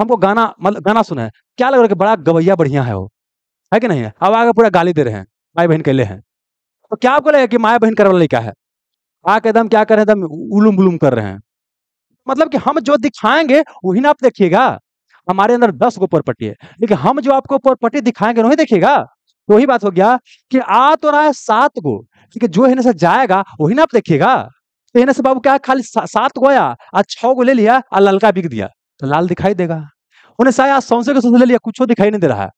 हमको गाना मतलब गाना सुना है क्या लग रहा है बड़ा गवैया बढ़िया है वो है कि नहीं है अब आगे पूरा गाली दे रहे हैं माए बहन के हैं तो क्या आपको लगेगा कि माए बहन करने वाला क्या है आके एकदम क्या कर रहे हैं एकदम उलूम बुलुम कर रहे हैं मतलब कि हम जो दिखाएंगे वही ना आप देखिएगा हमारे अंदर दस गो प्रॉपर्टी है लेकिन हम जो आपको प्रॉपर्टी दिखाएंगे वही देखिएगा तो वही बात हो गया कि आ तो रहा है सात गो ठीक है जो हिने से जाएगा वही ना आप देखिएगा तो से बाबू क्या खाली सा, सात गो आया आ गो ले लिया और ललका बिक दिया तो लाल दिखाई देगा उन्हें साया सौसे के सौसे ले लिया कुछ दिखाई नहीं दे रहा है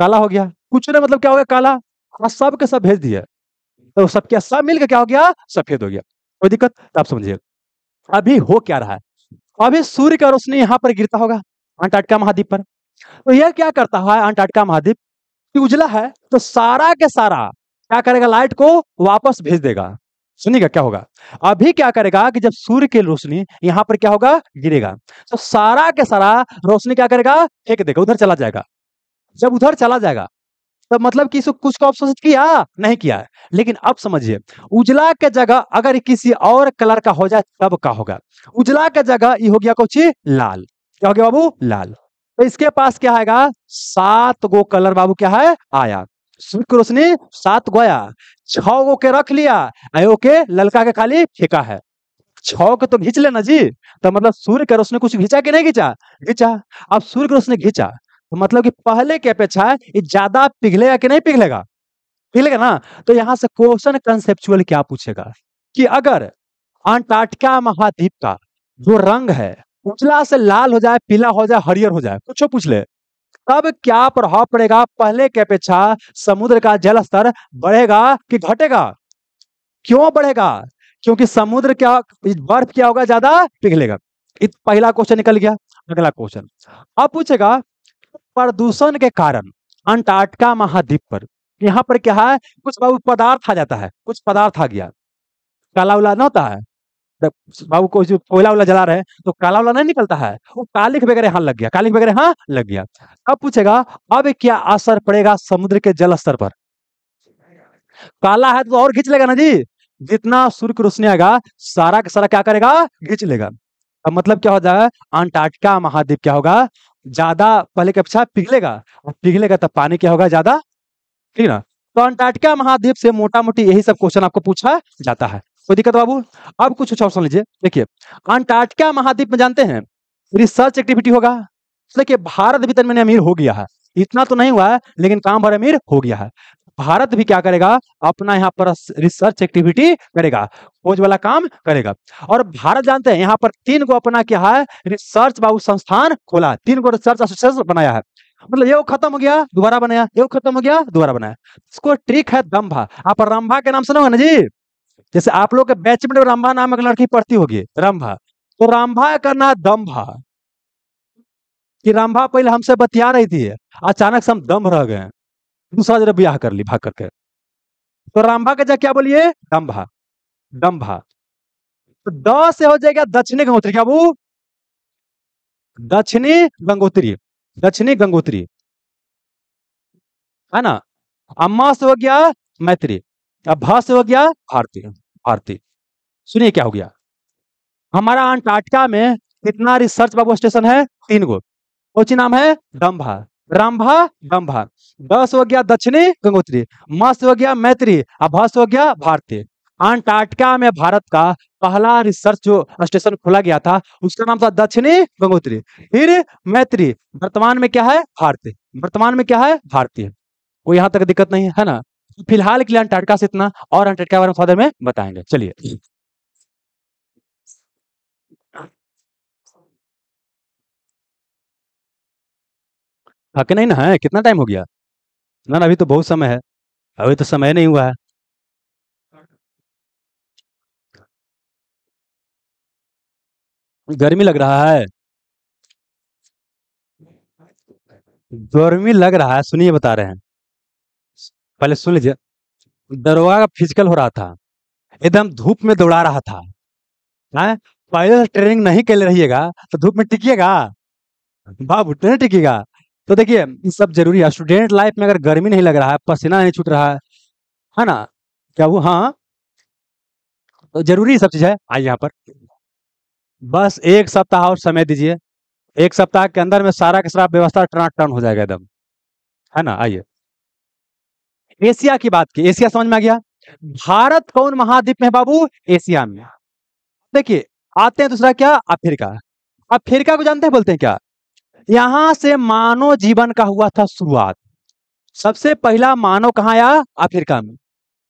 काला हो गया कुछ ने मतलब क्या हो गया काला और हाँ, सब के सब भेज दिया तो सब क्या सब मिलकर क्या हो गया सफेद हो गया कोई दिक्कत तो आप समझिए अभी हो क्या रहा है अभी सूर्य का रोशनी यहाँ पर गिरता होगा अंटार्कटिका महाद्वीप पर तो यह क्या करता है अंटार्कटिका महाद्वीप उजला है तो सारा के सारा क्या करेगा लाइट को वापस भेज देगा सुनिएगा क्या होगा अभी क्या करेगा कि जब सूर्य की रोशनी यहाँ पर क्या होगा गिरेगा तो सारा के सारा रोशनी क्या करेगा फेंक देगा उधर चला जाएगा जब उधर चला जाएगा तब मतलब कि इसको कुछ को अवशोषित किया नहीं किया लेकिन अब समझिए उजला के जगह अगर किसी और कलर का हो जाए तब का होगा उजला के जगह ये हो गया कुछ लाल क्या हो गया बाबू लाल तो इसके पास क्या आएगा सात गो कलर बाबू क्या है आया सूर्य की रोशनी सात गोया छ गो के रख लिया आयो के ललका के खाली फेंका है छो के तो घींच लेना जी तो मतलब सूर्य के रोशनी कुछ घिंचा कि नहीं घिंचा घिंचा अब सूर्य के रोशनी घिंचा तो मतलब कि पहले की अपेक्षा ये ज्यादा पिघलेगा कि नहीं पिघलेगा पिघलेगा ना तो यहाँ से क्वेश्चन कंसेप्चुअल क्या पूछेगा कि अगर अंटार्कटिका महाद्वीप का जो रंग है उजला से लाल हो जाए पीला हो जाए हरियर हो जाए कुछ पूछ ले तब क्या प्रभाव पड़ेगा पहले के अपेक्षा समुद्र का जल स्तर बढ़ेगा कि घटेगा क्यों बढ़ेगा क्योंकि समुद्र क्या बर्फ क्या होगा ज्यादा पिघलेगा पहला क्वेश्चन निकल गया अगला क्वेश्चन अब पूछेगा प्रदूषण के कारण अंटार्कटिका महाद्वीप पर यहाँ पर क्या है कुछ पदार्थ आ जाता है कुछ पदार्थ आ गया काला उला न होता है बाबू को जो कोयला वाला जला रहे तो काला वाला नहीं निकलता है वो कालिक वगैरह हाँ लग गया कालिक वगैरह हाँ लग गया अब पूछेगा अब क्या असर पड़ेगा समुद्र के जल स्तर पर काला है तो और खींच लेगा ना जी जितना सूर्य की रोशनी आएगा सारा का सारा क्या करेगा खींच लेगा अब मतलब क्या हो जाएगा अंटार्कटिका महाद्वीप क्या होगा ज्यादा पहले की अपेक्षा पिघलेगा और पिघलेगा तब पानी क्या होगा ज्यादा ठीक ना तो अंटार्कटिका महाद्वीप से मोटा मोटी यही सब क्वेश्चन आपको पूछा जाता है कोई दिक्कत बाबू अब कुछ कुछ ऑप्शन लीजिए देखिए अंटार्कटिका महाद्वीप में जानते हैं रिसर्च एक्टिविटी होगा देखिए भारत भी तन अमीर हो गया है इतना तो नहीं हुआ है लेकिन काम भर अमीर हो गया है भारत भी क्या करेगा अपना यहाँ पर रिसर्च एक्टिविटी करेगा खोज वाला काम करेगा और भारत जानते हैं यहाँ पर तीन को अपना क्या है रिसर्च बाबू संस्थान खोला है तीन को रिसर्च एसोसिएशन बनाया है मतलब ये खत्म हो गया दोबारा बनाया ये खत्म हो गया दोबारा बनाया इसको ट्रिक है दम्भा आप रंभा के नाम सुना ना जी जैसे आप लोग के बैच में रामभा नाम एक लड़की पढ़ती होगी रामभा तो रामभा का नाम दम्भा कि रामभा पहले हमसे बतिया रही थी अचानक से हम दम रह गए दूसरा जरा ब्याह कर ली भाग करके तो रामभा के जगह क्या बोलिए दम्भा दम्भा तो द से हो जाएगा दक्षिणी गंगोत्री क्या वो दक्षिणी गंगोत्री दक्षिणी गंगोत्री है ना अम्मा से हो गया मैत्री अब भा से हो गया भारतीय भारती सुनिए क्या हो गया हमारा अंटार्कटिका में कितना रिसर्च बाबू स्टेशन है तीन गो कौन नाम है डम्भा रामभा डम्भा दस हो गया दक्षिणी गंगोत्री मस्त हो गया मैत्री और भस हो गया भारती अंटार्कटिका में भारत का पहला रिसर्च जो स्टेशन खोला गया था उसका नाम था दक्षिणी गंगोत्री फिर मैत्री वर्तमान में क्या है भारतीय वर्तमान में क्या है भारतीय कोई यहाँ तक दिक्कत नहीं है ना फिलहाल के लिए अंटार्टिका से इतना और अंटार्टिका बारे में फादर में बताएंगे चलिए थके नहीं ना है कितना टाइम हो गया ना ना अभी तो बहुत समय है अभी तो समय नहीं हुआ है गर्मी लग रहा है गर्मी लग रहा है सुनिए बता रहे हैं पहले सुन लीजिए दरोगा का फिजिकल हो रहा था एकदम धूप में दौड़ा रहा था है? पहले ट्रेनिंग नहीं कर रहिएगा तो धूप में टिकिएगा बाबू ट्रेन टिकेगा तो देखिए ये सब जरूरी है स्टूडेंट लाइफ में अगर गर्मी नहीं लग रहा है पसीना नहीं छूट रहा है है ना क्या वो हाँ तो जरूरी सब चीज है आइए यहाँ पर बस एक सप्ताह और समय दीजिए एक सप्ताह के अंदर में सारा का सारा व्यवस्था टर्न टर्न हो जाएगा एकदम है ना आइए एशिया की बात की एशिया समझ में आ गया भारत कौन महाद्वीप में बाबू एशिया में देखिए आते हैं दूसरा क्या अफ्रीका अफ्रीका को जानते हैं बोलते हैं क्या यहां से मानव जीवन का हुआ था शुरुआत सबसे पहला मानव कहा आया अफ्रीका में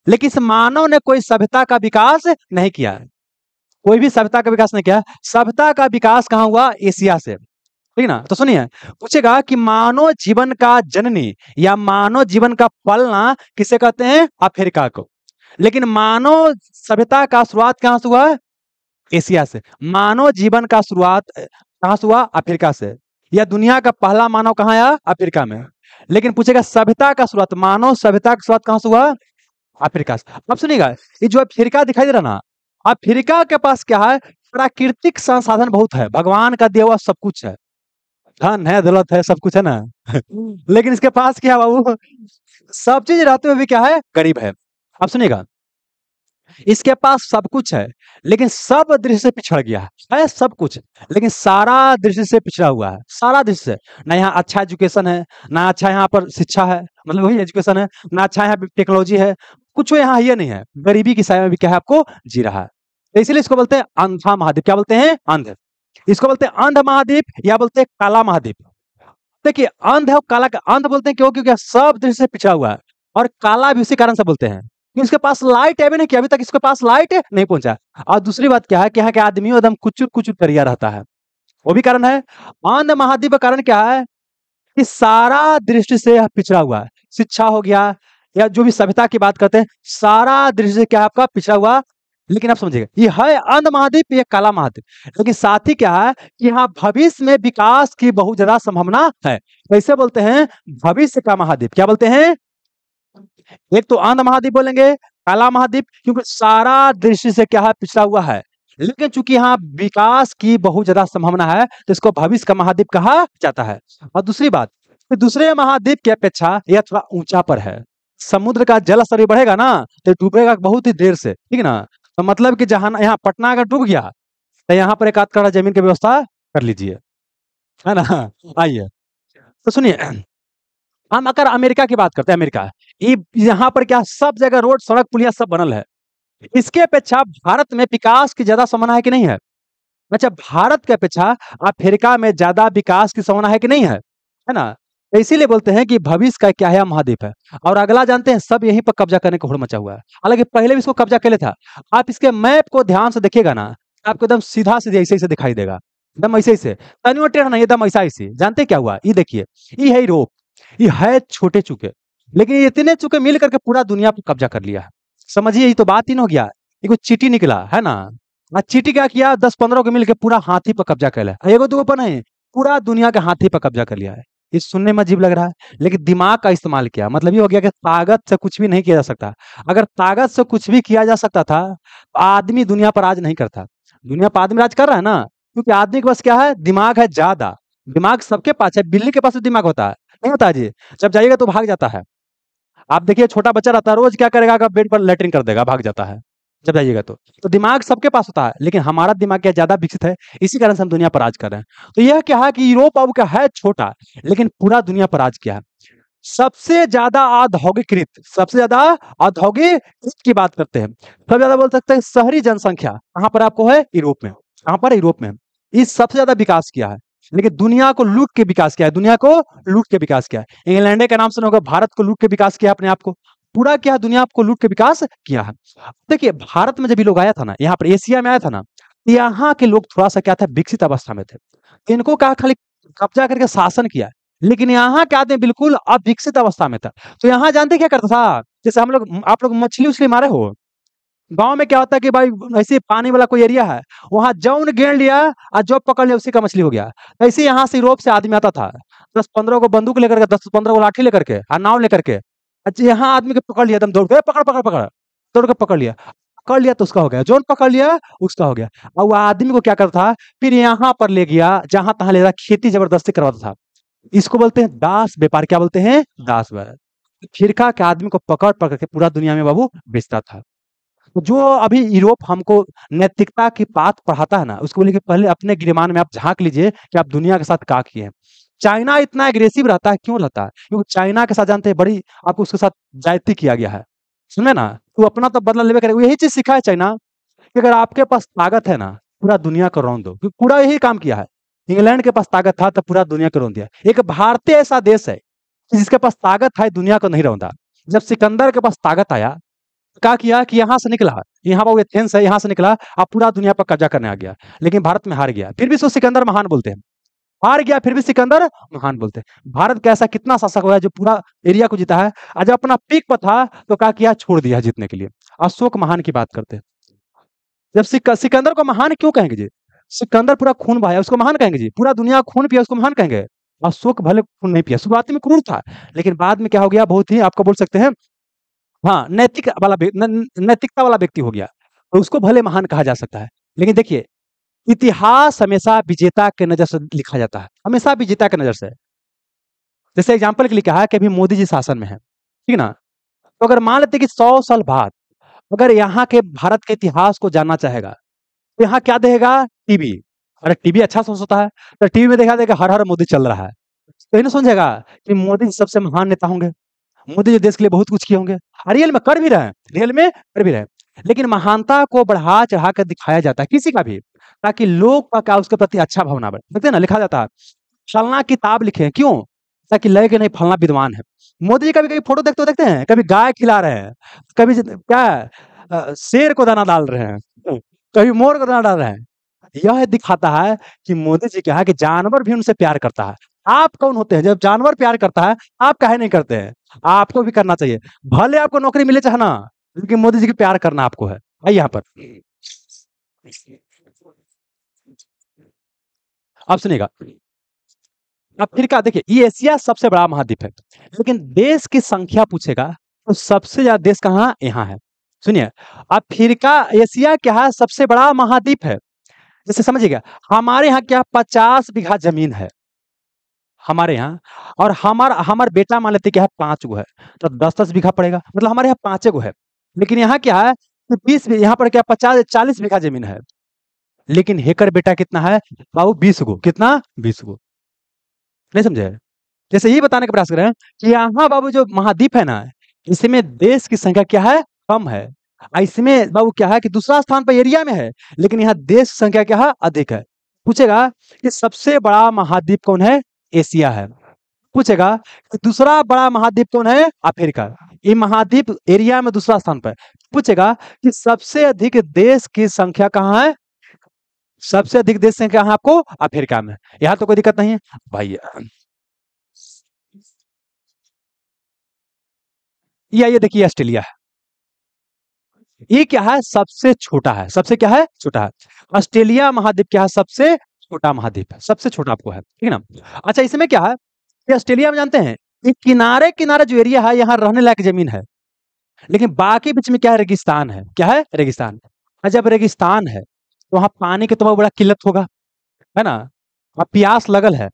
लेकिन इस मानव ने कोई सभ्यता का विकास नहीं किया कोई भी सभ्यता का विकास नहीं किया सभ्यता का विकास कहाँ हुआ एशिया से ठीक ना तो सुनिए पूछेगा कि मानव जीवन का जननी या मानव जीवन का पलना किसे कहते हैं अफ्रीका को लेकिन मानव सभ्यता का शुरुआत कहां से हुआ एशिया से मानव जीवन का शुरुआत कहां से हुआ अफ्रीका से या दुनिया का पहला मानव कहाँ आया अफ्रीका में लेकिन पूछेगा सभ्यता का शुरुआत मानव सभ्यता का शुरुआत कहां से हुआ अफ्रीका से अब सुनिएगा ये जो अफ्रीका दिखाई दे रहा ना अफ्रीका के पास क्या है प्राकृतिक संसाधन बहुत है भगवान का दिया हुआ सब कुछ है धन है दौलत है सब कुछ है ना हम्म। लेकिन इसके पास क्या बाबू सब चीज रहते हुए भी क्या है गरीब है आप सुनिएगा इसके पास सब कुछ है लेकिन सब दृश्य से पिछड़ गया है, सब कुछ लेकिन सारा दृश्य से पिछड़ा हुआ है सारा दृश्य ना यहाँ अच्छा एजुकेशन है ना अच्छा यहाँ पर शिक्षा है मतलब वही एजुकेशन है ना अच्छा यहाँ टेक्नोलॉजी है कुछ यहाँ ये नहीं है गरीबी की साय में भी क्या है आपको जी रहा है तो इसलिए इसको बोलते हैं अंधा महादेव क्या बोलते हैं अंध इसको बोलते हैं अंध महाद्वीप या बोलते हैं काला महाद्वीप देखिए अंध है काला का अंध बोलते हैं क्यों क्योंकि सब दृष्टि से पिछड़ा हुआ है और काला भी उसी कारण से बोलते हैं इसके पास लाइट है भी नहीं कि अभी तक इसके पास लाइट नहीं पहुंचा और दूसरी बात क्या है कि यहाँ के आदमी एकदम कुचुर कुचुर करिया रहता है वो भी कारण है अंध महाद्वीप का कारण क्या है कि सारा दृष्टि से पिछड़ा हुआ है शिक्षा हो गया या जो भी सभ्यता की बात करते हैं सारा दृष्टि से क्या आपका पिछड़ा हुआ लेकिन आप समझिएगा ये है अंध महाद्वीप ये काला महाद्वीप लेकिन साथ ही क्या है कि यहाँ भविष्य में विकास की बहुत ज्यादा संभावना है कैसे बोलते हैं भविष्य का महाद्वीप क्या बोलते हैं एक तो अंध महाद्वीप बोलेंगे काला महाद्वीप क्योंकि सारा दृष्टि से क्या है पिछड़ा हुआ है लेकिन चूंकि यहाँ विकास की बहुत ज्यादा संभावना है तो इसको भविष्य का महाद्वीप कहा जाता है और दूसरी बात दूसरे महाद्वीप की अपेक्षा यह थोड़ा ऊंचा पर है समुद्र का जल स्तर भी बढ़ेगा ना तो डूबेगा बहुत ही देर से ठीक है ना तो मतलब कि जहां यहाँ पटना अगर डूब गया तो यहाँ पर एक आध कड़ा जमीन की व्यवस्था कर लीजिए है ना आइए अच्छा। तो सुनिए हम अगर अमेरिका की बात करते हैं अमेरिका यहाँ पर क्या सब जगह रोड सड़क पुलिया सब बनल है इसके अपेक्षा भारत में विकास की ज्यादा संभावना है कि नहीं है अच्छा भारत के अपेक्षा अफ्रीका में ज्यादा विकास की संभावना है कि नहीं है है ना इसीलिए बोलते हैं कि भविष्य का क्या है महाद्वीप है और अगला जानते हैं सब यहीं पर कब्जा करने का होड़ मचा हुआ है हालांकि पहले भी इसको कब्जा के लिए था आप इसके मैप को ध्यान से देखिएगा ना आपको एकदम सीधा सीधे ऐसे ऐसे दिखाई देगा एकदम ऐसे ऐसे कन्वर्टेड नहीं एकदम ऐसा ऐसे जानते क्या हुआ ये देखिए ये है यूरोप ये है छोटे चूके लेकिन इतने चूके मिल करके पूरा दुनिया पर कब्जा कर लिया है समझिए ये तो बात ही न हो गया एक चीटी निकला है ना आज हाँ, चीटी क्या किया दस पंद्रह को मिलकर पूरा हाथी पर कब्जा कर लिया एगो दो पर नहीं पूरा दुनिया के हाथी पर कब्जा कर लिया है ये सुनने में अजीब लग रहा है लेकिन दिमाग का इस्तेमाल किया मतलब ये हो गया कि ताकत से कुछ भी नहीं किया जा सकता अगर ताकत से कुछ भी किया जा सकता था तो आदमी दुनिया पर राज नहीं करता दुनिया पर आदमी राज कर रहा है ना क्योंकि आदमी के पास क्या है दिमाग है ज्यादा दिमाग सबके पास है बिल्ली के पास दिमाग होता है नहीं होता जी जब जाइएगा तो भाग जाता है आप देखिए छोटा बच्चा रहता है रोज क्या करेगा अगर बेड पर लेटरिन कर देगा भाग जाता है जब जाइएगा तो तो दिमाग सबके पास होता है लेकिन हमारा दिमाग क्या ज्यादा विकसित है इसी कारण से हम दुनिया पर राज कर रहे हैं तो यह क्या है कि यूरोप अब क्या है छोटा लेकिन पूरा दुनिया पर राज किया है सबसे ज्यादा औद्योगिकृत सबसे ज्यादा औद्योगिकृत की बात करते हैं सबसे ज्यादा बोल सकते हैं शहरी जनसंख्या कहां पर आपको है यूरोप में कहां पर यूरोप में इस सबसे ज्यादा विकास किया है लेकिन दुनिया को लूट के विकास किया है दुनिया को लूट के विकास किया है इंग्लैंड का नाम सुना होगा भारत को लूट के विकास किया अपने आप को पूरा क्या दुनिया आपको लूट के विकास किया है देखिए भारत में जब लोग आया था ना यहाँ पर एशिया में आया था ना तो यहाँ के लोग थोड़ा सा क्या था विकसित अवस्था में थे तो इनको कहा खाली कब्जा करके शासन किया लेकिन यहाँ क्या आदमी बिल्कुल अविकसित अवस्था में था तो यहाँ जानते क्या करता था हाँ, जैसे हम लोग आप लोग मछली उछली मारे हो गांव में क्या होता है कि भाई ऐसे पानी वाला कोई एरिया है वहां जौन गेंद लिया और जब पकड़ लिया उसी का मछली हो गया ऐसे यहाँ से यूरोप से आदमी आता था दस पंद्रह को बंदूक लेकर के दस पंद्रह को लाठी लेकर के और नाव लेकर के अच्छा यहाँ आदमी को पकड़ लिया दौड़ गए पकड़ पकड़ पकड़ दौड़ के पकड़ लिया पकड़ लिया तो उसका हो गया जोन पकड़ लिया उसका हो गया अब वो आदमी को क्या करता था फिर यहाँ पर ले गया जहां तहां ले रहा खेती जबरदस्ती करवाता था इसको बोलते हैं दास व्यापार क्या बोलते हैं दास व्यापार फिरका के आदमी को पकड़ पकड़ के पूरा दुनिया में बाबू बेचता था तो जो अभी यूरोप हमको नैतिकता की बात पढ़ाता है ना उसको बोले कि पहले अपने गिरमान में आप झांक लीजिए कि आप दुनिया के साथ का किए चाइना इतना एग्रेसिव रहता है क्यों रहता है क्योंकि चाइना के साथ जानते हैं बड़ी आपको उसके साथ जायती किया गया है सुने ना तो अपना तो बदला लेवे करेगा यही चीज सिखा है चाइना कि अगर आपके पास ताकत है ना पूरा दुनिया को रौन दो क्योंकि पूरा यही काम किया है इंग्लैंड के पास ताकत था तो पूरा दुनिया को रौन दिया एक भारतीय ऐसा देश है जिसके पास ताकत है दुनिया को नहीं रौंदा जब सिकंदर के पास ताकत आया क्या किया कि यहाँ से निकला यहाँ पर एथेंस है यहाँ से निकला अब पूरा दुनिया पर कब्जा करने आ गया लेकिन भारत में हार गया फिर भी सो सिकंदर महान बोलते हैं हार गया फिर भी सिकंदर महान बोलते भारत कैसा कितना शासक हुआ जो पूरा एरिया को जीता है आज अपना पीक पर था तो क्या किया छोड़ दिया जीतने के लिए अशोक महान की बात करते जब सिकंदर को महान क्यों कहेंगे जी सिकंदर पूरा खून भाया उसको महान कहेंगे जी पूरा दुनिया खून पिया उसको महान कहेंगे अशोक भले खून नहीं पिया शुरुआत में क्रूर था लेकिन बाद में क्या हो गया बहुत ही आपको बोल सकते हैं हाँ नैतिक वाला नैतिकता वाला व्यक्ति हो गया और उसको भले महान कहा जा सकता है लेकिन देखिए इतिहास हमेशा विजेता के नजर से लिखा जाता है हमेशा विजेता के नजर से जैसे एग्जाम्पल के लिए कहा कि अभी मोदी जी शासन में है ठीक है ना तो अगर मान लेते कि सौ साल बाद अगर यहाँ के भारत के इतिहास को जानना चाहेगा तो यहाँ क्या देगा टीवी अगर टीवी अच्छा सोच होता है तो टीवी में देखा देगा हर हर मोदी चल रहा है तो ना समझेगा कि मोदी सबसे महान नेता होंगे मोदी जी देश के लिए बहुत कुछ किए होंगे रियल में कर भी रहे हैं रियल में कर भी रहे हैं लेकिन महानता को बढ़ा चढ़ा कर दिखाया जाता है किसी का भी ताकि लोग का क्या उसके प्रति अच्छा भावना बढ़े देखते ना लिखा जाता है फलना किताब लिखे क्यों ताकि लगे कि नहीं फलना विद्वान है मोदी जी कभी कभी फोटो देखते देखते हैं कभी गाय खिला रहे हैं कभी क्या शेर को दाना डाल रहे हैं कभी मोर को दाना डाल रहे हैं यह दिखाता है कि मोदी जी क्या है कि जानवर भी उनसे प्यार करता है आप कौन होते हैं जब जानवर प्यार करता है आप कहे नहीं करते हैं आपको भी करना चाहिए भले आपको नौकरी मिले चाहे ना लेकिन मोदी जी को प्यार करना आपको है यहाँ पर अब सुनेगा अफ्रीका देखिए ये एशिया सबसे बड़ा महाद्वीप है लेकिन देश की संख्या पूछेगा तो सबसे ज्यादा देश कहाँ यहाँ है सुनिए अफ्रीका एशिया क्या सबसे बड़ा महाद्वीप है जैसे समझिएगा हमारे यहाँ क्या पचास बीघा जमीन है हमारे यहाँ और हमारा हमारे बेटा मान लेते क्या पांच गो है तो दस दस बीघा पड़ेगा मतलब हमारे यहाँ पांचे गो है लेकिन यहाँ क्या है बीस यहाँ पर क्या पचास चालीस बीघा जमीन है लेकिन हेकर बेटा कितना है बाबू बीस गो कितना बीस गो नहीं समझे जैसे ये बताने का प्रयास कर रहे हैं कि यहाँ बाबू जो महाद्वीप है ना इसमें देश की संख्या क्या है कम है इसमें बाबू क्या है कि दूसरा स्थान पर एरिया में है लेकिन यहाँ देश संख्या क्या है अधिक है पूछेगा कि सबसे बड़ा महाद्वीप कौन है एशिया है पूछेगा कि दूसरा बड़ा महाद्वीप कौन है अफ्रीका ये महाद्वीप एरिया में दूसरा स्थान पर पूछेगा कि सबसे अधिक देश की संख्या कहाँ है सबसे अधिक देश संख्या है आपको अफ्रीका में यहां तो कोई दिक्कत नहीं है भाई या ये देखिए ऑस्ट्रेलिया ये क्या है सबसे छोटा है सबसे क्या है छोटा है ऑस्ट्रेलिया महाद्वीप क्या है सबसे छोटा महाद्वीप है सबसे छोटा आपको है ठीक है ना अच्छा इसमें क्या है ऑस्ट्रेलिया में जानते हैं ये किनारे किनारे जो एरिया है यहाँ रहने लायक जमीन है लेकिन बाकी बीच में क्या है रेगिस्तान है क्या है रेगिस्तान हाँ जब रेगिस्तान है तो वहाँ पानी के तुम्हारा बड़ा किल्लत होगा है ना वहां प्यास लगल है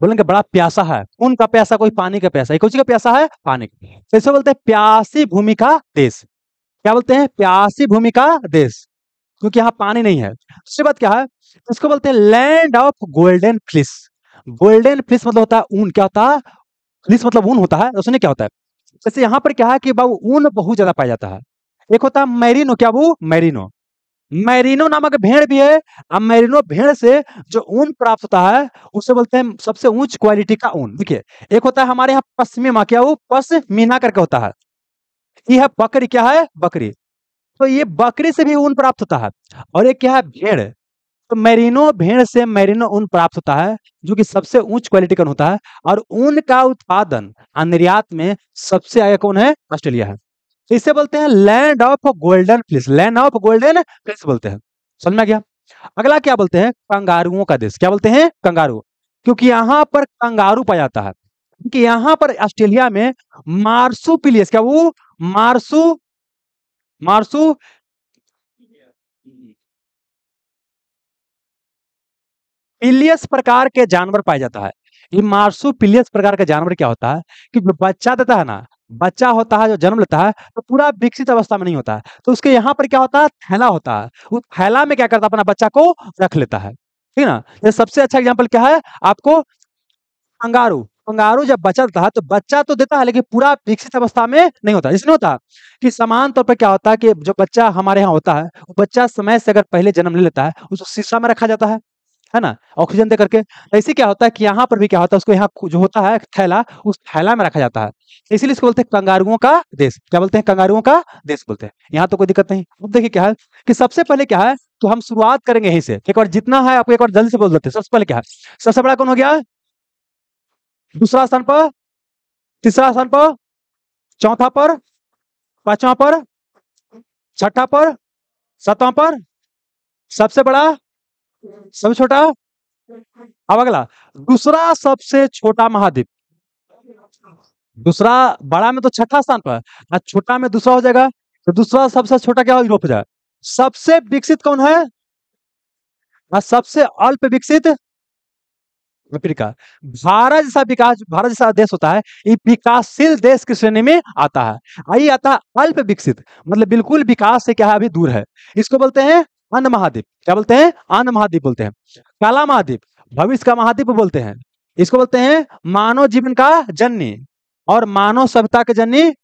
बोलेंगे बड़ा प्यासा है कौन का प्यासा कोई पानी का प्यासा कोई का प्यासा है पानी का तो इसे बोलते हैं प्यासी भूमि का देश क्या बोलते हैं प्यासी भूमि का देश क्योंकि यहाँ पानी नहीं है दूसरी बात क्या है इसको बोलते हैं land of golden fleece golden fleece मतलब होता है ऊन क्या होता है फ्लिस मतलब ऊन होता है उसने क्या होता है जैसे यहाँ पर क्या है कि बाबू ऊन बहुत ज्यादा पाया जाता है एक होता है मैरिनो क्या वो मैरिनो मैरिनो नामक भेड़ भी है अब मैरिनो भेड़ से जो ऊन प्राप्त होता है उसे बोलते हैं सबसे ऊंच क्वालिटी का ऊन देखिए एक होता है हमारे यहाँ पश्चिमी माँ क्या वो करके होता है यह है बकरी क्या है बकरी तो ये बकरी से भी ऊन प्राप्त होता है और ये क्या है भेड़ तो मैरिनो भेड़ से मैरिनो ऊन प्राप्त होता है जो कि सबसे ऊंच क्वालिटी का होता है और ऊन का उत्पादन निर्यात में सबसे आगे कौन है ऑस्ट्रेलिया है तो इसे बोलते हैं land of golden place land of golden place बोलते हैं समझ में गया अगला क्या बोलते हैं कंगारुओं का देश क्या बोलते हैं कंगारू क्योंकि यहां पर कंगारू पाया जाता है क्योंकि यहां पर ऑस्ट्रेलिया में मार्सू पिलियस क्या वो मार्सू मार्सू पिलियस प्रकार के जानवर पाया जाता है ये मार्सू पिलियस प्रकार का जानवर क्या होता है कि जो बच्चा देता है ना बच्चा होता है जो जन्म लेता है तो पूरा विकसित अवस्था में नहीं होता है तो उसके यहाँ पर क्या होता है थैला होता है उस थैला में क्या करता है अपना बच्चा को रख लेता है ठीक है ना ये सबसे अच्छा एग्जाम्पल क्या है आपको अंगारू अंगारू जब बच्चा देता है तो बच्चा तो देता है लेकिन पूरा विकसित अवस्था में नहीं होता इसलिए होता कि समान तौर पर क्या होता है कि जो बच्चा हमारे यहाँ होता है वो बच्चा समय से अगर पहले जन्म ले लेता है उसको शीशा में रखा जाता है है ना ऑक्सीजन दे करके ऐसे तो क्या होता है कि यहाँ पर भी क्या होता है उसको यहाँ जो होता है थैला उस थैला में रखा जाता है तो इसीलिए इसको बोलते हैं कंगारुओं का देश क्या बोलते हैं कंगारुओं का देश बोलते हैं यहाँ तो कोई दिक्कत नहीं अब देखिए क्या है कि सबसे पहले क्या है तो हम शुरुआत करेंगे यहीं से एक बार जितना है आपको एक बार जल्दी से बोल देते हैं सबसे पहले क्या है सबसे बड़ा कौन हो गया दूसरा स्थान पर तीसरा स्थान पर चौथा पर पांचवा पर छठा पर सतवा पर सबसे बड़ा सबसे छोटा अब अगला दूसरा सबसे छोटा महाद्वीप दूसरा बड़ा में तो छठा स्थान पर है छोटा में दूसरा हो जाएगा तो दूसरा सबसे छोटा क्या यूरोप हो जाएगा सबसे विकसित कौन है सबसे अल्प विकसित अफ्रीका भारत जैसा विकास भारत जैसा देश होता है ये विकासशील देश की श्रेणी में आता है आई आता है अल्प विकसित मतलब बिल्कुल विकास से क्या है अभी दूर है इसको बोलते हैं अन्न महाद्वीप क्या बोलते हैं अन्न महाद्वीप बोलते हैं काला महाद्वीप भविष्य का महाद्वीप बोलते हैं इसको बोलते हैं मानव जीवन का जन्य और मानव सभ्यता के जन्य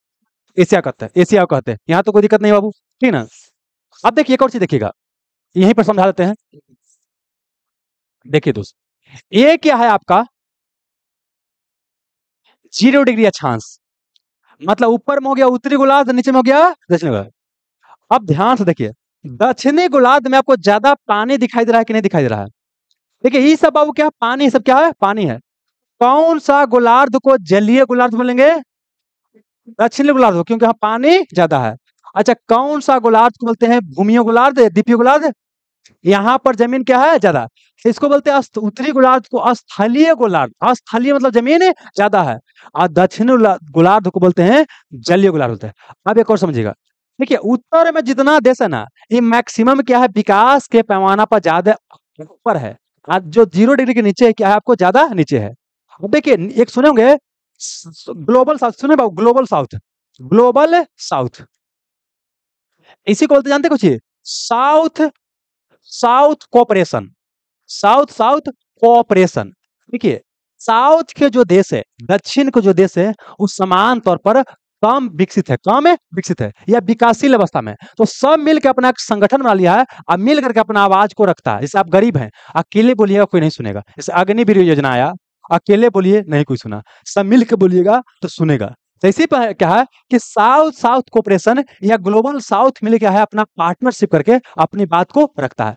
एशिया कहते हैं एशिया कहते हैं यहाँ तो कोई दिक्कत नहीं बाबू ठीक ना अब देखिए एक और चीज देखिएगा यहीं पर समझा देते हैं देखिए दोस्त ये क्या है आपका जीरो डिग्री अक्षांश मतलब ऊपर में हो गया उत्तरी गोलार्ध नीचे में हो गया दक्षिण गोलार्ध अब ध्यान से देखिए दक्षिणी गोलार्ध में आपको ज्यादा पानी दिखाई दे रहा है कि नहीं दिखाई दे रहा है देखिए ये सब बाबू क्या पानी सब क्या है पानी है कौन सा गोलार्ध को जलीय गोलार्ध बोलेंगे दक्षिणी गोलार्ध क्योंकि यहाँ पानी ज्यादा है अच्छा कौन सा गोलार्ध को बोलते हैं भूमि गोलार्ध दीपीय गोलार्ध यहाँ पर जमीन क्या है ज्यादा इसको बोलते हैं उत्तरी गोलार्ध को अस्थलीय गोलार्ध अस्थलीय मतलब जमीन ज्यादा है और दक्षिणी गोलार्ध को बोलते हैं जलीय गोलार्ध होता है अब एक और समझिएगा देखिए उत्तर में जितना देश है ना ये मैक्सिमम क्या है विकास के पैमाना पर ज्यादा ऊपर है जो जीरो डिग्री के नीचे है क्या है आपको ज्यादा नीचे है देखिए एक सुने होंगे ग्लोबल साउथ सुने बाबू ग्लोबल साउथ ग्लोबल साउथ इसी को बोलते जानते कुछ south south cooperation south south cooperation देखिए साउथ के जो देश है दक्षिण के जो देश है वो समान तौर पर काम विकसित है काम है विकसित है या विकासशील अवस्था में तो सब मिलकर अपना एक संगठन बना लिया है और मिल करके अपना आवाज को रखता है जैसे आप गरीब हैं अकेले बोलिएगा कोई नहीं सुनेगा जैसे अग्निवीर योजना आया अकेले बोलिए नहीं कोई सुना सब मिल के बोलिएगा तो सुनेगा तो इसी पर क्या है कि साउथ साउथ कोऑपरेशन या ग्लोबल साउथ मिल क्या है अपना पार्टनरशिप करके अपनी बात को रखता है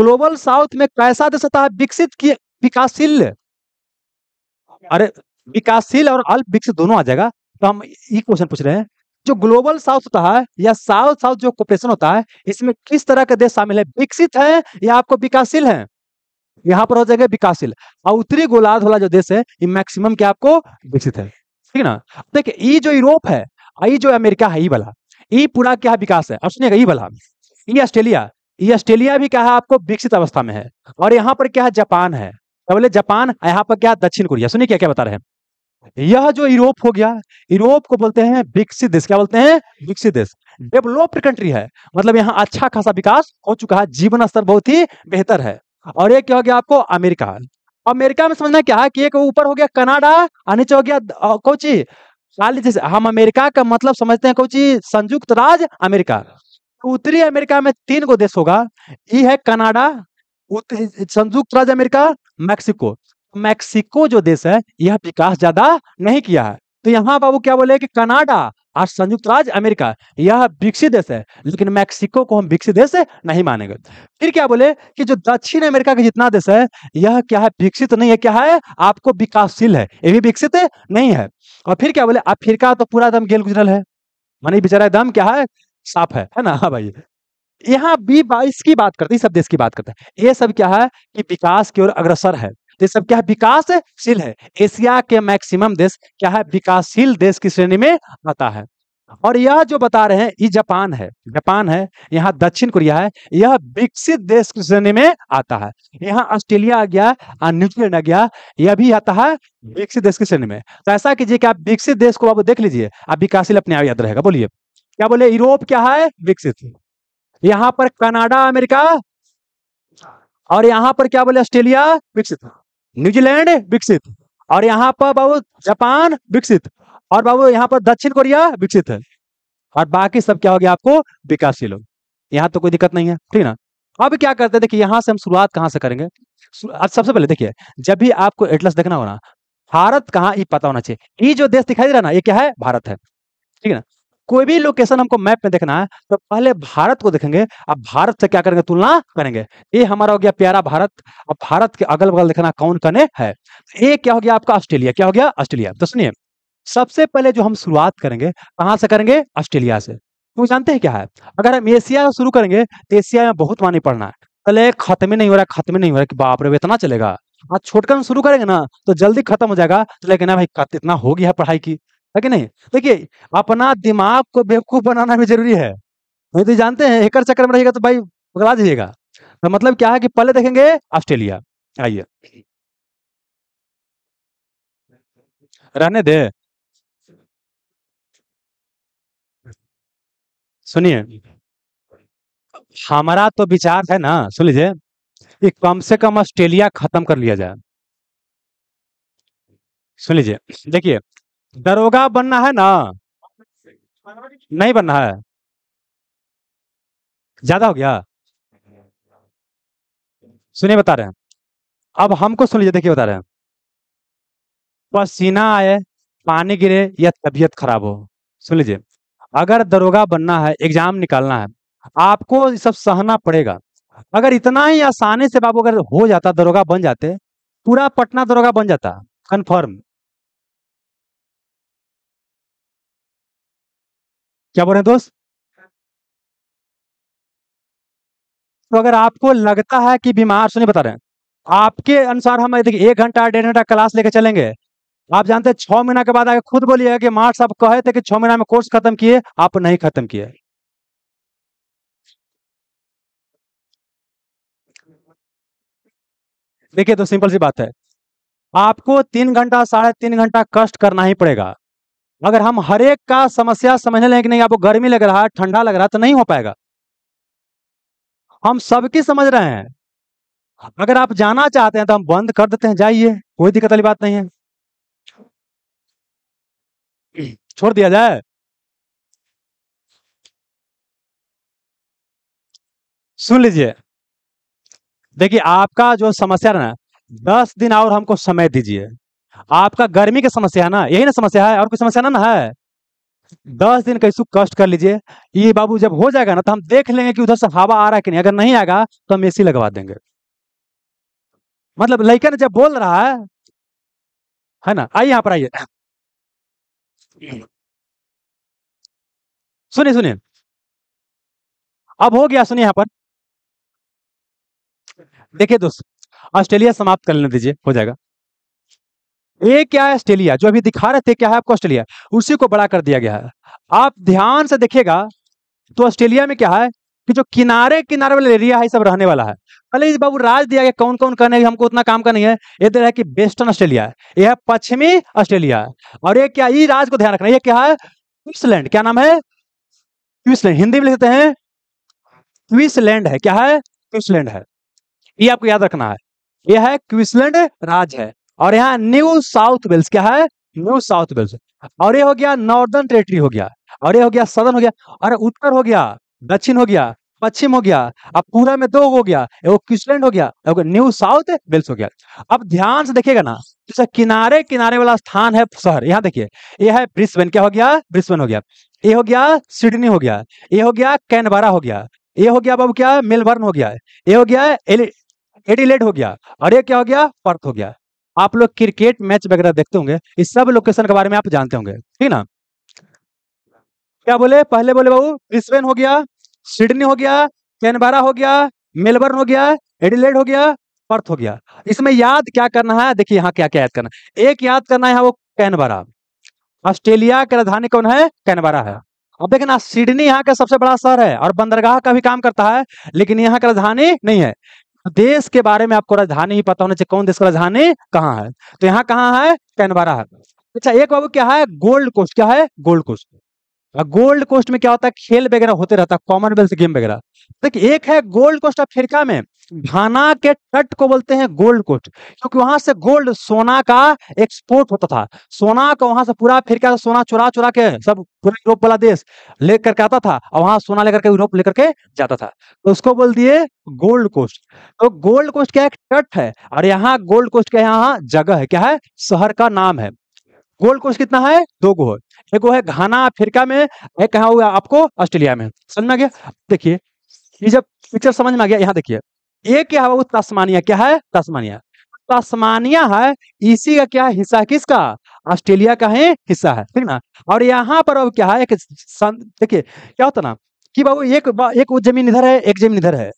ग्लोबल साउथ में कैसा दे सकता है विकसित की विकासशील अरे विकासशील और अल्प विकसित दोनों आ जाएगा तो हम ये क्वेश्चन पूछ रहे हैं जो ग्लोबल साउथ होता है या साउथ साउथ जो कॉपरेशन होता है इसमें किस तरह के देश शामिल है विकसित है या आपको विकासशील है यहाँ पर हो जाएगा विकासशील और उत्तरी गोलार्ध वाला जो देश है ये मैक्सिमम क्या आपको विकसित है ठीक है ना देखिए ये जो यूरोप है ये जो अमेरिका है ये वाला ये पूरा क्या विकास है अब सुनिएगा ये वाला ये ऑस्ट्रेलिया ये ऑस्ट्रेलिया भी क्या है आपको विकसित अवस्था में है और यहाँ पर क्या है जापान है बोले जापान यहाँ पर क्या दक्षिण कोरिया सुनिए क्या क्या बता रहे हैं यह जो यूरोप हो गया यूरोप को बोलते हैं विकसित देश क्या बोलते हैं विकसित देश डेवलप्ड हम्म। कंट्री है मतलब यहाँ अच्छा खासा विकास हो चुका है जीवन स्तर बहुत ही बेहतर है और एक क्या हो गया आपको अमेरिका अमेरिका में समझना क्या है कि एक ऊपर हो गया कनाडा और नीचे हो गया कोची खाली जैसे हम अमेरिका का मतलब समझते हैं कोची संयुक्त राज्य अमेरिका उत्तरी अमेरिका में तीन गो देश होगा ये है कनाडा संयुक्त राज्य अमेरिका मैक्सिको मैक्सिको जो देश है यह विकास ज्यादा नहीं किया है तो यहाँ बाबू क्या बोले कि कनाडा और संयुक्त राज्य अमेरिका यह विकसित देश है लेकिन मैक्सिको को हम विकसित देश नहीं मानेंगे फिर क्या बोले कि जो दक्षिण अमेरिका का जितना देश है यह क्या है विकसित नहीं है क्या है आपको विकासशील है ये भी विकसित नहीं है और फिर क्या बोले अफ्रीका तो पूरा दम गेल गुजरल है मानी बेचारा दम क्या है साफ है है ना हाँ भाई यहाँ बी बाईस की बात करते हैं सब देश की बात करते हैं ये सब क्या है कि विकास की ओर अग्रसर है ये सब क्या है विकासशील है एशिया के मैक्सिमम देश क्या है विकासशील देश की श्रेणी में आता है और यह जो बता रहे हैं ये जापान है जापान है यहाँ दक्षिण कोरिया है यह विकसित देश की श्रेणी में आता है यहाँ ऑस्ट्रेलिया आ गया और न्यूजीलैंड आ गया यह भी आता है विकसित देश की श्रेणी में तो ऐसा कीजिए कि आप विकसित देश को आप देख लीजिए आप विकासशील अपने आप याद रहेगा बोलिए क्या बोले यूरोप क्या है विकसित यहाँ पर कनाडा अमेरिका और यहाँ पर क्या बोले ऑस्ट्रेलिया विकसित न्यूजीलैंड विकसित और यहाँ पर बाबू जापान विकसित और बाबू यहाँ पर दक्षिण कोरिया विकसित है और बाकी सब क्या हो गया आपको विकासशील हो यहाँ तो कोई दिक्कत नहीं है ठीक ना अब क्या करते हैं देखिए यहाँ से हम शुरुआत कहाँ से करेंगे अब सबसे पहले देखिए जब भी आपको एटलस देखना हो ना भारत कहाँ ये पता होना चाहिए ये जो देश दिखाई दे रहा ना ये क्या है भारत है ठीक है ना कोई भी लोकेशन हमको मैप में देखना है तो पहले भारत को देखेंगे अब भारत से क्या करेंगे तुलना करेंगे ये हमारा हो गया प्यारा भारत अब भारत के अगल बगल देखना कौन कने है ये क्या हो गया आपका ऑस्ट्रेलिया क्या हो गया ऑस्ट्रेलिया तो सुनिए सबसे पहले जो हम शुरुआत करेंगे कहां से करेंगे ऑस्ट्रेलिया से तो जानते हैं क्या है अगर हम एशिया शुरू करेंगे तो एशिया में बहुत मानी पड़ना है पहले खत्म ही नहीं हो रहा खत्म ही नहीं हो रहा कि बाप रे इतना चलेगा आज छोटकर शुरू करेंगे ना तो जल्दी खत्म हो जाएगा तो लेकिन भाई इतना हो गया पढ़ाई की है कि नहीं देखिए अपना दिमाग को बेवकूफ बनाना भी जरूरी है नहीं तो जानते हैं एकड़ चक्कर में रहेगा तो भाई पकड़ा दीजिएगा तो मतलब क्या है कि पहले देखेंगे ऑस्ट्रेलिया आइए रहने दे सुनिए हमारा तो विचार है ना सुन लीजिए कि कम से कम ऑस्ट्रेलिया खत्म कर लिया जाए सुन लीजिए देखिए दरोगा बनना है ना नहीं बनना है ज्यादा हो गया सुनिए बता रहे हैं अब हमको सुन लीजिए देखिए बता रहे हैं पसीना आए पानी गिरे या तबीयत खराब हो सुन लीजिए अगर दरोगा बनना है एग्जाम निकालना है आपको सब सहना पड़ेगा अगर इतना ही आसानी से बाबू अगर हो जाता दरोगा बन जाते पूरा पटना दरोगा बन जाता कन्फर्म क्या बोल रहे हैं दोस्त तो अगर आपको लगता है कि बीमार सुनिए बता रहे हैं आपके अनुसार हम देखिए एक घंटा डेढ़ घंटा क्लास लेके चलेंगे आप जानते हैं छह महीना के बाद आगे खुद बोलिएगा कि मार्च साहब कहे थे कि छह महीना में कोर्स खत्म किए आप नहीं खत्म किए देखिए तो सिंपल सी बात है आपको तीन घंटा साढ़े तीन घंटा कष्ट करना ही पड़ेगा अगर हम हर एक का समस्या समझने लगे कि नहीं आपको गर्मी लग रहा है ठंडा लग रहा है तो नहीं हो पाएगा हम सबकी समझ रहे हैं अगर आप जाना चाहते हैं तो हम बंद कर देते हैं जाइए कोई दिक्कत वाली बात नहीं है छोड़ दिया जाए सुन लीजिए देखिए आपका जो समस्या ना दस दिन और हमको समय दीजिए आपका गर्मी की समस्या है ना यही ना समस्या है और कोई समस्या ना ना है दस दिन कैसु कष्ट कर लीजिए ये बाबू जब हो जाएगा ना तो हम देख लेंगे कि उधर से हवा आ रहा है कि नहीं अगर नहीं आएगा तो हम सी लगवा देंगे मतलब लड़का ने जब बोल रहा है है ना आइए यहां पर आइए सुनिए सुनिए अब हो गया सुनिए यहां पर देखिए दोस्त ऑस्ट्रेलिया समाप्त कर लेने दीजिए हो जाएगा ए क्या है ऑस्ट्रेलिया जो अभी दिखा रहे थे क्या है आपको ऑस्ट्रेलिया उसी को बड़ा कर दिया गया है आप ध्यान से देखेगा तो ऑस्ट्रेलिया में क्या है कि जो किनारे किनारे वाला एरिया है सब रहने वाला है पहले इस बाबू राज दिया गया कौन कौन करने हमको उतना काम का नहीं है इधर है कि वेस्टर्न ऑस्ट्रेलिया है यह है पश्चिमी ऑस्ट्रेलिया है और ये क्या ये राज को ध्यान रखना ये क्या है क्विंसलैंड क्या नाम है क्विंसलैंड हिंदी में लिखते हैं क्विंसलैंड है क्या है क्विंसलैंड है ये आपको याद रखना है यह है क्विंसलैंड राज है और यहाँ न्यू साउथ वेल्स क्या है न्यू साउथ वेल्स और ये हो गया नॉर्दर्न टेरिटरी हो गया और ये हो गया सदर्न हो गया और उत्तर हो गया दक्षिण हो गया पश्चिम हो गया अब पूरा में दो हो गया एगो क्यूसलैंड हो गया न्यू साउथ वेल्स हो गया अब ध्यान से देखिएगा ना जैसे किनारे किनारे वाला स्थान है शहर यहाँ देखिए ये है ब्रिस्बेन क्या हो गया ब्रिस्बेन हो गया ये हो गया सिडनी हो गया ये हो गया कैनबरा हो गया ये हो गया बाबू क्या मेलबर्न हो गया ये हो गया एडिलेड हो गया और ये क्या हो गया पर्थ हो गया आप लोग क्रिकेट मैच वगैरह देखते होंगे इस सब लोकेशन के बारे में आप जानते होंगे ठीक ना क्या बोले पहले बोले बाबू ब्रिस्बेन हो गया सिडनी हो गया कैनबरा हो गया मेलबर्न हो गया एडिलेड हो गया पर्थ हो गया इसमें याद क्या करना है देखिए यहाँ क्या क्या याद करना है एक याद करना है वो कैनबरा ऑस्ट्रेलिया की राजधानी कौन है कैनबरा है अब देखे ना सिडनी यहाँ का सबसे बड़ा शहर है और बंदरगाह का भी काम करता है लेकिन यहाँ की राजधानी नहीं है तो देश के बारे में आपको राजधानी ही पता होना चाहिए कौन देश का राजधानी कहाँ है तो यहाँ कहाँ है कैनबरा है अच्छा एक बाबू क्या है गोल्ड कोस्ट क्या है गोल्ड कोस्ट गोल्ड कोस्ट में क्या होता है खेल वगैरह होते रहता है कॉमनवेल्थ गेम वगैरह देखिए एक है गोल्ड कोस्ट अफ्रीका में घाना के तट को बोलते हैं गोल्ड कोस्ट क्योंकि वहां से गोल्ड सोना का एक्सपोर्ट होता था सोना का वहां से पूरा फिर क्या सोना चुरा चुरा के सब पूरा यूरोप वाला देश लेकर के आता था और वहां सोना लेकर के यूरोप लेकर के जाता था तो उसको बोल दिए गोल्ड कोस्ट तो गोल्ड कोस्ट क्या एक तट है और यहाँ गोल्ड कोस्ट का यहाँ जगह है क्या है शहर का नाम है गोल्ड कोस्ट कितना है दो गो है एक गो है घाना अफ्रीका में एक कहा हुआ आपको ऑस्ट्रेलिया में समझ में आ गया देखिए ये जब पिक्चर समझ में आ गया यहाँ देखिए ये क्या है वो तस्मानिया क्या है तस्मानिया तस्मानिया है इसी का क्या हिस्सा किसका ऑस्ट्रेलिया का है हिस्सा है ठीक ना और यहाँ पर अब क्या है एक देखिए क्या होता ना कि बाबू एक एक जमीन इधर है एक जमीन इधर है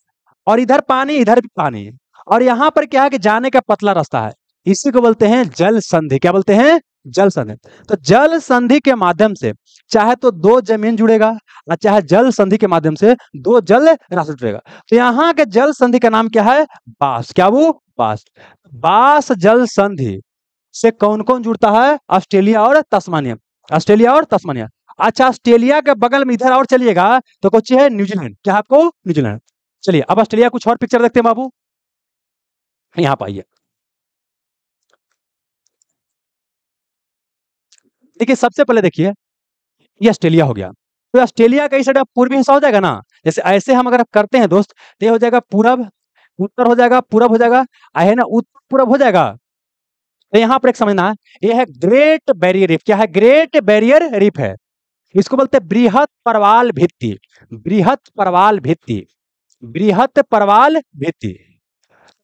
और इधर पानी इधर भी पानी और यहाँ पर क्या है कि जाने का पतला रास्ता है इसी को बोलते हैं जल संधि क्या बोलते हैं जल संधि तो जल संधि के माध्यम से चाहे तो दो जमीन जुड़ेगा और चाहे जल संधि के माध्यम से दो जल राशि जुड़ेगा तो यहाँ के जल संधि का नाम क्या है बास क्या वो बास बास जल संधि से कौन कौन जुड़ता है ऑस्ट्रेलिया और तस्मानिया ऑस्ट्रेलिया और तस्मानिया अच्छा ऑस्ट्रेलिया के बगल में इधर और चलिएगा तो कुछ है न्यूजीलैंड क्या आपको न्यूजीलैंड चलिए अब ऑस्ट्रेलिया कुछ और पिक्चर देखते हैं बाबू यहाँ पाइए देखिए सबसे पहले देखिए ये ऑस्ट्रेलिया हो गया तो ऑस्ट्रेलिया का साइड पूर्वी हिस्सा हो जाएगा ना जैसे ऐसे हम अगर करते हैं दोस्त तो हो जाएगा पूरब उत्तर हो जाएगा पूरब हो जाएगा आए ना उत्तर पूरब हो जाएगा तो यहाँ पर एक समझना यह है ग्रेट बैरियर रिफ क्या है ग्रेट बैरियर रिफ है इसको बोलते बृहत परवाल भित्ति बृहत परवाल भित्ति बृहत परवाल भित्ति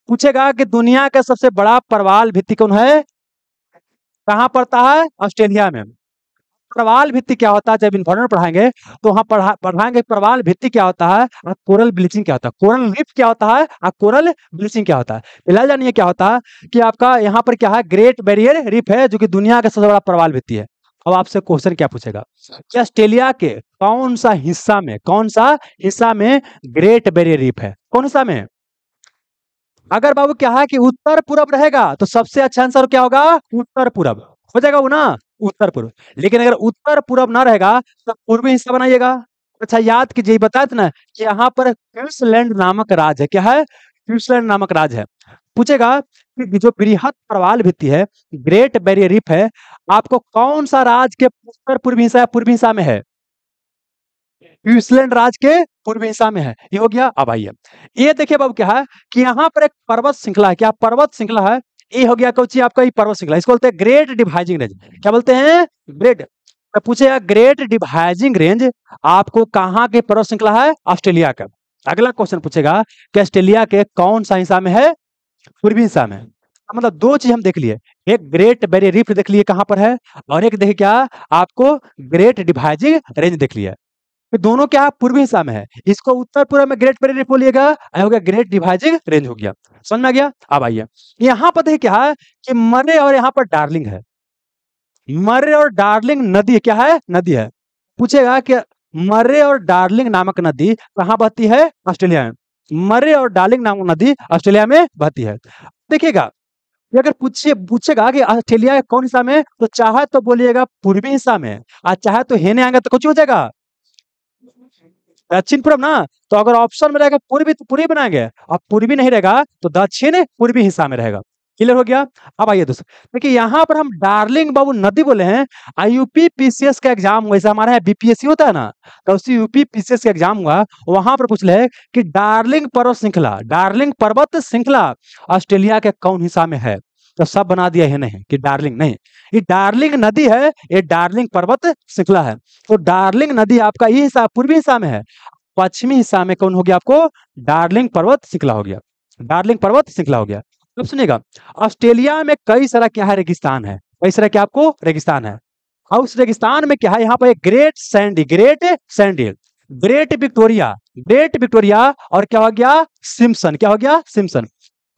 पूछेगा कि दुनिया का सबसे बड़ा परवाल भित्ति कौन है कहाँ पढ़ता है ऑस्ट्रेलिया में प्रवाल भित्ति क्या होता है जब इन्वर्नर पढ़ाएंगे तो वहां पढ़ा पढ़ाएंगे प्रवाल भित्ति क्या होता है और कोरल ब्लीचिंग क्या होता है कोरल रिप क्या होता है और कोरल ब्लीचिंग क्या होता है फिलहाल जानिए क्या होता है कि आपका यहाँ पर क्या है ग्रेट बैरियर रिप है जो कि दुनिया का सबसे बड़ा प्रवाल भित्ती है अब आपसे क्वेश्चन क्या पूछेगा कि ऑस्ट्रेलिया के कौन सा हिस्सा में कौन सा हिस्सा में ग्रेट बैरियर रिप है कौन सा में अगर बाबू क्या है कि उत्तर पूर्व रहेगा तो सबसे अच्छा आंसर क्या होगा उत्तर पूर्व हो जाएगा वो ना उत्तर पूर्व लेकिन अगर उत्तर पूर्व ना रहेगा तो पूर्वी हिस्सा बनाइएगा अच्छा याद कीजिए बताए ना कि यहाँ पर क्यूसलैंड नामक राज है क्या है क्यूसलैंड नामक राज है पूछेगा कि जो बृहद प्रवाल भित्ती है ग्रेट बैरियर रिफ है आपको कौन सा राज के उत्तर पूर्वी हिस्सा पूर्वी हिस्सा में है यूसलैंड राज के पूर्वी हिस्सा में है ये हो गया अब आइए ये देखिए बाबू क्या है कि यहाँ पर एक पर्वत श्रृंखला है क्या पर्वत श्रृंखला है ये हो गया कौची आपका ये पर्वत श्रृंखला इसको बोलते हैं ग्रेट डिवाइजिंग रेंज क्या बोलते हैं ग्रेट तो पूछेगा ग्रेट डिवाइजिंग रेंज आपको कहाँ के पर्वत श्रृंखला है ऑस्ट्रेलिया का अगला क्वेश्चन पूछेगा कि ऑस्ट्रेलिया के कौन सा हिस्सा में है पूर्वी हिस्सा में तो मतलब दो चीज हम देख लिए एक ग्रेट बैरियर रीफ देख लिए कहां पर है और एक देखिए क्या आपको ग्रेट डिवाइजिंग रेंज देख लिया तो दोनों क्या पूर्वी हिस्सा में है इसको उत्तर पूर्व में ग्रेट बैरियर लिएगा हो गया ग्रेट डिवाइजिंग रेंज हो गया समझ में आ गया अब आइए यहाँ पर देखिए क्या है कि मरे और यहाँ पर डार्लिंग है मरे और डार्लिंग नदी क्या है नदी है पूछेगा कि मरे और डार्लिंग नामक नदी कहाँ बहती है ऑस्ट्रेलिया में मरे और डार्लिंग नामक नदी ऑस्ट्रेलिया में बहती है देखिएगा ये अगर पूछिए पूछेगा कि ऑस्ट्रेलिया कौन हिस्सा में तो चाहे तो बोलिएगा पूर्वी हिस्सा में और चाहे तो हेने आएंगे तो कुछ हो जाएगा दक्षिण पूर्व ना तो अगर ऑप्शन में रहेगा पूर्वी तो पूर्वी बनाएंगे अब पूर्वी नहीं रहेगा तो दक्षिण पूर्वी हिस्सा में रहेगा क्लियर हो गया अब आइए दोस्तों देखिए यहाँ पर हम डार्लिंग बाबू नदी बोले हैं आई यूपी पीसीएस का एग्जाम वैसे हमारा है बीपीएससी होता है ना तो उसी यूपी पीसीएस का एग्जाम हुआ वहां पर पूछ ले कि डार्लिंग पर्वत श्रृंखला डार्लिंग पर्वत श्रृंखला ऑस्ट्रेलिया के कौन हिस्सा में है तो सब बना दिया है नहीं कि डार्लिंग नहीं ये डार्लिंग नदी है ये डार्लिंग पर्वत श्रृंखला है तो डार्लिंग नदी आपका ये हिस्सा पूर्वी हिस्सा में है पश्चिमी हिस्सा में कौन हो गया आपको डार्लिंग पर्वत श्रृंखला हो गया डार्लिंग पर्वत श्रृंखला हो गया अब सुनिएगा ऑस्ट्रेलिया में कई सारा क्या है रेगिस्तान है कई सारा क्या आपको रेगिस्तान है और उस रेगिस्तान में क्या है यहाँ पर Great Sandy Great Sandy Great Victoria Great Victoria और क्या हो गया सिम्सन क्या हो गया सिम्सन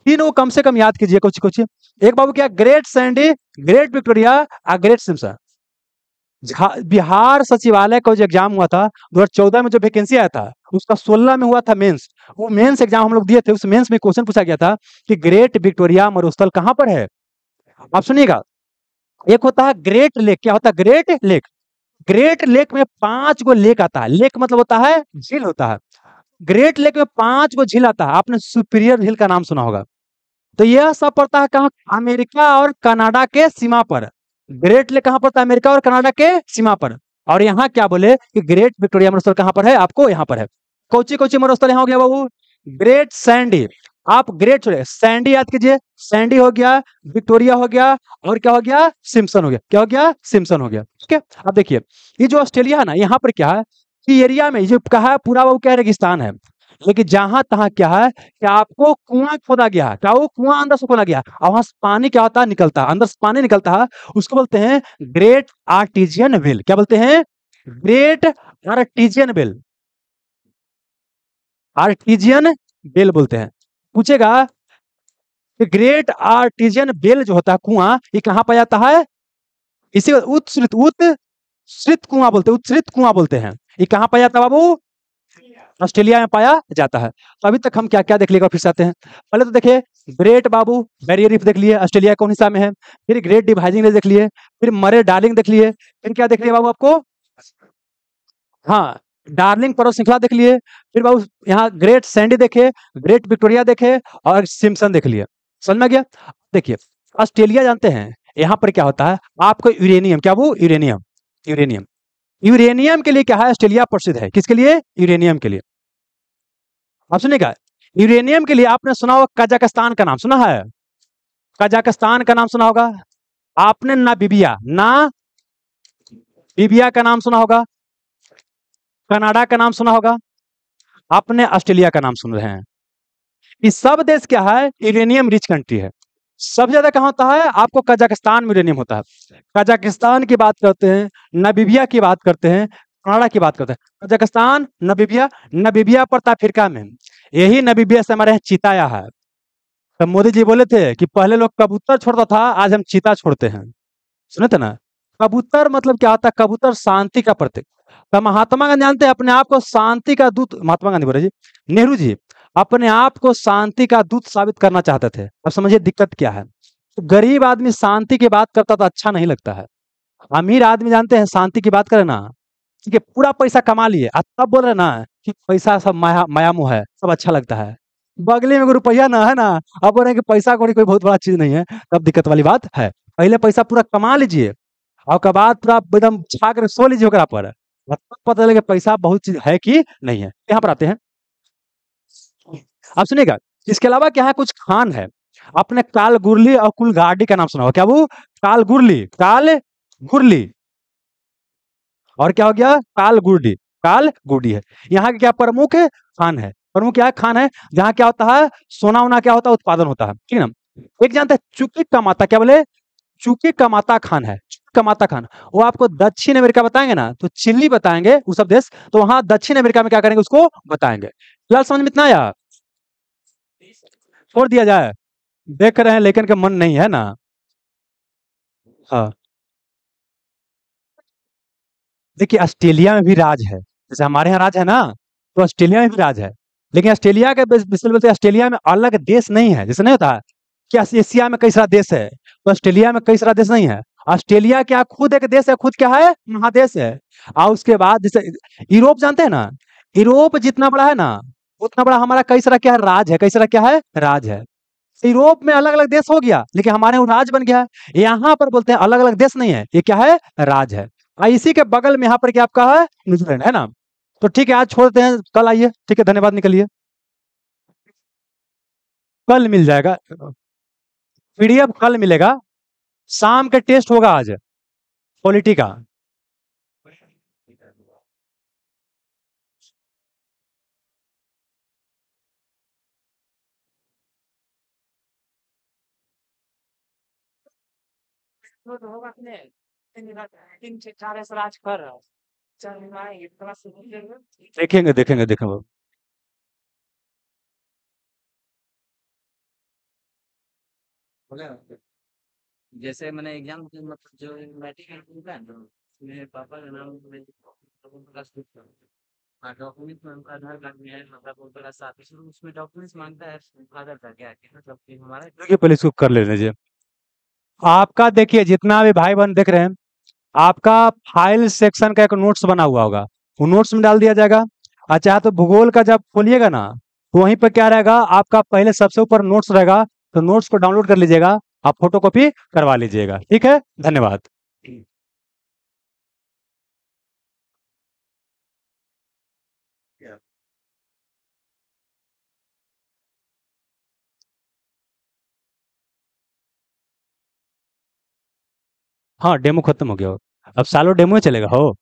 तीनों कम से कम याद कीजिए कुछ कुछ एक बाबू क्या ग्रेट सैंडी ग्रेट विक्टोरिया और ग्रेट सिम्सन बिहार सचिवालय का जो एग्जाम हुआ था दो चौदह में जो वैकेंसी आया था उसका सोलह में हुआ था मेंस वो मेंस एग्जाम हम लोग दिए थे उस मेंस में क्वेश्चन पूछा गया था कि ग्रेट विक्टोरिया मरुस्थल कहां पर है आप सुनिएगा एक होता है ग्रेट लेक क्या होता है ग्रेट लेक ग्रेट लेक में पांच गो लेक आता है लेक मतलब होता है झील होता है ग्रेट लेक में पांच गो झील आता है आपने सुपीरियर झील का नाम सुना होगा तो यह सब पड़ता है कहा अमेरिका और कनाडा के सीमा पर ग्रेट ले कहा पड़ता है अमेरिका और कनाडा के सीमा पर और यहाँ क्या बोले कि ग्रेट विक्टोरिया मरुस्थल कहाँ पर है आपको यहाँ पर है कोची कोची मरुस्थल यहाँ हो गया बाबू ग्रेट सैंडी आप ग्रेट छोड़े सैंडी याद कीजिए सैंडी हो गया विक्टोरिया हो गया और क्या हो गया सिम्सन हो गया क्या हो गया सिम्सन हो गया ठीक है अब देखिए ये जो ऑस्ट्रेलिया है ना यहाँ पर क्या है कि एरिया में जो कहा है पूरा वो क्या रेगिस्तान है लेकिन जहां तहां क्या है कि आपको कुआं खोदा गया क्या वो कुआं अंदर से खोदा गया और वहां से पानी क्या होता है निकलता है अंदर से पानी निकलता है उसको बोलते हैं ग्रेट आर्टिजियन वेल क्या बोलते हैं Great Artesian well artesian well बोलते हैं पूछेगा ग्रेट आर्टिजियन बेल जो होता है कुआं ये कहां पर जाता है इसी उत्सृत उत्सृत कुआं बोलते हैं उत्सृत कुआं बोलते हैं ये कहां पर जाता है बाबू ऑस्ट्रेलिया में पाया जाता है तो अभी तक हम क्या क्या देख लिएगा फिर से आते हैं पहले तो देखिए ग्रेट बाबू बैरियर रिफ देख लिए ऑस्ट्रेलिया कौन हिस्सा में है फिर ग्रेट डिवाइजिंग रेंज देख लिए फिर मरे डार्लिंग देख लिए फिर क्या देख लिए बाबू आपको हाँ डार्लिंग पर्वत श्रृंखला देख लिए फिर बाबू यहाँ ग्रेट सैंडी देखे ग्रेट विक्टोरिया देखे और सिमसन देख लिए समझ में गया देखिए ऑस्ट्रेलिया जानते हैं यहाँ पर क्या होता है आपको यूरेनियम क्या वो यूरेनियम यूरेनियम यूरेनियम के लिए क्या है ऑस्ट्रेलिया प्रसिद्ध है किसके लिए यूरेनियम के लिए आप सुनेगा यूरेनियम के लिए आपने सुना होगा कजाकिस्तान का नाम सुना है कजाकिस्तान का नाम सुना होगा आपने ना बिबिया ना बिबिया का नाम सुना होगा कनाडा का नाम सुना होगा आपने ऑस्ट्रेलिया का नाम सुन रहे हैं इस सब देश क्या है यूरेनियम रिच कंट्री है सबसे ज्यादा कहाँ होता है आपको कजाकिस्तान में यूरेनियम होता है कजाकिस्तान की बात करते हैं नबीबिया की बात करते हैं कनाडा की बात करते हैं कजाकिस्तान नबीबिया नबीबिया पड़ता अफ्रीका में यही नबीबिया से हमारे यहाँ चिताया है तो मोदी जी बोले थे कि पहले लोग कबूतर छोड़ता था आज हम चीता छोड़ते हैं सुने थे ना कबूतर मतलब क्या होता है कबूतर शांति का प्रतीक तो महात्मा गांधी जानते हैं अपने आप को शांति का दूत महात्मा गांधी बोले जी नेहरू जी अपने आप को शांति का दूत साबित करना चाहते थे अब समझिए दिक्कत क्या है तो गरीब आदमी शांति की बात करता तो अच्छा नहीं लगता है अमीर आदमी जानते हैं शांति की बात करे ना ठीक है पूरा पैसा कमा लिए तब बोल रहे ना कि पैसा सब माया माया है सब अच्छा लगता है बगले में रुपया ना है ना अब बोल रहे हैं कि पैसा कोई कोई बहुत बड़ा चीज नहीं है तब दिक्कत वाली बात है पहले पैसा पूरा कमा लीजिए और के बाद पूरा एकदम छा कर सो लीजिए ओकरा पर मतलब पता लगे पैसा बहुत चीज है कि नहीं है यहाँ पर आते हैं आप सुनिएगा इसके अलावा क्या है कुछ खान है अपने काल गुरली और कुलगाड़ी का नाम सुना हो क्या वो काल गुरली काल गुरली और क्या हो गया काल गुडी काल गुडी है यहाँ क्या प्रमुख खान है प्रमुख क्या खान है जहाँ क्या होता है सोना वोना क्या होता है उत्पादन होता है ठीक है ना एक जानते हैं चुकी कमाता क्या बोले चुकी कमाता खान है कमाता खान वो आपको दक्षिण अमेरिका बताएंगे ना तो चिल्ली बताएंगे वो सब देश तो वहां दक्षिण अमेरिका में क्या करेंगे उसको बताएंगे फिलहाल समझ में इतना छोड़ दिया जाए देख रहे हैं लेकिन के मन नहीं है ना हाँ देखिए ऑस्ट्रेलिया में भी राज है जैसे हमारे यहाँ राज है ना तो ऑस्ट्रेलिया में भी राज है लेकिन ऑस्ट्रेलिया के बिल्कुल बोलते तो ऑस्ट्रेलिया में अलग देश नहीं है जैसे नहीं होता कि एशिया में कई सारा देश है तो ऑस्ट्रेलिया में कई सारा देश नहीं है ऑस्ट्रेलिया क्या खुद एक देश है खुद क्या है महादेश है और उसके बाद जैसे यूरोप जानते हैं ना यूरोप जितना बड़ा है ना उतना बड़ा हमारा कई सारा क्या है राज है कई सारा क्या है राज है यूरोप में अलग अलग देश हो गया लेकिन हमारे यहाँ राज बन गया है यहाँ पर बोलते हैं अलग अलग देश नहीं है ये क्या है राज है इसी के बगल में यहाँ पर क्या आपका है न्यूजीलैंड है ना तो ठीक है आज छोड़ते हैं कल आइए ठीक है धन्यवाद निकलिए कल मिल जाएगा पीडीएफ कल मिलेगा शाम का टेस्ट होगा आज पॉलिटी का तो होगा देखेंगे देखेंगे देखेंगे जैसे मैंने एग्जाम मतलब जो मैट्रिक मेरे पापा का नाम हाँ, मतलब उसमें डॉक्यूमेंट्स मांगता है फादर क्या मतलब कि हमारा पहले इसको कर लेने आपका देखिए जितना भी भाई बहन देख रहे हैं आपका फाइल सेक्शन का एक नोट्स बना हुआ होगा वो नोट्स में डाल दिया जाएगा अच्छा तो भूगोल का जब खोलिएगा ना तो वहीं पर क्या रहेगा आपका पहले सबसे ऊपर नोट्स रहेगा तो नोट्स को डाउनलोड कर लीजिएगा आप फोटो कॉपी करवा लीजिएगा ठीक है धन्यवाद हाँ डेमो खत्म हो गया अब सालों डेमो चलेगा हो